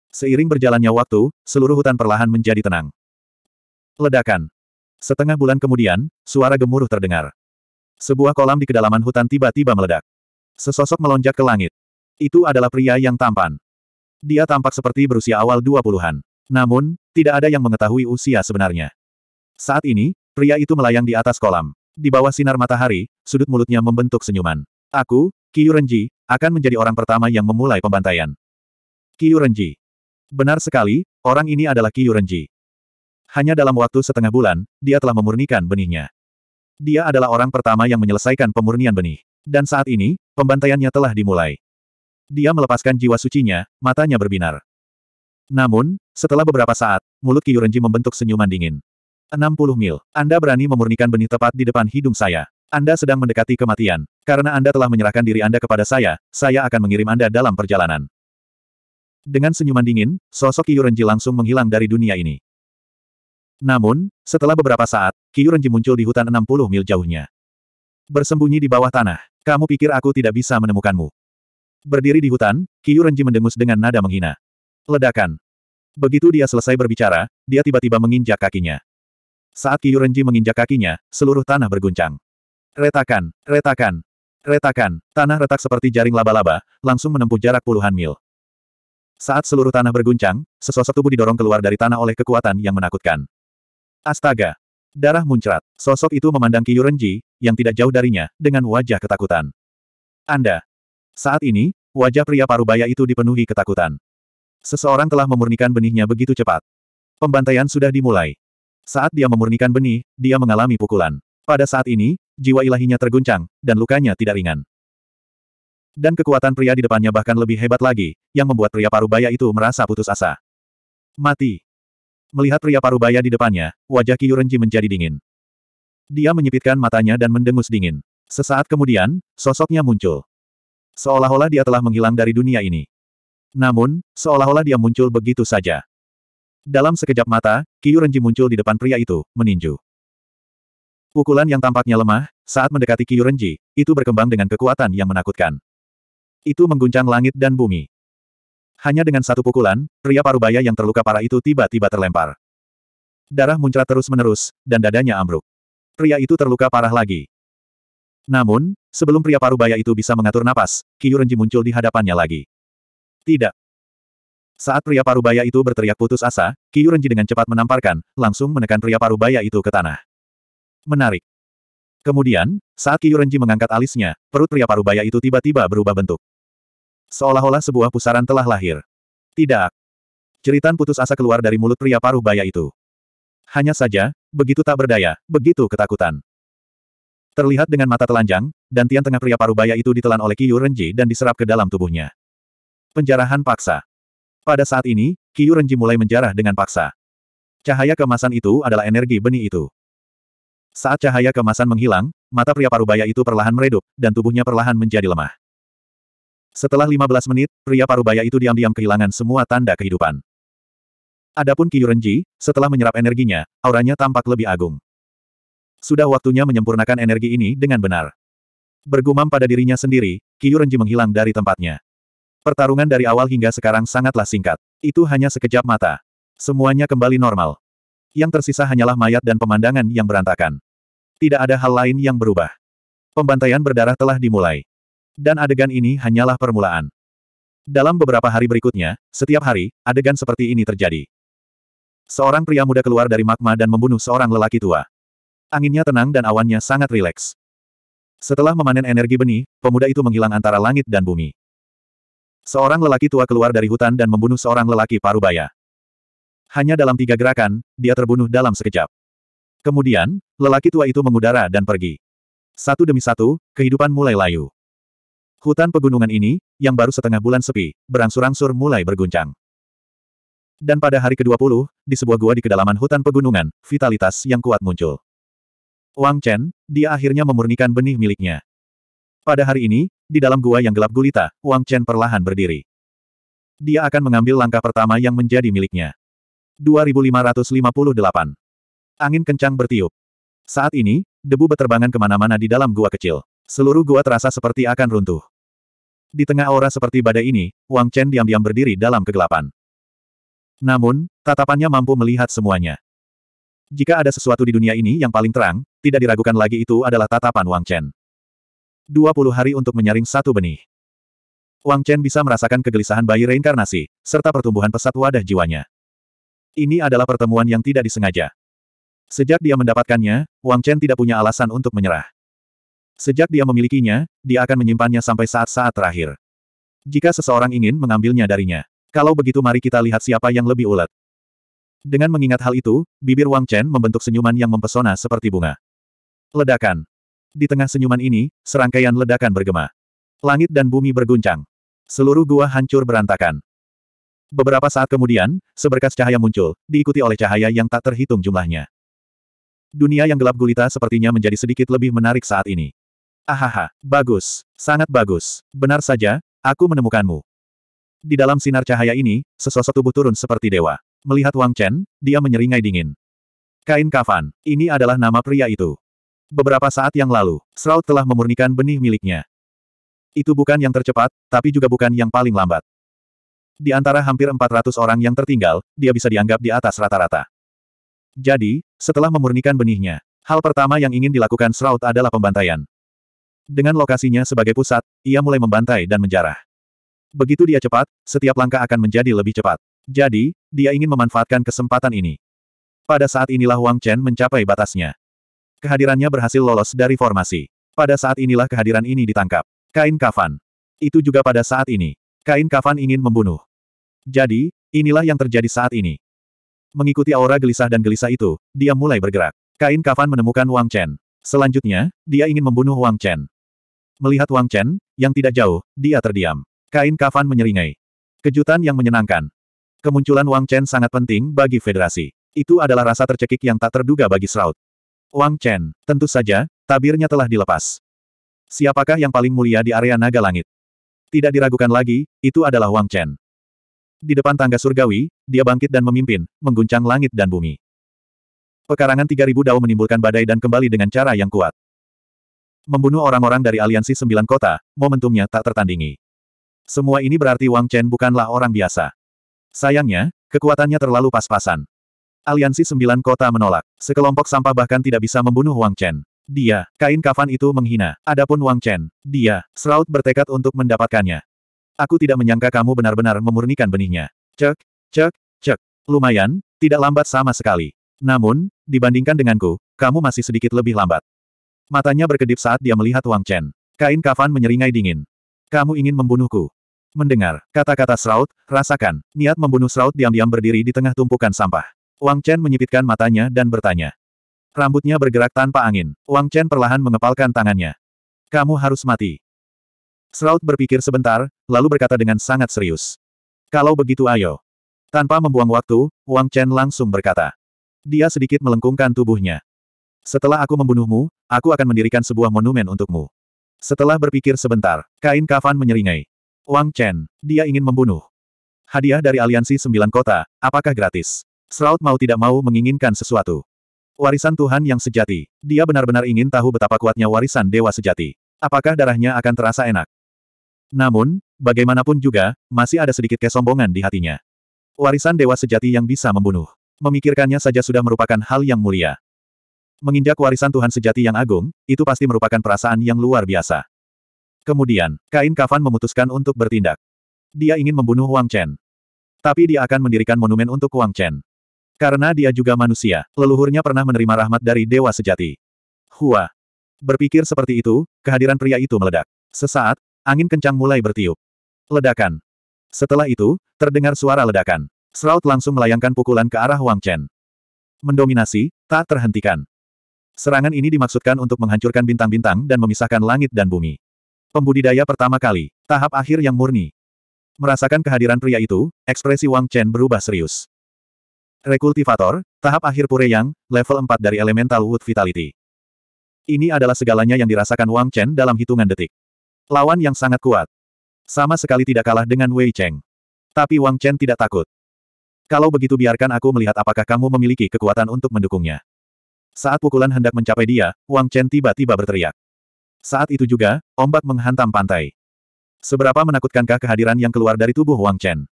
Seiring berjalannya waktu, seluruh hutan perlahan menjadi tenang. Ledakan. Setengah bulan kemudian, suara gemuruh terdengar. Sebuah kolam di kedalaman hutan tiba-tiba meledak. Sesosok melonjak ke langit. Itu adalah pria yang tampan. Dia tampak seperti berusia awal 20-an. Namun, tidak ada yang mengetahui usia sebenarnya. Saat ini, pria itu melayang di atas kolam. Di bawah sinar matahari, sudut mulutnya membentuk senyuman. Aku, Kiyurenji, akan menjadi orang pertama yang memulai pembantaian. Kiyurenji. Benar sekali, orang ini adalah Kiyurenji. Hanya dalam waktu setengah bulan, dia telah memurnikan benihnya. Dia adalah orang pertama yang menyelesaikan pemurnian benih. Dan saat ini, pembantaiannya telah dimulai. Dia melepaskan jiwa sucinya, matanya berbinar. Namun, setelah beberapa saat, mulut Kiyurenji membentuk senyuman dingin. 60 mil. Anda berani memurnikan benih tepat di depan hidung saya. Anda sedang mendekati kematian. Karena Anda telah menyerahkan diri Anda kepada saya, saya akan mengirim Anda dalam perjalanan. Dengan senyuman dingin, sosok Kiyurenji langsung menghilang dari dunia ini. Namun, setelah beberapa saat, Kiyurenji muncul di hutan 60 mil jauhnya. Bersembunyi di bawah tanah, kamu pikir aku tidak bisa menemukanmu. Berdiri di hutan, Kiyurenji mendengus dengan nada menghina. Ledakan. Begitu dia selesai berbicara, dia tiba-tiba menginjak kakinya. Saat Kiyurenji menginjak kakinya, seluruh tanah berguncang. Retakan, retakan, retakan, tanah retak seperti jaring laba-laba, langsung menempuh jarak puluhan mil. Saat seluruh tanah berguncang, sesosok tubuh didorong keluar dari tanah oleh kekuatan yang menakutkan. Astaga! Darah muncrat, sosok itu memandang Ki Yurenji, yang tidak jauh darinya, dengan wajah ketakutan. Anda! Saat ini, wajah pria parubaya itu dipenuhi ketakutan. Seseorang telah memurnikan benihnya begitu cepat. Pembantaian sudah dimulai. Saat dia memurnikan benih, dia mengalami pukulan. Pada saat ini, jiwa ilahinya terguncang, dan lukanya tidak ringan. Dan kekuatan pria di depannya bahkan lebih hebat lagi, yang membuat pria parubaya itu merasa putus asa. Mati. Melihat pria parubaya di depannya, wajah Kiyurenji menjadi dingin. Dia menyipitkan matanya dan mendengus dingin. Sesaat kemudian, sosoknya muncul. Seolah-olah dia telah menghilang dari dunia ini. Namun, seolah-olah dia muncul begitu saja. Dalam sekejap mata, Kiyurenji muncul di depan pria itu, meninju. Pukulan yang tampaknya lemah, saat mendekati Kyurenji, itu berkembang dengan kekuatan yang menakutkan. Itu mengguncang langit dan bumi. Hanya dengan satu pukulan, pria parubaya yang terluka parah itu tiba-tiba terlempar. Darah muncrat terus-menerus, dan dadanya ambruk. Pria itu terluka parah lagi. Namun, sebelum pria parubaya itu bisa mengatur napas, Kyurenji muncul di hadapannya lagi. Tidak. Saat pria parubaya itu berteriak putus asa, Kyurenji dengan cepat menamparkan, langsung menekan pria parubaya itu ke tanah. Menarik. Kemudian, saat Kyurenji mengangkat alisnya, perut pria parubaya itu tiba-tiba berubah bentuk. Seolah-olah sebuah pusaran telah lahir. Tidak. Ceritan putus asa keluar dari mulut pria parubaya itu. Hanya saja, begitu tak berdaya, begitu ketakutan. Terlihat dengan mata telanjang, dan tian tengah pria parubaya itu ditelan oleh Ki dan diserap ke dalam tubuhnya. Penjarahan paksa. Pada saat ini, Ki mulai menjarah dengan paksa. Cahaya kemasan itu adalah energi benih itu. Saat cahaya kemasan menghilang, mata pria parubaya itu perlahan meredup, dan tubuhnya perlahan menjadi lemah. Setelah 15 menit, pria parubaya itu diam-diam kehilangan semua tanda kehidupan. Adapun Yurenji, setelah menyerap energinya, auranya tampak lebih agung. Sudah waktunya menyempurnakan energi ini dengan benar. Bergumam pada dirinya sendiri, Yurenji menghilang dari tempatnya. Pertarungan dari awal hingga sekarang sangatlah singkat. Itu hanya sekejap mata. Semuanya kembali normal. Yang tersisa hanyalah mayat dan pemandangan yang berantakan. Tidak ada hal lain yang berubah. Pembantaian berdarah telah dimulai. Dan adegan ini hanyalah permulaan. Dalam beberapa hari berikutnya, setiap hari, adegan seperti ini terjadi. Seorang pria muda keluar dari magma dan membunuh seorang lelaki tua. Anginnya tenang dan awannya sangat rileks. Setelah memanen energi benih, pemuda itu menghilang antara langit dan bumi. Seorang lelaki tua keluar dari hutan dan membunuh seorang lelaki parubaya. Hanya dalam tiga gerakan, dia terbunuh dalam sekejap. Kemudian, lelaki tua itu mengudara dan pergi. Satu demi satu, kehidupan mulai layu. Hutan pegunungan ini, yang baru setengah bulan sepi, berangsur-angsur mulai berguncang. Dan pada hari ke-20, di sebuah gua di kedalaman hutan pegunungan, vitalitas yang kuat muncul. Wang Chen, dia akhirnya memurnikan benih miliknya. Pada hari ini, di dalam gua yang gelap gulita, Wang Chen perlahan berdiri. Dia akan mengambil langkah pertama yang menjadi miliknya. 2558. Angin kencang bertiup. Saat ini, debu berterbangan kemana-mana di dalam gua kecil. Seluruh gua terasa seperti akan runtuh. Di tengah aura seperti badai ini, Wang Chen diam-diam berdiri dalam kegelapan. Namun, tatapannya mampu melihat semuanya. Jika ada sesuatu di dunia ini yang paling terang, tidak diragukan lagi itu adalah tatapan Wang Chen. 20 hari untuk menyaring satu benih. Wang Chen bisa merasakan kegelisahan bayi reinkarnasi, serta pertumbuhan pesat wadah jiwanya. Ini adalah pertemuan yang tidak disengaja. Sejak dia mendapatkannya, Wang Chen tidak punya alasan untuk menyerah. Sejak dia memilikinya, dia akan menyimpannya sampai saat-saat terakhir. Jika seseorang ingin mengambilnya darinya. Kalau begitu mari kita lihat siapa yang lebih ulet. Dengan mengingat hal itu, bibir Wang Chen membentuk senyuman yang mempesona seperti bunga. Ledakan. Di tengah senyuman ini, serangkaian ledakan bergema. Langit dan bumi berguncang. Seluruh gua hancur berantakan. Beberapa saat kemudian, seberkas cahaya muncul, diikuti oleh cahaya yang tak terhitung jumlahnya. Dunia yang gelap gulita sepertinya menjadi sedikit lebih menarik saat ini. Ahaha, bagus, sangat bagus. Benar saja, aku menemukanmu. Di dalam sinar cahaya ini, sesosok tubuh turun seperti dewa. Melihat Wang Chen, dia menyeringai dingin. Kain kafan, ini adalah nama pria itu. Beberapa saat yang lalu, Shroud telah memurnikan benih miliknya. Itu bukan yang tercepat, tapi juga bukan yang paling lambat. Di antara hampir 400 orang yang tertinggal, dia bisa dianggap di atas rata-rata. Jadi, setelah memurnikan benihnya, hal pertama yang ingin dilakukan Shroud adalah pembantaian. Dengan lokasinya sebagai pusat, ia mulai membantai dan menjarah. Begitu dia cepat, setiap langkah akan menjadi lebih cepat. Jadi, dia ingin memanfaatkan kesempatan ini. Pada saat inilah Wang Chen mencapai batasnya. Kehadirannya berhasil lolos dari formasi. Pada saat inilah kehadiran ini ditangkap. Kain kafan. Itu juga pada saat ini. Kain kafan ingin membunuh. Jadi, inilah yang terjadi saat ini. Mengikuti aura gelisah dan gelisah itu, dia mulai bergerak. Kain kafan menemukan Wang Chen. Selanjutnya, dia ingin membunuh Wang Chen. Melihat Wang Chen, yang tidak jauh, dia terdiam. Kain kafan menyeringai. Kejutan yang menyenangkan. Kemunculan Wang Chen sangat penting bagi federasi. Itu adalah rasa tercekik yang tak terduga bagi Shroud. Wang Chen, tentu saja, tabirnya telah dilepas. Siapakah yang paling mulia di area naga langit? Tidak diragukan lagi, itu adalah Wang Chen. Di depan tangga surgawi, dia bangkit dan memimpin, mengguncang langit dan bumi. Pekarangan 3000 dao menimbulkan badai dan kembali dengan cara yang kuat. Membunuh orang-orang dari aliansi sembilan kota, momentumnya tak tertandingi. Semua ini berarti Wang Chen bukanlah orang biasa. Sayangnya, kekuatannya terlalu pas-pasan. Aliansi sembilan kota menolak. Sekelompok sampah bahkan tidak bisa membunuh Wang Chen. Dia, kain kafan itu menghina. Adapun Wang Chen, dia, seraut bertekad untuk mendapatkannya. Aku tidak menyangka kamu benar-benar memurnikan benihnya. Cek, cek, cek. Lumayan, tidak lambat sama sekali. Namun, dibandingkan denganku, kamu masih sedikit lebih lambat. Matanya berkedip saat dia melihat Wang Chen. Kain kafan menyeringai dingin. Kamu ingin membunuhku. Mendengar kata-kata Sraut, rasakan, niat membunuh Sraut diam-diam berdiri di tengah tumpukan sampah. Wang Chen menyipitkan matanya dan bertanya. Rambutnya bergerak tanpa angin. Wang Chen perlahan mengepalkan tangannya. Kamu harus mati. Sraut berpikir sebentar, lalu berkata dengan sangat serius. Kalau begitu ayo. Tanpa membuang waktu, Wang Chen langsung berkata. Dia sedikit melengkungkan tubuhnya. Setelah aku membunuhmu, aku akan mendirikan sebuah monumen untukmu. Setelah berpikir sebentar, kain kafan menyeringai. Wang Chen, dia ingin membunuh. Hadiah dari aliansi sembilan kota, apakah gratis? Sraut mau tidak mau menginginkan sesuatu. Warisan Tuhan yang sejati. Dia benar-benar ingin tahu betapa kuatnya warisan dewa sejati. Apakah darahnya akan terasa enak? Namun, bagaimanapun juga, masih ada sedikit kesombongan di hatinya. Warisan dewa sejati yang bisa membunuh. Memikirkannya saja sudah merupakan hal yang mulia. Menginjak warisan Tuhan sejati yang agung, itu pasti merupakan perasaan yang luar biasa. Kemudian, Kain Kafan memutuskan untuk bertindak. Dia ingin membunuh Wang Chen. Tapi dia akan mendirikan monumen untuk Wang Chen. Karena dia juga manusia, leluhurnya pernah menerima rahmat dari Dewa Sejati. Hua. Berpikir seperti itu, kehadiran pria itu meledak. Sesaat, Angin kencang mulai bertiup. Ledakan. Setelah itu, terdengar suara ledakan. Seraut langsung melayangkan pukulan ke arah Wang Chen. Mendominasi, tak terhentikan. Serangan ini dimaksudkan untuk menghancurkan bintang-bintang dan memisahkan langit dan bumi. Pembudidaya pertama kali, tahap akhir yang murni. Merasakan kehadiran pria itu, ekspresi Wang Chen berubah serius. Rekultivator, tahap akhir Pure Yang, level 4 dari Elemental Wood Vitality. Ini adalah segalanya yang dirasakan Wang Chen dalam hitungan detik. Lawan yang sangat kuat. Sama sekali tidak kalah dengan Wei Cheng. Tapi Wang Chen tidak takut. Kalau begitu biarkan aku melihat apakah kamu memiliki kekuatan untuk mendukungnya. Saat pukulan hendak mencapai dia, Wang Chen tiba-tiba berteriak. Saat itu juga, ombak menghantam pantai. Seberapa menakutkankah kehadiran yang keluar dari tubuh Wang Chen?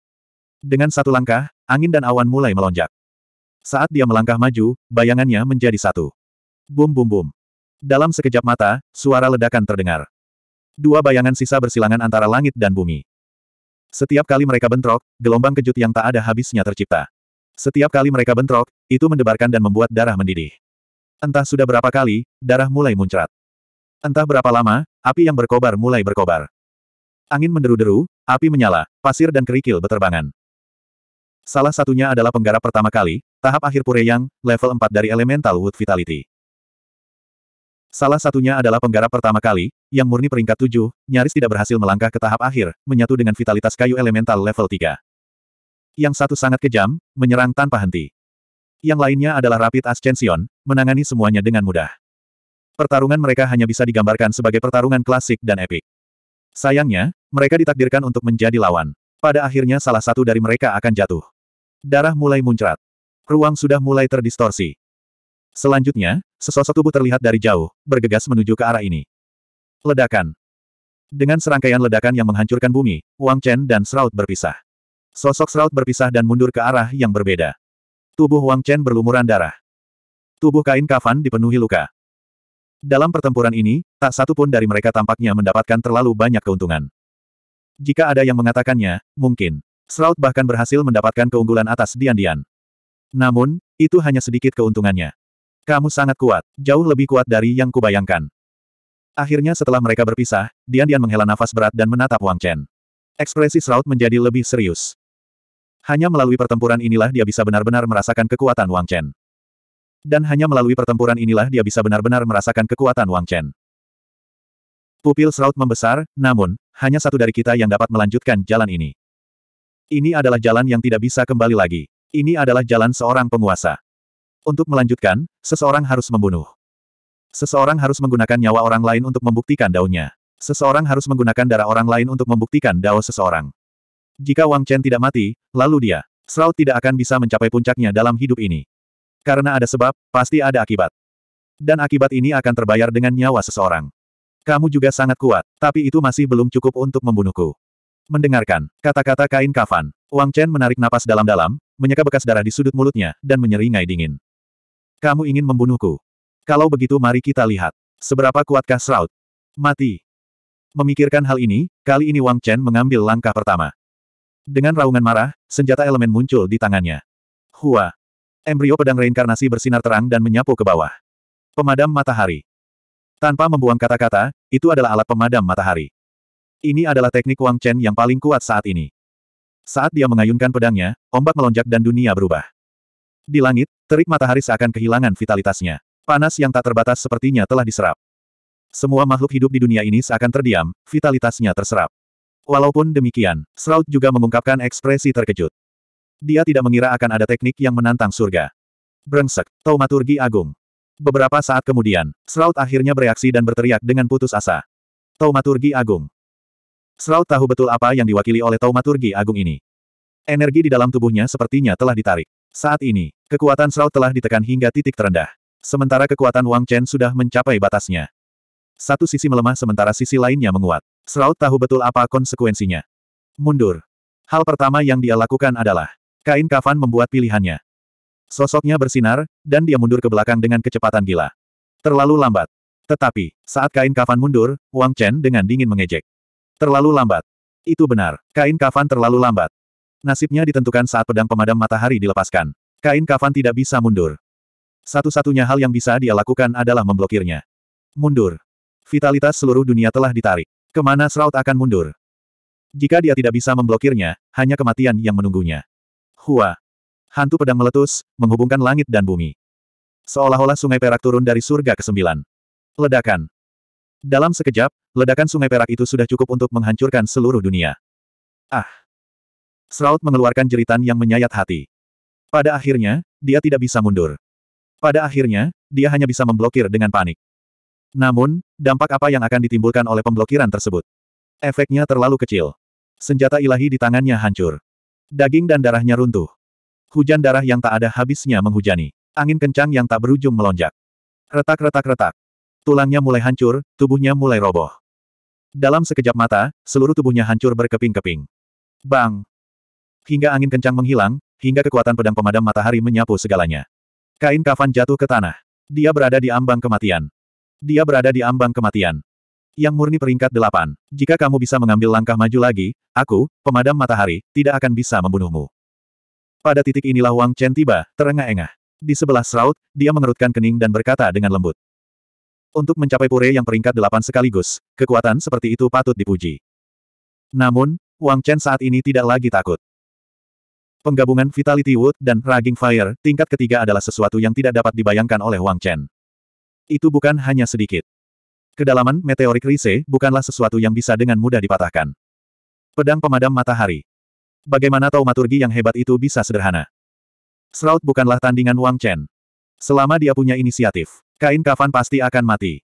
Dengan satu langkah, angin dan awan mulai melonjak. Saat dia melangkah maju, bayangannya menjadi satu. Bum bum bum. Dalam sekejap mata, suara ledakan terdengar. Dua bayangan sisa bersilangan antara langit dan bumi. Setiap kali mereka bentrok, gelombang kejut yang tak ada habisnya tercipta. Setiap kali mereka bentrok, itu mendebarkan dan membuat darah mendidih. Entah sudah berapa kali, darah mulai muncrat. Entah berapa lama, api yang berkobar mulai berkobar. Angin menderu-deru, api menyala, pasir dan kerikil beterbangan. Salah satunya adalah penggarap pertama kali, tahap akhir Pureyang, level 4 dari Elemental Wood Vitality. Salah satunya adalah penggarap pertama kali, yang murni peringkat 7, nyaris tidak berhasil melangkah ke tahap akhir, menyatu dengan vitalitas kayu elemental level 3. Yang satu sangat kejam, menyerang tanpa henti. Yang lainnya adalah Rapid Ascension, menangani semuanya dengan mudah. Pertarungan mereka hanya bisa digambarkan sebagai pertarungan klasik dan epik. Sayangnya, mereka ditakdirkan untuk menjadi lawan. Pada akhirnya salah satu dari mereka akan jatuh. Darah mulai muncrat. Ruang sudah mulai terdistorsi. Selanjutnya, sesosok tubuh terlihat dari jauh, bergegas menuju ke arah ini. Ledakan. Dengan serangkaian ledakan yang menghancurkan bumi, Wang Chen dan Seraut berpisah. Sosok Seraut berpisah dan mundur ke arah yang berbeda. Tubuh Wang Chen berlumuran darah. Tubuh kain kafan dipenuhi luka. Dalam pertempuran ini, tak satu pun dari mereka tampaknya mendapatkan terlalu banyak keuntungan. Jika ada yang mengatakannya, mungkin. Seraut bahkan berhasil mendapatkan keunggulan atas Dian Dian. Namun, itu hanya sedikit keuntungannya. Kamu sangat kuat, jauh lebih kuat dari yang kubayangkan. Akhirnya setelah mereka berpisah, Dian Dian menghela nafas berat dan menatap Wang Chen. Ekspresi Sraut menjadi lebih serius. Hanya melalui pertempuran inilah dia bisa benar-benar merasakan kekuatan Wang Chen. Dan hanya melalui pertempuran inilah dia bisa benar-benar merasakan kekuatan Wang Chen. Pupil Sraut membesar, namun, hanya satu dari kita yang dapat melanjutkan jalan ini. Ini adalah jalan yang tidak bisa kembali lagi. Ini adalah jalan seorang penguasa. Untuk melanjutkan, seseorang harus membunuh. Seseorang harus menggunakan nyawa orang lain untuk membuktikan daunnya. Seseorang harus menggunakan darah orang lain untuk membuktikan dao seseorang. Jika Wang Chen tidak mati, lalu dia, Shroud tidak akan bisa mencapai puncaknya dalam hidup ini. Karena ada sebab, pasti ada akibat. Dan akibat ini akan terbayar dengan nyawa seseorang. Kamu juga sangat kuat, tapi itu masih belum cukup untuk membunuhku. Mendengarkan kata-kata kain kafan, Wang Chen menarik napas dalam-dalam, menyeka bekas darah di sudut mulutnya, dan menyeringai dingin. Kamu ingin membunuhku? Kalau begitu mari kita lihat. Seberapa kuatkah Shroud? Mati. Memikirkan hal ini, kali ini Wang Chen mengambil langkah pertama. Dengan raungan marah, senjata elemen muncul di tangannya. Hua. Embrio pedang reinkarnasi bersinar terang dan menyapu ke bawah. Pemadam matahari. Tanpa membuang kata-kata, itu adalah alat pemadam matahari. Ini adalah teknik Wang Chen yang paling kuat saat ini. Saat dia mengayunkan pedangnya, ombak melonjak dan dunia berubah. Di langit, terik matahari seakan kehilangan vitalitasnya. Panas yang tak terbatas sepertinya telah diserap. Semua makhluk hidup di dunia ini seakan terdiam, vitalitasnya terserap. Walaupun demikian, Shroud juga mengungkapkan ekspresi terkejut. Dia tidak mengira akan ada teknik yang menantang surga. Brengsek, taumaturgi agung. Beberapa saat kemudian, Shroud akhirnya bereaksi dan berteriak dengan putus asa. Taumaturgi agung. Shroud tahu betul apa yang diwakili oleh taumaturgi agung ini. Energi di dalam tubuhnya sepertinya telah ditarik. Saat ini, kekuatan Shao telah ditekan hingga titik terendah. Sementara kekuatan Wang Chen sudah mencapai batasnya. Satu sisi melemah sementara sisi lainnya menguat. Shao tahu betul apa konsekuensinya. Mundur. Hal pertama yang dia lakukan adalah, kain kafan membuat pilihannya. Sosoknya bersinar, dan dia mundur ke belakang dengan kecepatan gila. Terlalu lambat. Tetapi, saat kain kafan mundur, Wang Chen dengan dingin mengejek. Terlalu lambat. Itu benar, kain kafan terlalu lambat. Nasibnya ditentukan saat pedang pemadam matahari dilepaskan. Kain kafan tidak bisa mundur. Satu-satunya hal yang bisa dia lakukan adalah memblokirnya. Mundur. Vitalitas seluruh dunia telah ditarik. Kemana Shroud akan mundur? Jika dia tidak bisa memblokirnya, hanya kematian yang menunggunya. Hua. Hantu pedang meletus, menghubungkan langit dan bumi. Seolah-olah sungai perak turun dari surga ke-9. Ledakan. Dalam sekejap, ledakan sungai perak itu sudah cukup untuk menghancurkan seluruh dunia. Ah! Seraut mengeluarkan jeritan yang menyayat hati. Pada akhirnya, dia tidak bisa mundur. Pada akhirnya, dia hanya bisa memblokir dengan panik. Namun, dampak apa yang akan ditimbulkan oleh pemblokiran tersebut? Efeknya terlalu kecil. Senjata ilahi di tangannya hancur. Daging dan darahnya runtuh. Hujan darah yang tak ada habisnya menghujani. Angin kencang yang tak berujung melonjak. Retak-retak-retak. Tulangnya mulai hancur, tubuhnya mulai roboh. Dalam sekejap mata, seluruh tubuhnya hancur berkeping-keping. Bang! Hingga angin kencang menghilang, hingga kekuatan pedang pemadam matahari menyapu segalanya. Kain kafan jatuh ke tanah. Dia berada di ambang kematian. Dia berada di ambang kematian. Yang murni peringkat delapan. Jika kamu bisa mengambil langkah maju lagi, aku, pemadam matahari, tidak akan bisa membunuhmu. Pada titik inilah Wang Chen tiba, terengah-engah. Di sebelah seraut, dia mengerutkan kening dan berkata dengan lembut. Untuk mencapai pure yang peringkat delapan sekaligus, kekuatan seperti itu patut dipuji. Namun, Wang Chen saat ini tidak lagi takut. Penggabungan Vitality Wood dan Raging Fire tingkat ketiga adalah sesuatu yang tidak dapat dibayangkan oleh Wang Chen. Itu bukan hanya sedikit. Kedalaman meteorik Rise bukanlah sesuatu yang bisa dengan mudah dipatahkan. Pedang pemadam matahari. Bagaimana taumaturgi yang hebat itu bisa sederhana? Seraut bukanlah tandingan Wang Chen. Selama dia punya inisiatif, kain kafan pasti akan mati.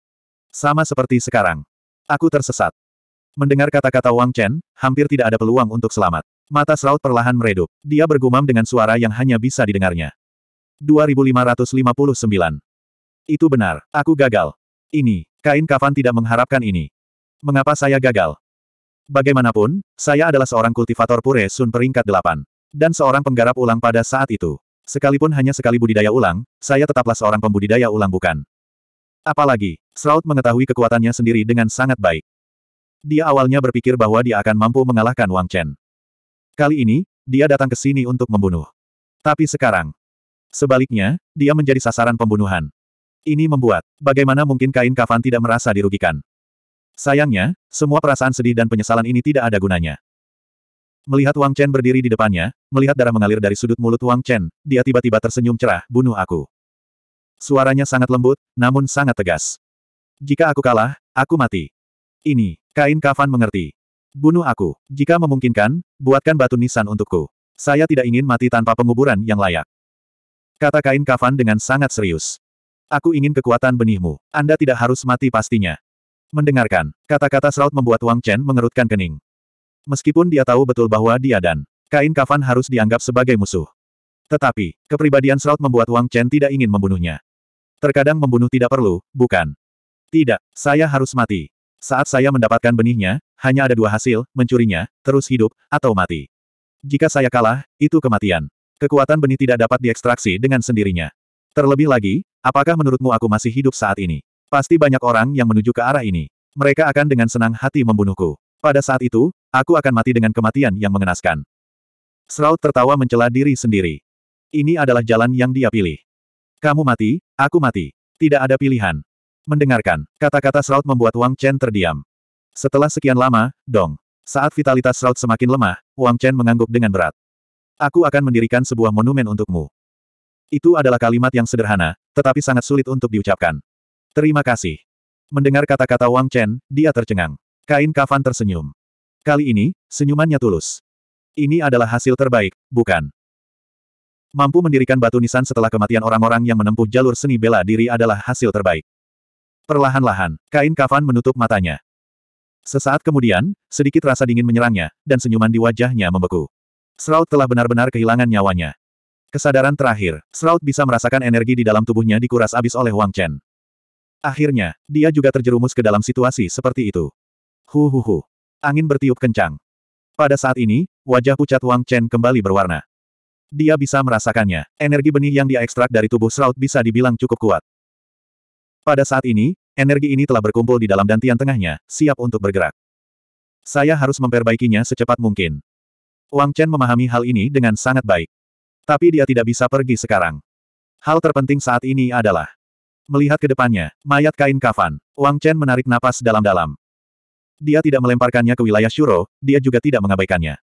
Sama seperti sekarang. Aku tersesat. Mendengar kata-kata Wang Chen, hampir tidak ada peluang untuk selamat. Mata Sraut perlahan meredup. Dia bergumam dengan suara yang hanya bisa didengarnya. 2559. Itu benar, aku gagal. Ini, kain kafan tidak mengharapkan ini. Mengapa saya gagal? Bagaimanapun, saya adalah seorang kultivator pure sun peringkat delapan Dan seorang penggarap ulang pada saat itu. Sekalipun hanya sekali budidaya ulang, saya tetaplah seorang pembudidaya ulang bukan. Apalagi, Sraut mengetahui kekuatannya sendiri dengan sangat baik. Dia awalnya berpikir bahwa dia akan mampu mengalahkan Wang Chen. Kali ini, dia datang ke sini untuk membunuh. Tapi sekarang, sebaliknya, dia menjadi sasaran pembunuhan. Ini membuat, bagaimana mungkin kain kafan tidak merasa dirugikan. Sayangnya, semua perasaan sedih dan penyesalan ini tidak ada gunanya. Melihat Wang Chen berdiri di depannya, melihat darah mengalir dari sudut mulut Wang Chen, dia tiba-tiba tersenyum cerah, bunuh aku. Suaranya sangat lembut, namun sangat tegas. Jika aku kalah, aku mati. Ini, kain kafan mengerti. Bunuh aku. Jika memungkinkan, buatkan batu nisan untukku. Saya tidak ingin mati tanpa penguburan yang layak. Kata kain kafan dengan sangat serius. Aku ingin kekuatan benihmu. Anda tidak harus mati pastinya. Mendengarkan, kata-kata seraut membuat Wang Chen mengerutkan kening. Meskipun dia tahu betul bahwa dia dan kain kafan harus dianggap sebagai musuh. Tetapi, kepribadian seraut membuat Wang Chen tidak ingin membunuhnya. Terkadang membunuh tidak perlu, bukan? Tidak, saya harus mati. Saat saya mendapatkan benihnya, hanya ada dua hasil, mencurinya, terus hidup, atau mati. Jika saya kalah, itu kematian. Kekuatan benih tidak dapat diekstraksi dengan sendirinya. Terlebih lagi, apakah menurutmu aku masih hidup saat ini? Pasti banyak orang yang menuju ke arah ini. Mereka akan dengan senang hati membunuhku. Pada saat itu, aku akan mati dengan kematian yang mengenaskan. Shroud tertawa mencela diri sendiri. Ini adalah jalan yang dia pilih. Kamu mati, aku mati. Tidak ada pilihan. Mendengarkan, kata-kata Shroud membuat Wang Chen terdiam. Setelah sekian lama, dong. Saat vitalitas Shroud semakin lemah, Wang Chen mengangguk dengan berat. Aku akan mendirikan sebuah monumen untukmu. Itu adalah kalimat yang sederhana, tetapi sangat sulit untuk diucapkan. Terima kasih. Mendengar kata-kata Wang Chen, dia tercengang. Kain kafan tersenyum. Kali ini, senyumannya tulus. Ini adalah hasil terbaik, bukan? Mampu mendirikan batu nisan setelah kematian orang-orang yang menempuh jalur seni bela diri adalah hasil terbaik. Perlahan-lahan, kain kafan menutup matanya. Sesaat kemudian, sedikit rasa dingin menyerangnya, dan senyuman di wajahnya membeku. Sraut telah benar-benar kehilangan nyawanya. Kesadaran terakhir, Sraut bisa merasakan energi di dalam tubuhnya dikuras abis oleh Wang Chen. Akhirnya, dia juga terjerumus ke dalam situasi seperti itu. Hu hu hu. Angin bertiup kencang. Pada saat ini, wajah pucat Wang Chen kembali berwarna. Dia bisa merasakannya. Energi benih yang dia ekstrak dari tubuh Sraut bisa dibilang cukup kuat. Pada saat ini, energi ini telah berkumpul di dalam dantian tengahnya, siap untuk bergerak. Saya harus memperbaikinya secepat mungkin. Wang Chen memahami hal ini dengan sangat baik. Tapi dia tidak bisa pergi sekarang. Hal terpenting saat ini adalah melihat ke depannya, mayat kain kafan. Wang Chen menarik napas dalam-dalam. Dia tidak melemparkannya ke wilayah Shuro, dia juga tidak mengabaikannya.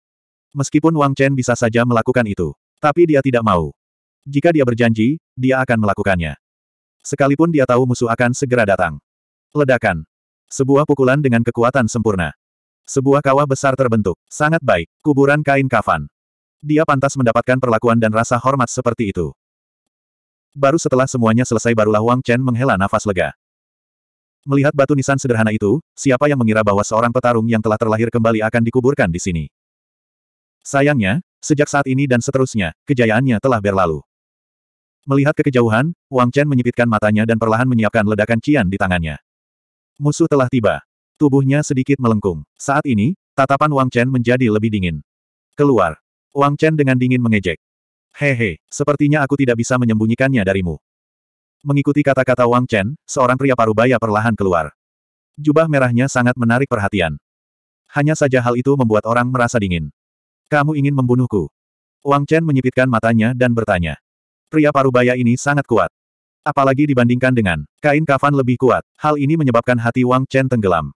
Meskipun Wang Chen bisa saja melakukan itu, tapi dia tidak mau. Jika dia berjanji, dia akan melakukannya. Sekalipun dia tahu musuh akan segera datang. Ledakan. Sebuah pukulan dengan kekuatan sempurna. Sebuah kawah besar terbentuk. Sangat baik. Kuburan kain kafan. Dia pantas mendapatkan perlakuan dan rasa hormat seperti itu. Baru setelah semuanya selesai barulah Wang Chen menghela nafas lega. Melihat batu nisan sederhana itu, siapa yang mengira bahwa seorang petarung yang telah terlahir kembali akan dikuburkan di sini? Sayangnya, sejak saat ini dan seterusnya, kejayaannya telah berlalu. Melihat ke kejauhan, Wang Chen menyipitkan matanya dan perlahan menyiapkan ledakan cian di tangannya. Musuh telah tiba. Tubuhnya sedikit melengkung. Saat ini, tatapan Wang Chen menjadi lebih dingin. Keluar. Wang Chen dengan dingin mengejek. Hehe, sepertinya aku tidak bisa menyembunyikannya darimu. Mengikuti kata-kata Wang Chen, seorang pria parubaya perlahan keluar. Jubah merahnya sangat menarik perhatian. Hanya saja hal itu membuat orang merasa dingin. Kamu ingin membunuhku? Wang Chen menyipitkan matanya dan bertanya. Pria parubaya ini sangat kuat. Apalagi dibandingkan dengan kain kafan lebih kuat. Hal ini menyebabkan hati Wang Chen tenggelam.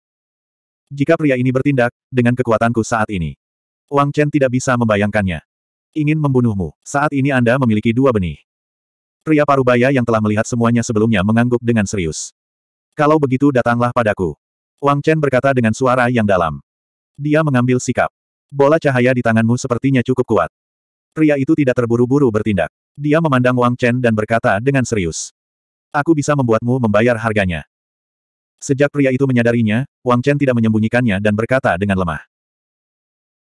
Jika pria ini bertindak, dengan kekuatanku saat ini. Wang Chen tidak bisa membayangkannya. Ingin membunuhmu. Saat ini Anda memiliki dua benih. Pria parubaya yang telah melihat semuanya sebelumnya mengangguk dengan serius. Kalau begitu datanglah padaku. Wang Chen berkata dengan suara yang dalam. Dia mengambil sikap. Bola cahaya di tanganmu sepertinya cukup kuat. Pria itu tidak terburu-buru bertindak. Dia memandang Wang Chen dan berkata dengan serius. Aku bisa membuatmu membayar harganya. Sejak pria itu menyadarinya, Wang Chen tidak menyembunyikannya dan berkata dengan lemah.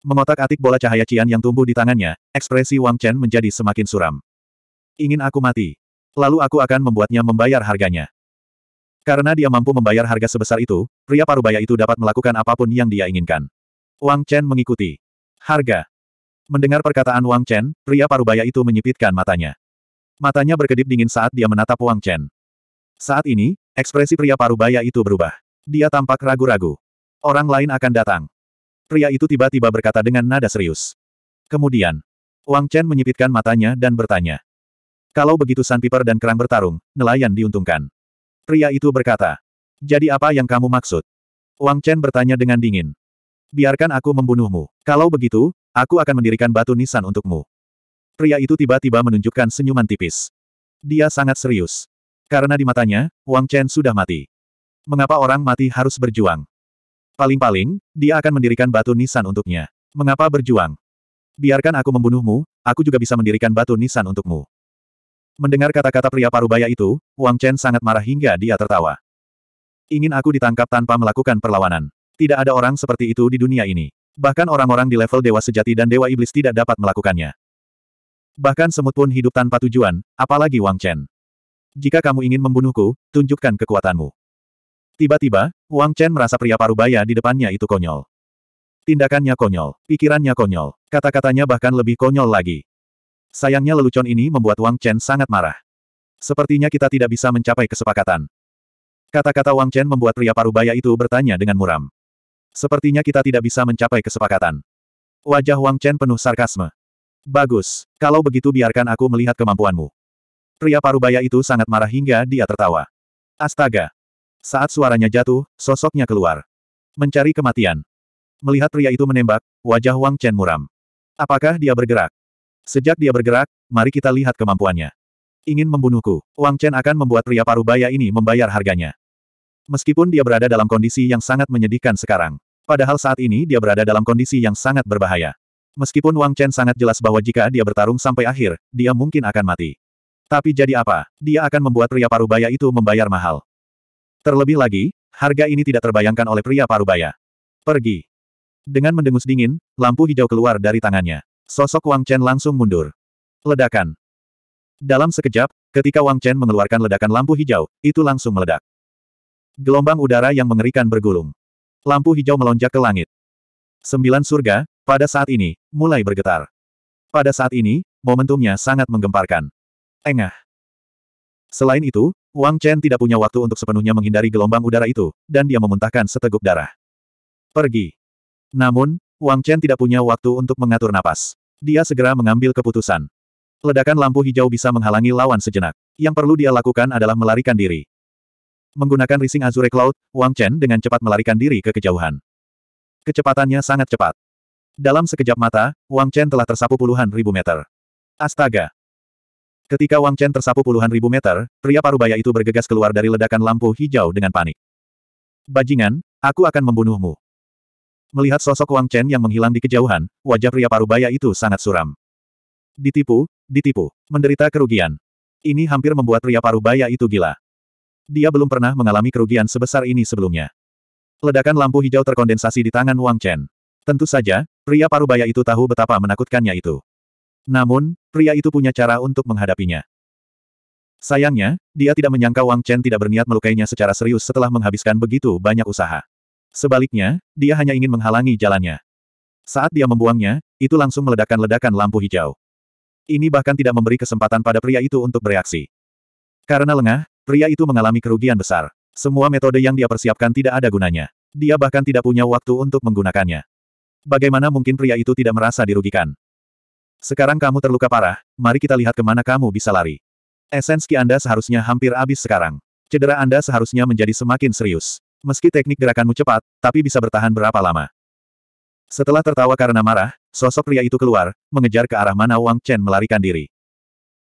Mengotak-atik bola cahaya Cian yang tumbuh di tangannya, ekspresi Wang Chen menjadi semakin suram. Ingin aku mati. Lalu aku akan membuatnya membayar harganya. Karena dia mampu membayar harga sebesar itu, pria parubaya itu dapat melakukan apapun yang dia inginkan. Wang Chen mengikuti. Harga. Mendengar perkataan Wang Chen, pria parubaya itu menyipitkan matanya. Matanya berkedip dingin saat dia menatap Wang Chen. Saat ini, ekspresi pria parubaya itu berubah. Dia tampak ragu-ragu. Orang lain akan datang. Pria itu tiba-tiba berkata dengan nada serius. Kemudian, Wang Chen menyipitkan matanya dan bertanya. Kalau begitu San dan Kerang bertarung, nelayan diuntungkan. Pria itu berkata. Jadi apa yang kamu maksud? Wang Chen bertanya dengan dingin. Biarkan aku membunuhmu. Kalau begitu, Aku akan mendirikan batu nisan untukmu. Pria itu tiba-tiba menunjukkan senyuman tipis. Dia sangat serius. Karena di matanya, Wang Chen sudah mati. Mengapa orang mati harus berjuang? Paling-paling, dia akan mendirikan batu nisan untuknya. Mengapa berjuang? Biarkan aku membunuhmu, aku juga bisa mendirikan batu nisan untukmu. Mendengar kata-kata pria parubaya itu, Wang Chen sangat marah hingga dia tertawa. Ingin aku ditangkap tanpa melakukan perlawanan. Tidak ada orang seperti itu di dunia ini. Bahkan orang-orang di level dewa sejati dan dewa iblis tidak dapat melakukannya. Bahkan semut pun hidup tanpa tujuan, apalagi Wang Chen. Jika kamu ingin membunuhku, tunjukkan kekuatanmu. Tiba-tiba, Wang Chen merasa pria parubaya di depannya itu konyol. Tindakannya konyol, pikirannya konyol, kata-katanya bahkan lebih konyol lagi. Sayangnya lelucon ini membuat Wang Chen sangat marah. Sepertinya kita tidak bisa mencapai kesepakatan. Kata-kata Wang Chen membuat pria parubaya itu bertanya dengan muram. Sepertinya kita tidak bisa mencapai kesepakatan. Wajah Wang Chen penuh sarkasme. Bagus, kalau begitu biarkan aku melihat kemampuanmu. Pria parubaya itu sangat marah hingga dia tertawa. Astaga! Saat suaranya jatuh, sosoknya keluar. Mencari kematian. Melihat pria itu menembak, wajah Wang Chen muram. Apakah dia bergerak? Sejak dia bergerak, mari kita lihat kemampuannya. Ingin membunuhku, Wang Chen akan membuat pria parubaya ini membayar harganya. Meskipun dia berada dalam kondisi yang sangat menyedihkan sekarang. Padahal saat ini dia berada dalam kondisi yang sangat berbahaya. Meskipun Wang Chen sangat jelas bahwa jika dia bertarung sampai akhir, dia mungkin akan mati. Tapi jadi apa? Dia akan membuat pria parubaya itu membayar mahal. Terlebih lagi, harga ini tidak terbayangkan oleh pria parubaya. Pergi. Dengan mendengus dingin, lampu hijau keluar dari tangannya. Sosok Wang Chen langsung mundur. Ledakan. Dalam sekejap, ketika Wang Chen mengeluarkan ledakan lampu hijau, itu langsung meledak. Gelombang udara yang mengerikan bergulung. Lampu hijau melonjak ke langit. Sembilan surga, pada saat ini, mulai bergetar. Pada saat ini, momentumnya sangat menggemparkan. Engah. Selain itu, Wang Chen tidak punya waktu untuk sepenuhnya menghindari gelombang udara itu, dan dia memuntahkan seteguk darah. Pergi. Namun, Wang Chen tidak punya waktu untuk mengatur napas. Dia segera mengambil keputusan. Ledakan lampu hijau bisa menghalangi lawan sejenak. Yang perlu dia lakukan adalah melarikan diri. Menggunakan Rising Azure Cloud, Wang Chen dengan cepat melarikan diri ke kejauhan. Kecepatannya sangat cepat. Dalam sekejap mata, Wang Chen telah tersapu puluhan ribu meter. Astaga! Ketika Wang Chen tersapu puluhan ribu meter, pria parubaya itu bergegas keluar dari ledakan lampu hijau dengan panik. Bajingan, aku akan membunuhmu. Melihat sosok Wang Chen yang menghilang di kejauhan, wajah pria parubaya itu sangat suram. Ditipu, ditipu, menderita kerugian. Ini hampir membuat pria parubaya itu gila dia belum pernah mengalami kerugian sebesar ini sebelumnya. Ledakan lampu hijau terkondensasi di tangan Wang Chen. Tentu saja, pria parubaya itu tahu betapa menakutkannya itu. Namun, pria itu punya cara untuk menghadapinya. Sayangnya, dia tidak menyangka Wang Chen tidak berniat melukainya secara serius setelah menghabiskan begitu banyak usaha. Sebaliknya, dia hanya ingin menghalangi jalannya. Saat dia membuangnya, itu langsung meledakkan ledakan lampu hijau. Ini bahkan tidak memberi kesempatan pada pria itu untuk bereaksi. Karena lengah, Pria itu mengalami kerugian besar. Semua metode yang dia persiapkan tidak ada gunanya. Dia bahkan tidak punya waktu untuk menggunakannya. Bagaimana mungkin pria itu tidak merasa dirugikan? Sekarang kamu terluka parah, mari kita lihat kemana kamu bisa lari. Esenski Anda seharusnya hampir habis sekarang. Cedera Anda seharusnya menjadi semakin serius. Meski teknik gerakanmu cepat, tapi bisa bertahan berapa lama. Setelah tertawa karena marah, sosok pria itu keluar, mengejar ke arah mana Wang Chen melarikan diri.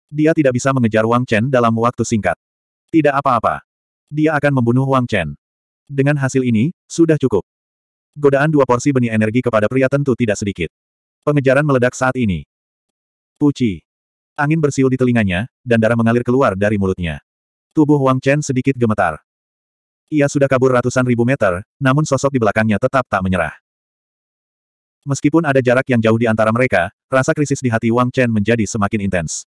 Dia tidak bisa mengejar Wang Chen dalam waktu singkat. Tidak apa-apa. Dia akan membunuh Wang Chen. Dengan hasil ini, sudah cukup. Godaan dua porsi benih energi kepada pria tentu tidak sedikit. Pengejaran meledak saat ini. Puci. Angin bersiul di telinganya, dan darah mengalir keluar dari mulutnya. Tubuh Wang Chen sedikit gemetar. Ia sudah kabur ratusan ribu meter, namun sosok di belakangnya tetap tak menyerah. Meskipun ada jarak yang jauh di antara mereka, rasa krisis di hati Wang Chen menjadi semakin intens.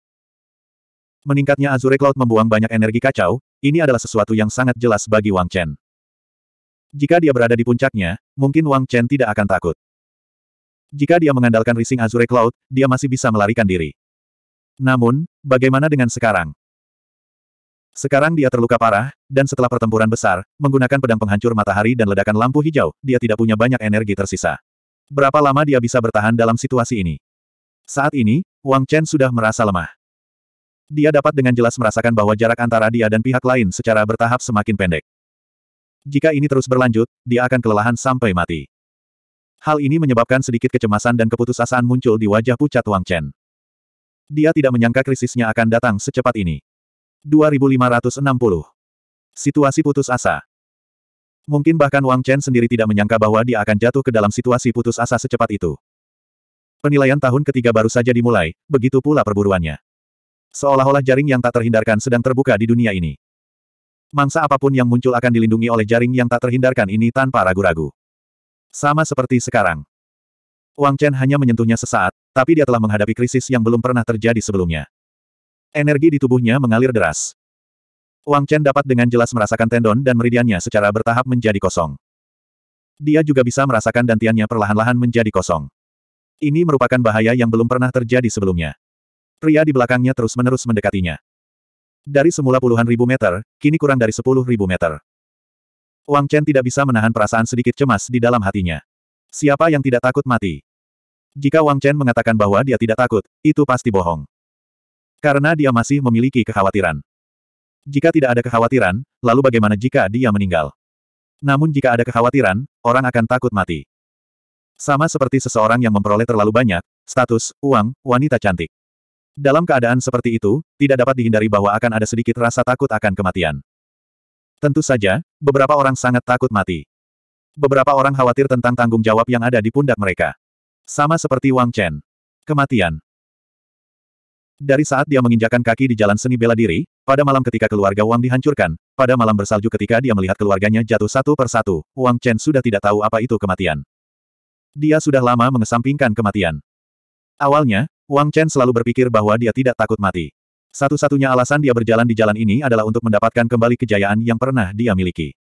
Meningkatnya Azure Cloud membuang banyak energi kacau, ini adalah sesuatu yang sangat jelas bagi Wang Chen. Jika dia berada di puncaknya, mungkin Wang Chen tidak akan takut. Jika dia mengandalkan rising Azure Cloud, dia masih bisa melarikan diri. Namun, bagaimana dengan sekarang? Sekarang dia terluka parah, dan setelah pertempuran besar, menggunakan pedang penghancur matahari dan ledakan lampu hijau, dia tidak punya banyak energi tersisa. Berapa lama dia bisa bertahan dalam situasi ini? Saat ini, Wang Chen sudah merasa lemah. Dia dapat dengan jelas merasakan bahwa jarak antara dia dan pihak lain secara bertahap semakin pendek. Jika ini terus berlanjut, dia akan kelelahan sampai mati. Hal ini menyebabkan sedikit kecemasan dan keputusasaan muncul di wajah pucat Wang Chen. Dia tidak menyangka krisisnya akan datang secepat ini. 2560. Situasi putus asa. Mungkin bahkan Wang Chen sendiri tidak menyangka bahwa dia akan jatuh ke dalam situasi putus asa secepat itu. Penilaian tahun ketiga baru saja dimulai, begitu pula perburuannya. Seolah-olah jaring yang tak terhindarkan sedang terbuka di dunia ini. Mangsa apapun yang muncul akan dilindungi oleh jaring yang tak terhindarkan ini tanpa ragu-ragu. Sama seperti sekarang. Wang Chen hanya menyentuhnya sesaat, tapi dia telah menghadapi krisis yang belum pernah terjadi sebelumnya. Energi di tubuhnya mengalir deras. Wang Chen dapat dengan jelas merasakan tendon dan meridiannya secara bertahap menjadi kosong. Dia juga bisa merasakan dantiannya perlahan-lahan menjadi kosong. Ini merupakan bahaya yang belum pernah terjadi sebelumnya. Pria di belakangnya terus-menerus mendekatinya. Dari semula puluhan ribu meter, kini kurang dari sepuluh ribu meter. Wang Chen tidak bisa menahan perasaan sedikit cemas di dalam hatinya. Siapa yang tidak takut mati? Jika Wang Chen mengatakan bahwa dia tidak takut, itu pasti bohong. Karena dia masih memiliki kekhawatiran. Jika tidak ada kekhawatiran, lalu bagaimana jika dia meninggal? Namun jika ada kekhawatiran, orang akan takut mati. Sama seperti seseorang yang memperoleh terlalu banyak, status, uang, wanita cantik. Dalam keadaan seperti itu, tidak dapat dihindari bahwa akan ada sedikit rasa takut akan kematian. Tentu saja, beberapa orang sangat takut mati. Beberapa orang khawatir tentang tanggung jawab yang ada di pundak mereka. Sama seperti Wang Chen. Kematian. Dari saat dia menginjakan kaki di jalan seni bela diri, pada malam ketika keluarga Wang dihancurkan, pada malam bersalju ketika dia melihat keluarganya jatuh satu persatu, Wang Chen sudah tidak tahu apa itu kematian. Dia sudah lama mengesampingkan kematian. Awalnya, Wang Chen selalu berpikir bahwa dia tidak takut mati. Satu-satunya alasan dia berjalan di jalan ini adalah untuk mendapatkan kembali kejayaan yang pernah dia miliki.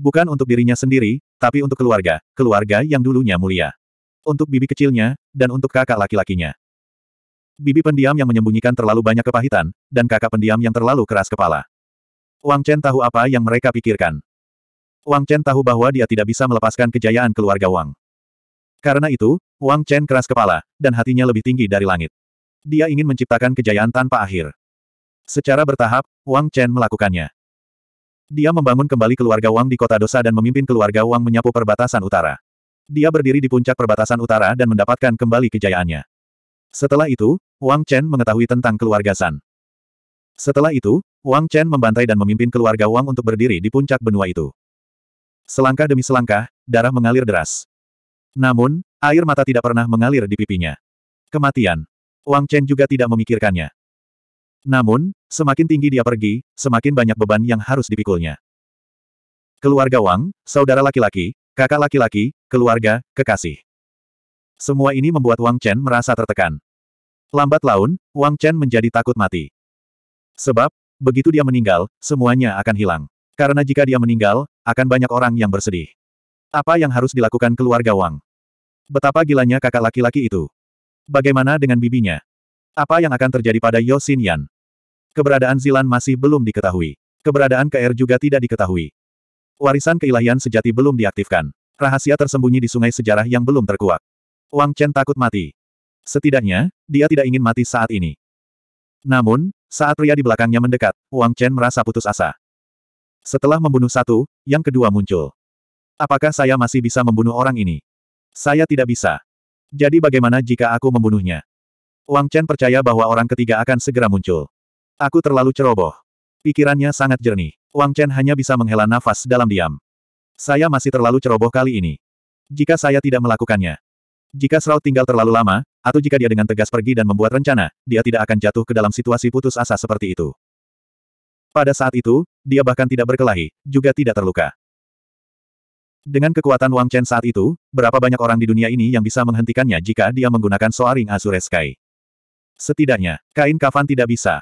Bukan untuk dirinya sendiri, tapi untuk keluarga, keluarga yang dulunya mulia. Untuk bibi kecilnya, dan untuk kakak laki-lakinya. Bibi pendiam yang menyembunyikan terlalu banyak kepahitan, dan kakak pendiam yang terlalu keras kepala. Wang Chen tahu apa yang mereka pikirkan. Wang Chen tahu bahwa dia tidak bisa melepaskan kejayaan keluarga Wang. Karena itu, Wang Chen keras kepala, dan hatinya lebih tinggi dari langit. Dia ingin menciptakan kejayaan tanpa akhir. Secara bertahap, Wang Chen melakukannya. Dia membangun kembali keluarga Wang di kota dosa dan memimpin keluarga Wang menyapu perbatasan utara. Dia berdiri di puncak perbatasan utara dan mendapatkan kembali kejayaannya. Setelah itu, Wang Chen mengetahui tentang keluarga San. Setelah itu, Wang Chen membantai dan memimpin keluarga Wang untuk berdiri di puncak benua itu. Selangkah demi selangkah, darah mengalir deras. Namun, air mata tidak pernah mengalir di pipinya. Kematian. Wang Chen juga tidak memikirkannya. Namun, semakin tinggi dia pergi, semakin banyak beban yang harus dipikulnya. Keluarga Wang, saudara laki-laki, kakak laki-laki, keluarga, kekasih. Semua ini membuat Wang Chen merasa tertekan. Lambat laun, Wang Chen menjadi takut mati. Sebab, begitu dia meninggal, semuanya akan hilang. Karena jika dia meninggal, akan banyak orang yang bersedih. Apa yang harus dilakukan keluarga Wang? Betapa gilanya kakak laki-laki itu. Bagaimana dengan bibinya? Apa yang akan terjadi pada Yosin Yan? Keberadaan Zilan masih belum diketahui. Keberadaan KR juga tidak diketahui. Warisan keilahian sejati belum diaktifkan. Rahasia tersembunyi di sungai sejarah yang belum terkuak. Wang Chen takut mati. Setidaknya, dia tidak ingin mati saat ini. Namun, saat pria di belakangnya mendekat, Wang Chen merasa putus asa. Setelah membunuh satu, yang kedua muncul. Apakah saya masih bisa membunuh orang ini? Saya tidak bisa. Jadi bagaimana jika aku membunuhnya? Wang Chen percaya bahwa orang ketiga akan segera muncul. Aku terlalu ceroboh. Pikirannya sangat jernih. Wang Chen hanya bisa menghela nafas dalam diam. Saya masih terlalu ceroboh kali ini. Jika saya tidak melakukannya. Jika Srao tinggal terlalu lama, atau jika dia dengan tegas pergi dan membuat rencana, dia tidak akan jatuh ke dalam situasi putus asa seperti itu. Pada saat itu, dia bahkan tidak berkelahi, juga tidak terluka. Dengan kekuatan Wang Chen saat itu, berapa banyak orang di dunia ini yang bisa menghentikannya jika dia menggunakan Soaring Azure Sky? Setidaknya, kain kafan tidak bisa.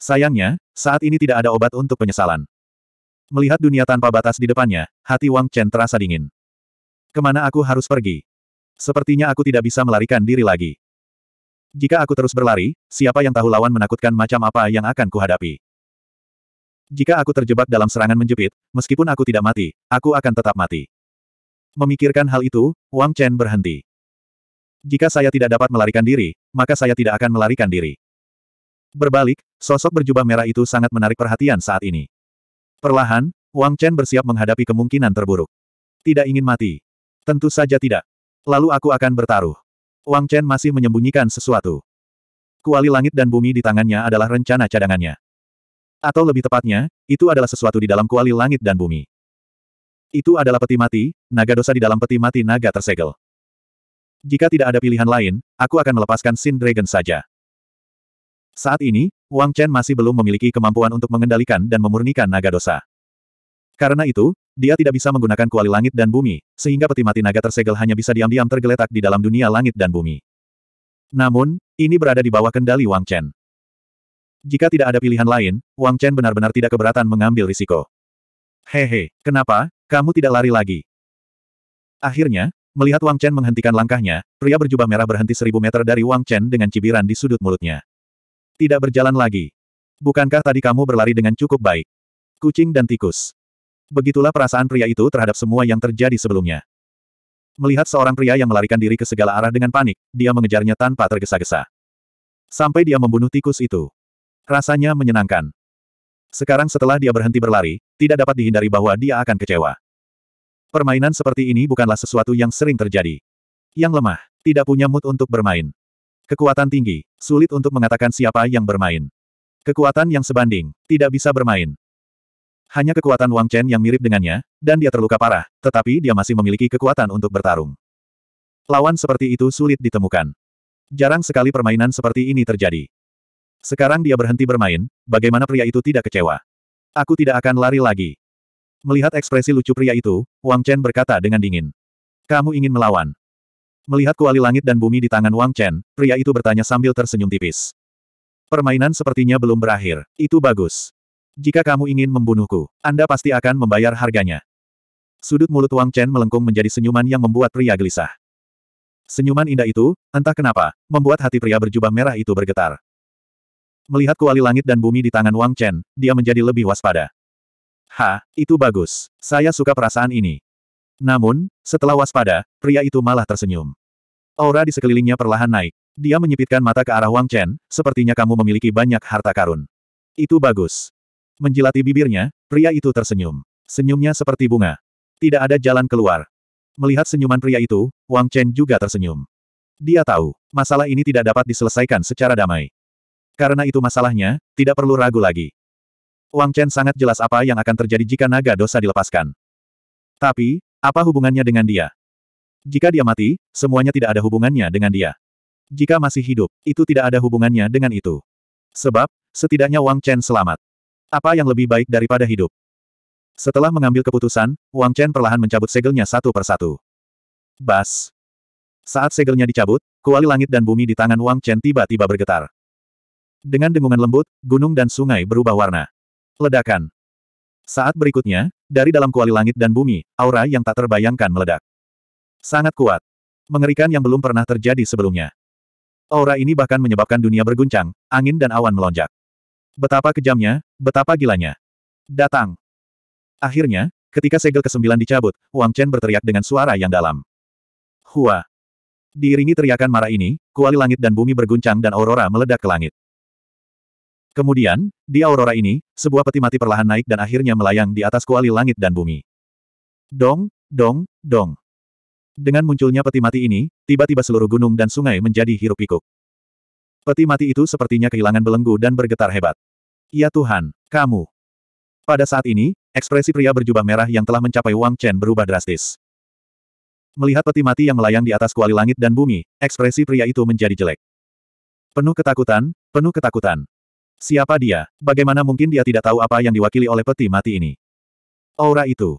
Sayangnya, saat ini tidak ada obat untuk penyesalan. Melihat dunia tanpa batas di depannya, hati Wang Chen terasa dingin. Kemana aku harus pergi? Sepertinya aku tidak bisa melarikan diri lagi. Jika aku terus berlari, siapa yang tahu lawan menakutkan macam apa yang akan kuhadapi? Jika aku terjebak dalam serangan menjepit, meskipun aku tidak mati, aku akan tetap mati. Memikirkan hal itu, Wang Chen berhenti. Jika saya tidak dapat melarikan diri, maka saya tidak akan melarikan diri. Berbalik, sosok berjubah merah itu sangat menarik perhatian saat ini. Perlahan, Wang Chen bersiap menghadapi kemungkinan terburuk. Tidak ingin mati. Tentu saja tidak. Lalu aku akan bertaruh. Wang Chen masih menyembunyikan sesuatu. Kuali langit dan bumi di tangannya adalah rencana cadangannya. Atau lebih tepatnya, itu adalah sesuatu di dalam kuali langit dan bumi. Itu adalah peti mati, naga dosa di dalam peti mati naga tersegel. Jika tidak ada pilihan lain, aku akan melepaskan Sin Dragon saja. Saat ini, Wang Chen masih belum memiliki kemampuan untuk mengendalikan dan memurnikan naga dosa. Karena itu, dia tidak bisa menggunakan kuali langit dan bumi, sehingga peti mati naga tersegel hanya bisa diam-diam tergeletak di dalam dunia langit dan bumi. Namun, ini berada di bawah kendali Wang Chen. Jika tidak ada pilihan lain, Wang Chen benar-benar tidak keberatan mengambil risiko. Hehe, kenapa, kamu tidak lari lagi? Akhirnya, melihat Wang Chen menghentikan langkahnya, pria berjubah merah berhenti seribu meter dari Wang Chen dengan cibiran di sudut mulutnya. Tidak berjalan lagi. Bukankah tadi kamu berlari dengan cukup baik? Kucing dan tikus. Begitulah perasaan pria itu terhadap semua yang terjadi sebelumnya. Melihat seorang pria yang melarikan diri ke segala arah dengan panik, dia mengejarnya tanpa tergesa-gesa. Sampai dia membunuh tikus itu. Rasanya menyenangkan. Sekarang setelah dia berhenti berlari, tidak dapat dihindari bahwa dia akan kecewa. Permainan seperti ini bukanlah sesuatu yang sering terjadi. Yang lemah, tidak punya mood untuk bermain. Kekuatan tinggi, sulit untuk mengatakan siapa yang bermain. Kekuatan yang sebanding, tidak bisa bermain. Hanya kekuatan Wang Chen yang mirip dengannya, dan dia terluka parah, tetapi dia masih memiliki kekuatan untuk bertarung. Lawan seperti itu sulit ditemukan. Jarang sekali permainan seperti ini terjadi. Sekarang dia berhenti bermain, bagaimana pria itu tidak kecewa. Aku tidak akan lari lagi. Melihat ekspresi lucu pria itu, Wang Chen berkata dengan dingin. Kamu ingin melawan. Melihat kuali langit dan bumi di tangan Wang Chen, pria itu bertanya sambil tersenyum tipis. Permainan sepertinya belum berakhir. Itu bagus. Jika kamu ingin membunuhku, Anda pasti akan membayar harganya. Sudut mulut Wang Chen melengkung menjadi senyuman yang membuat pria gelisah. Senyuman indah itu, entah kenapa, membuat hati pria berjubah merah itu bergetar. Melihat kuali langit dan bumi di tangan Wang Chen, dia menjadi lebih waspada. Ha, itu bagus. Saya suka perasaan ini. Namun, setelah waspada, pria itu malah tersenyum. Aura di sekelilingnya perlahan naik. Dia menyipitkan mata ke arah Wang Chen, sepertinya kamu memiliki banyak harta karun. Itu bagus. Menjilati bibirnya, pria itu tersenyum. Senyumnya seperti bunga. Tidak ada jalan keluar. Melihat senyuman pria itu, Wang Chen juga tersenyum. Dia tahu, masalah ini tidak dapat diselesaikan secara damai. Karena itu masalahnya, tidak perlu ragu lagi. Wang Chen sangat jelas apa yang akan terjadi jika naga dosa dilepaskan. Tapi, apa hubungannya dengan dia? Jika dia mati, semuanya tidak ada hubungannya dengan dia. Jika masih hidup, itu tidak ada hubungannya dengan itu. Sebab, setidaknya Wang Chen selamat. Apa yang lebih baik daripada hidup? Setelah mengambil keputusan, Wang Chen perlahan mencabut segelnya satu persatu. Bas! Saat segelnya dicabut, kuali langit dan bumi di tangan Wang Chen tiba-tiba bergetar. Dengan dengungan lembut, gunung dan sungai berubah warna. Ledakan. Saat berikutnya, dari dalam kuali langit dan bumi, aura yang tak terbayangkan meledak. Sangat kuat. Mengerikan yang belum pernah terjadi sebelumnya. Aura ini bahkan menyebabkan dunia berguncang, angin dan awan melonjak. Betapa kejamnya, betapa gilanya. Datang. Akhirnya, ketika segel kesembilan dicabut, Wang Chen berteriak dengan suara yang dalam. Hua. Diiringi teriakan marah ini, kuali langit dan bumi berguncang dan aurora meledak ke langit. Kemudian, di aurora ini, sebuah peti mati perlahan naik dan akhirnya melayang di atas kuali langit dan bumi. Dong, dong, dong. Dengan munculnya peti mati ini, tiba-tiba seluruh gunung dan sungai menjadi hirup pikuk Peti mati itu sepertinya kehilangan belenggu dan bergetar hebat. Ya Tuhan, kamu. Pada saat ini, ekspresi pria berjubah merah yang telah mencapai Wang Chen berubah drastis. Melihat peti mati yang melayang di atas kuali langit dan bumi, ekspresi pria itu menjadi jelek. Penuh ketakutan, penuh ketakutan. Siapa dia? Bagaimana mungkin dia tidak tahu apa yang diwakili oleh peti mati ini? Aura itu.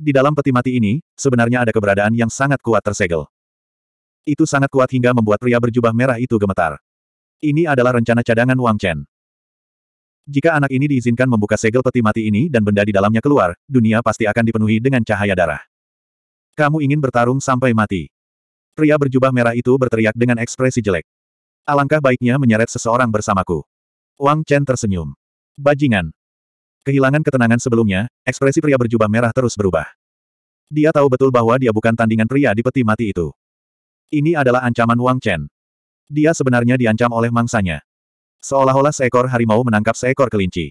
Di dalam peti mati ini, sebenarnya ada keberadaan yang sangat kuat tersegel. Itu sangat kuat hingga membuat pria berjubah merah itu gemetar. Ini adalah rencana cadangan Wang Chen. Jika anak ini diizinkan membuka segel peti mati ini dan benda di dalamnya keluar, dunia pasti akan dipenuhi dengan cahaya darah. Kamu ingin bertarung sampai mati. Pria berjubah merah itu berteriak dengan ekspresi jelek. Alangkah baiknya menyeret seseorang bersamaku. Wang Chen tersenyum. Bajingan. Kehilangan ketenangan sebelumnya, ekspresi pria berjubah merah terus berubah. Dia tahu betul bahwa dia bukan tandingan pria di peti mati itu. Ini adalah ancaman Wang Chen. Dia sebenarnya diancam oleh mangsanya. Seolah-olah seekor harimau menangkap seekor kelinci.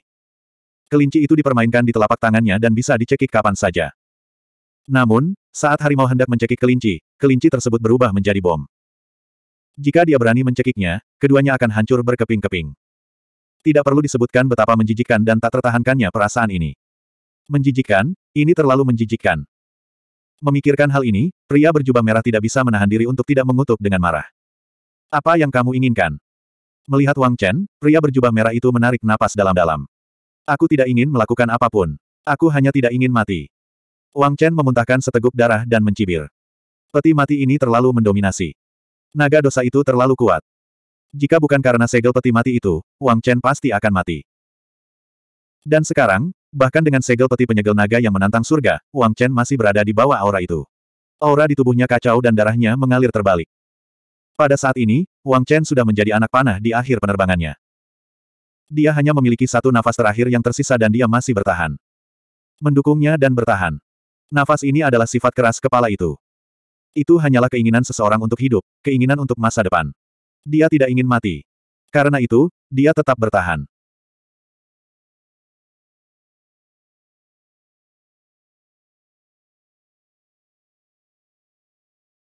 Kelinci itu dipermainkan di telapak tangannya dan bisa dicekik kapan saja. Namun, saat harimau hendak mencekik kelinci, kelinci tersebut berubah menjadi bom. Jika dia berani mencekiknya, keduanya akan hancur berkeping-keping. Tidak perlu disebutkan betapa menjijikan dan tak tertahankannya perasaan ini. Menjijikan, ini terlalu menjijikan. Memikirkan hal ini, pria berjubah merah tidak bisa menahan diri untuk tidak mengutuk dengan marah. Apa yang kamu inginkan? Melihat Wang Chen, pria berjubah merah itu menarik napas dalam-dalam. Aku tidak ingin melakukan apapun. Aku hanya tidak ingin mati. Wang Chen memuntahkan seteguk darah dan mencibir. Peti mati ini terlalu mendominasi. Naga dosa itu terlalu kuat. Jika bukan karena segel peti mati itu, Wang Chen pasti akan mati. Dan sekarang, bahkan dengan segel peti penyegel naga yang menantang surga, Wang Chen masih berada di bawah aura itu. Aura di tubuhnya kacau dan darahnya mengalir terbalik. Pada saat ini, Wang Chen sudah menjadi anak panah di akhir penerbangannya. Dia hanya memiliki satu nafas terakhir yang tersisa dan dia masih bertahan. Mendukungnya dan bertahan. Nafas ini adalah sifat keras kepala itu. Itu hanyalah keinginan seseorang untuk hidup, keinginan untuk masa depan. Dia tidak ingin mati. Karena itu, dia tetap bertahan.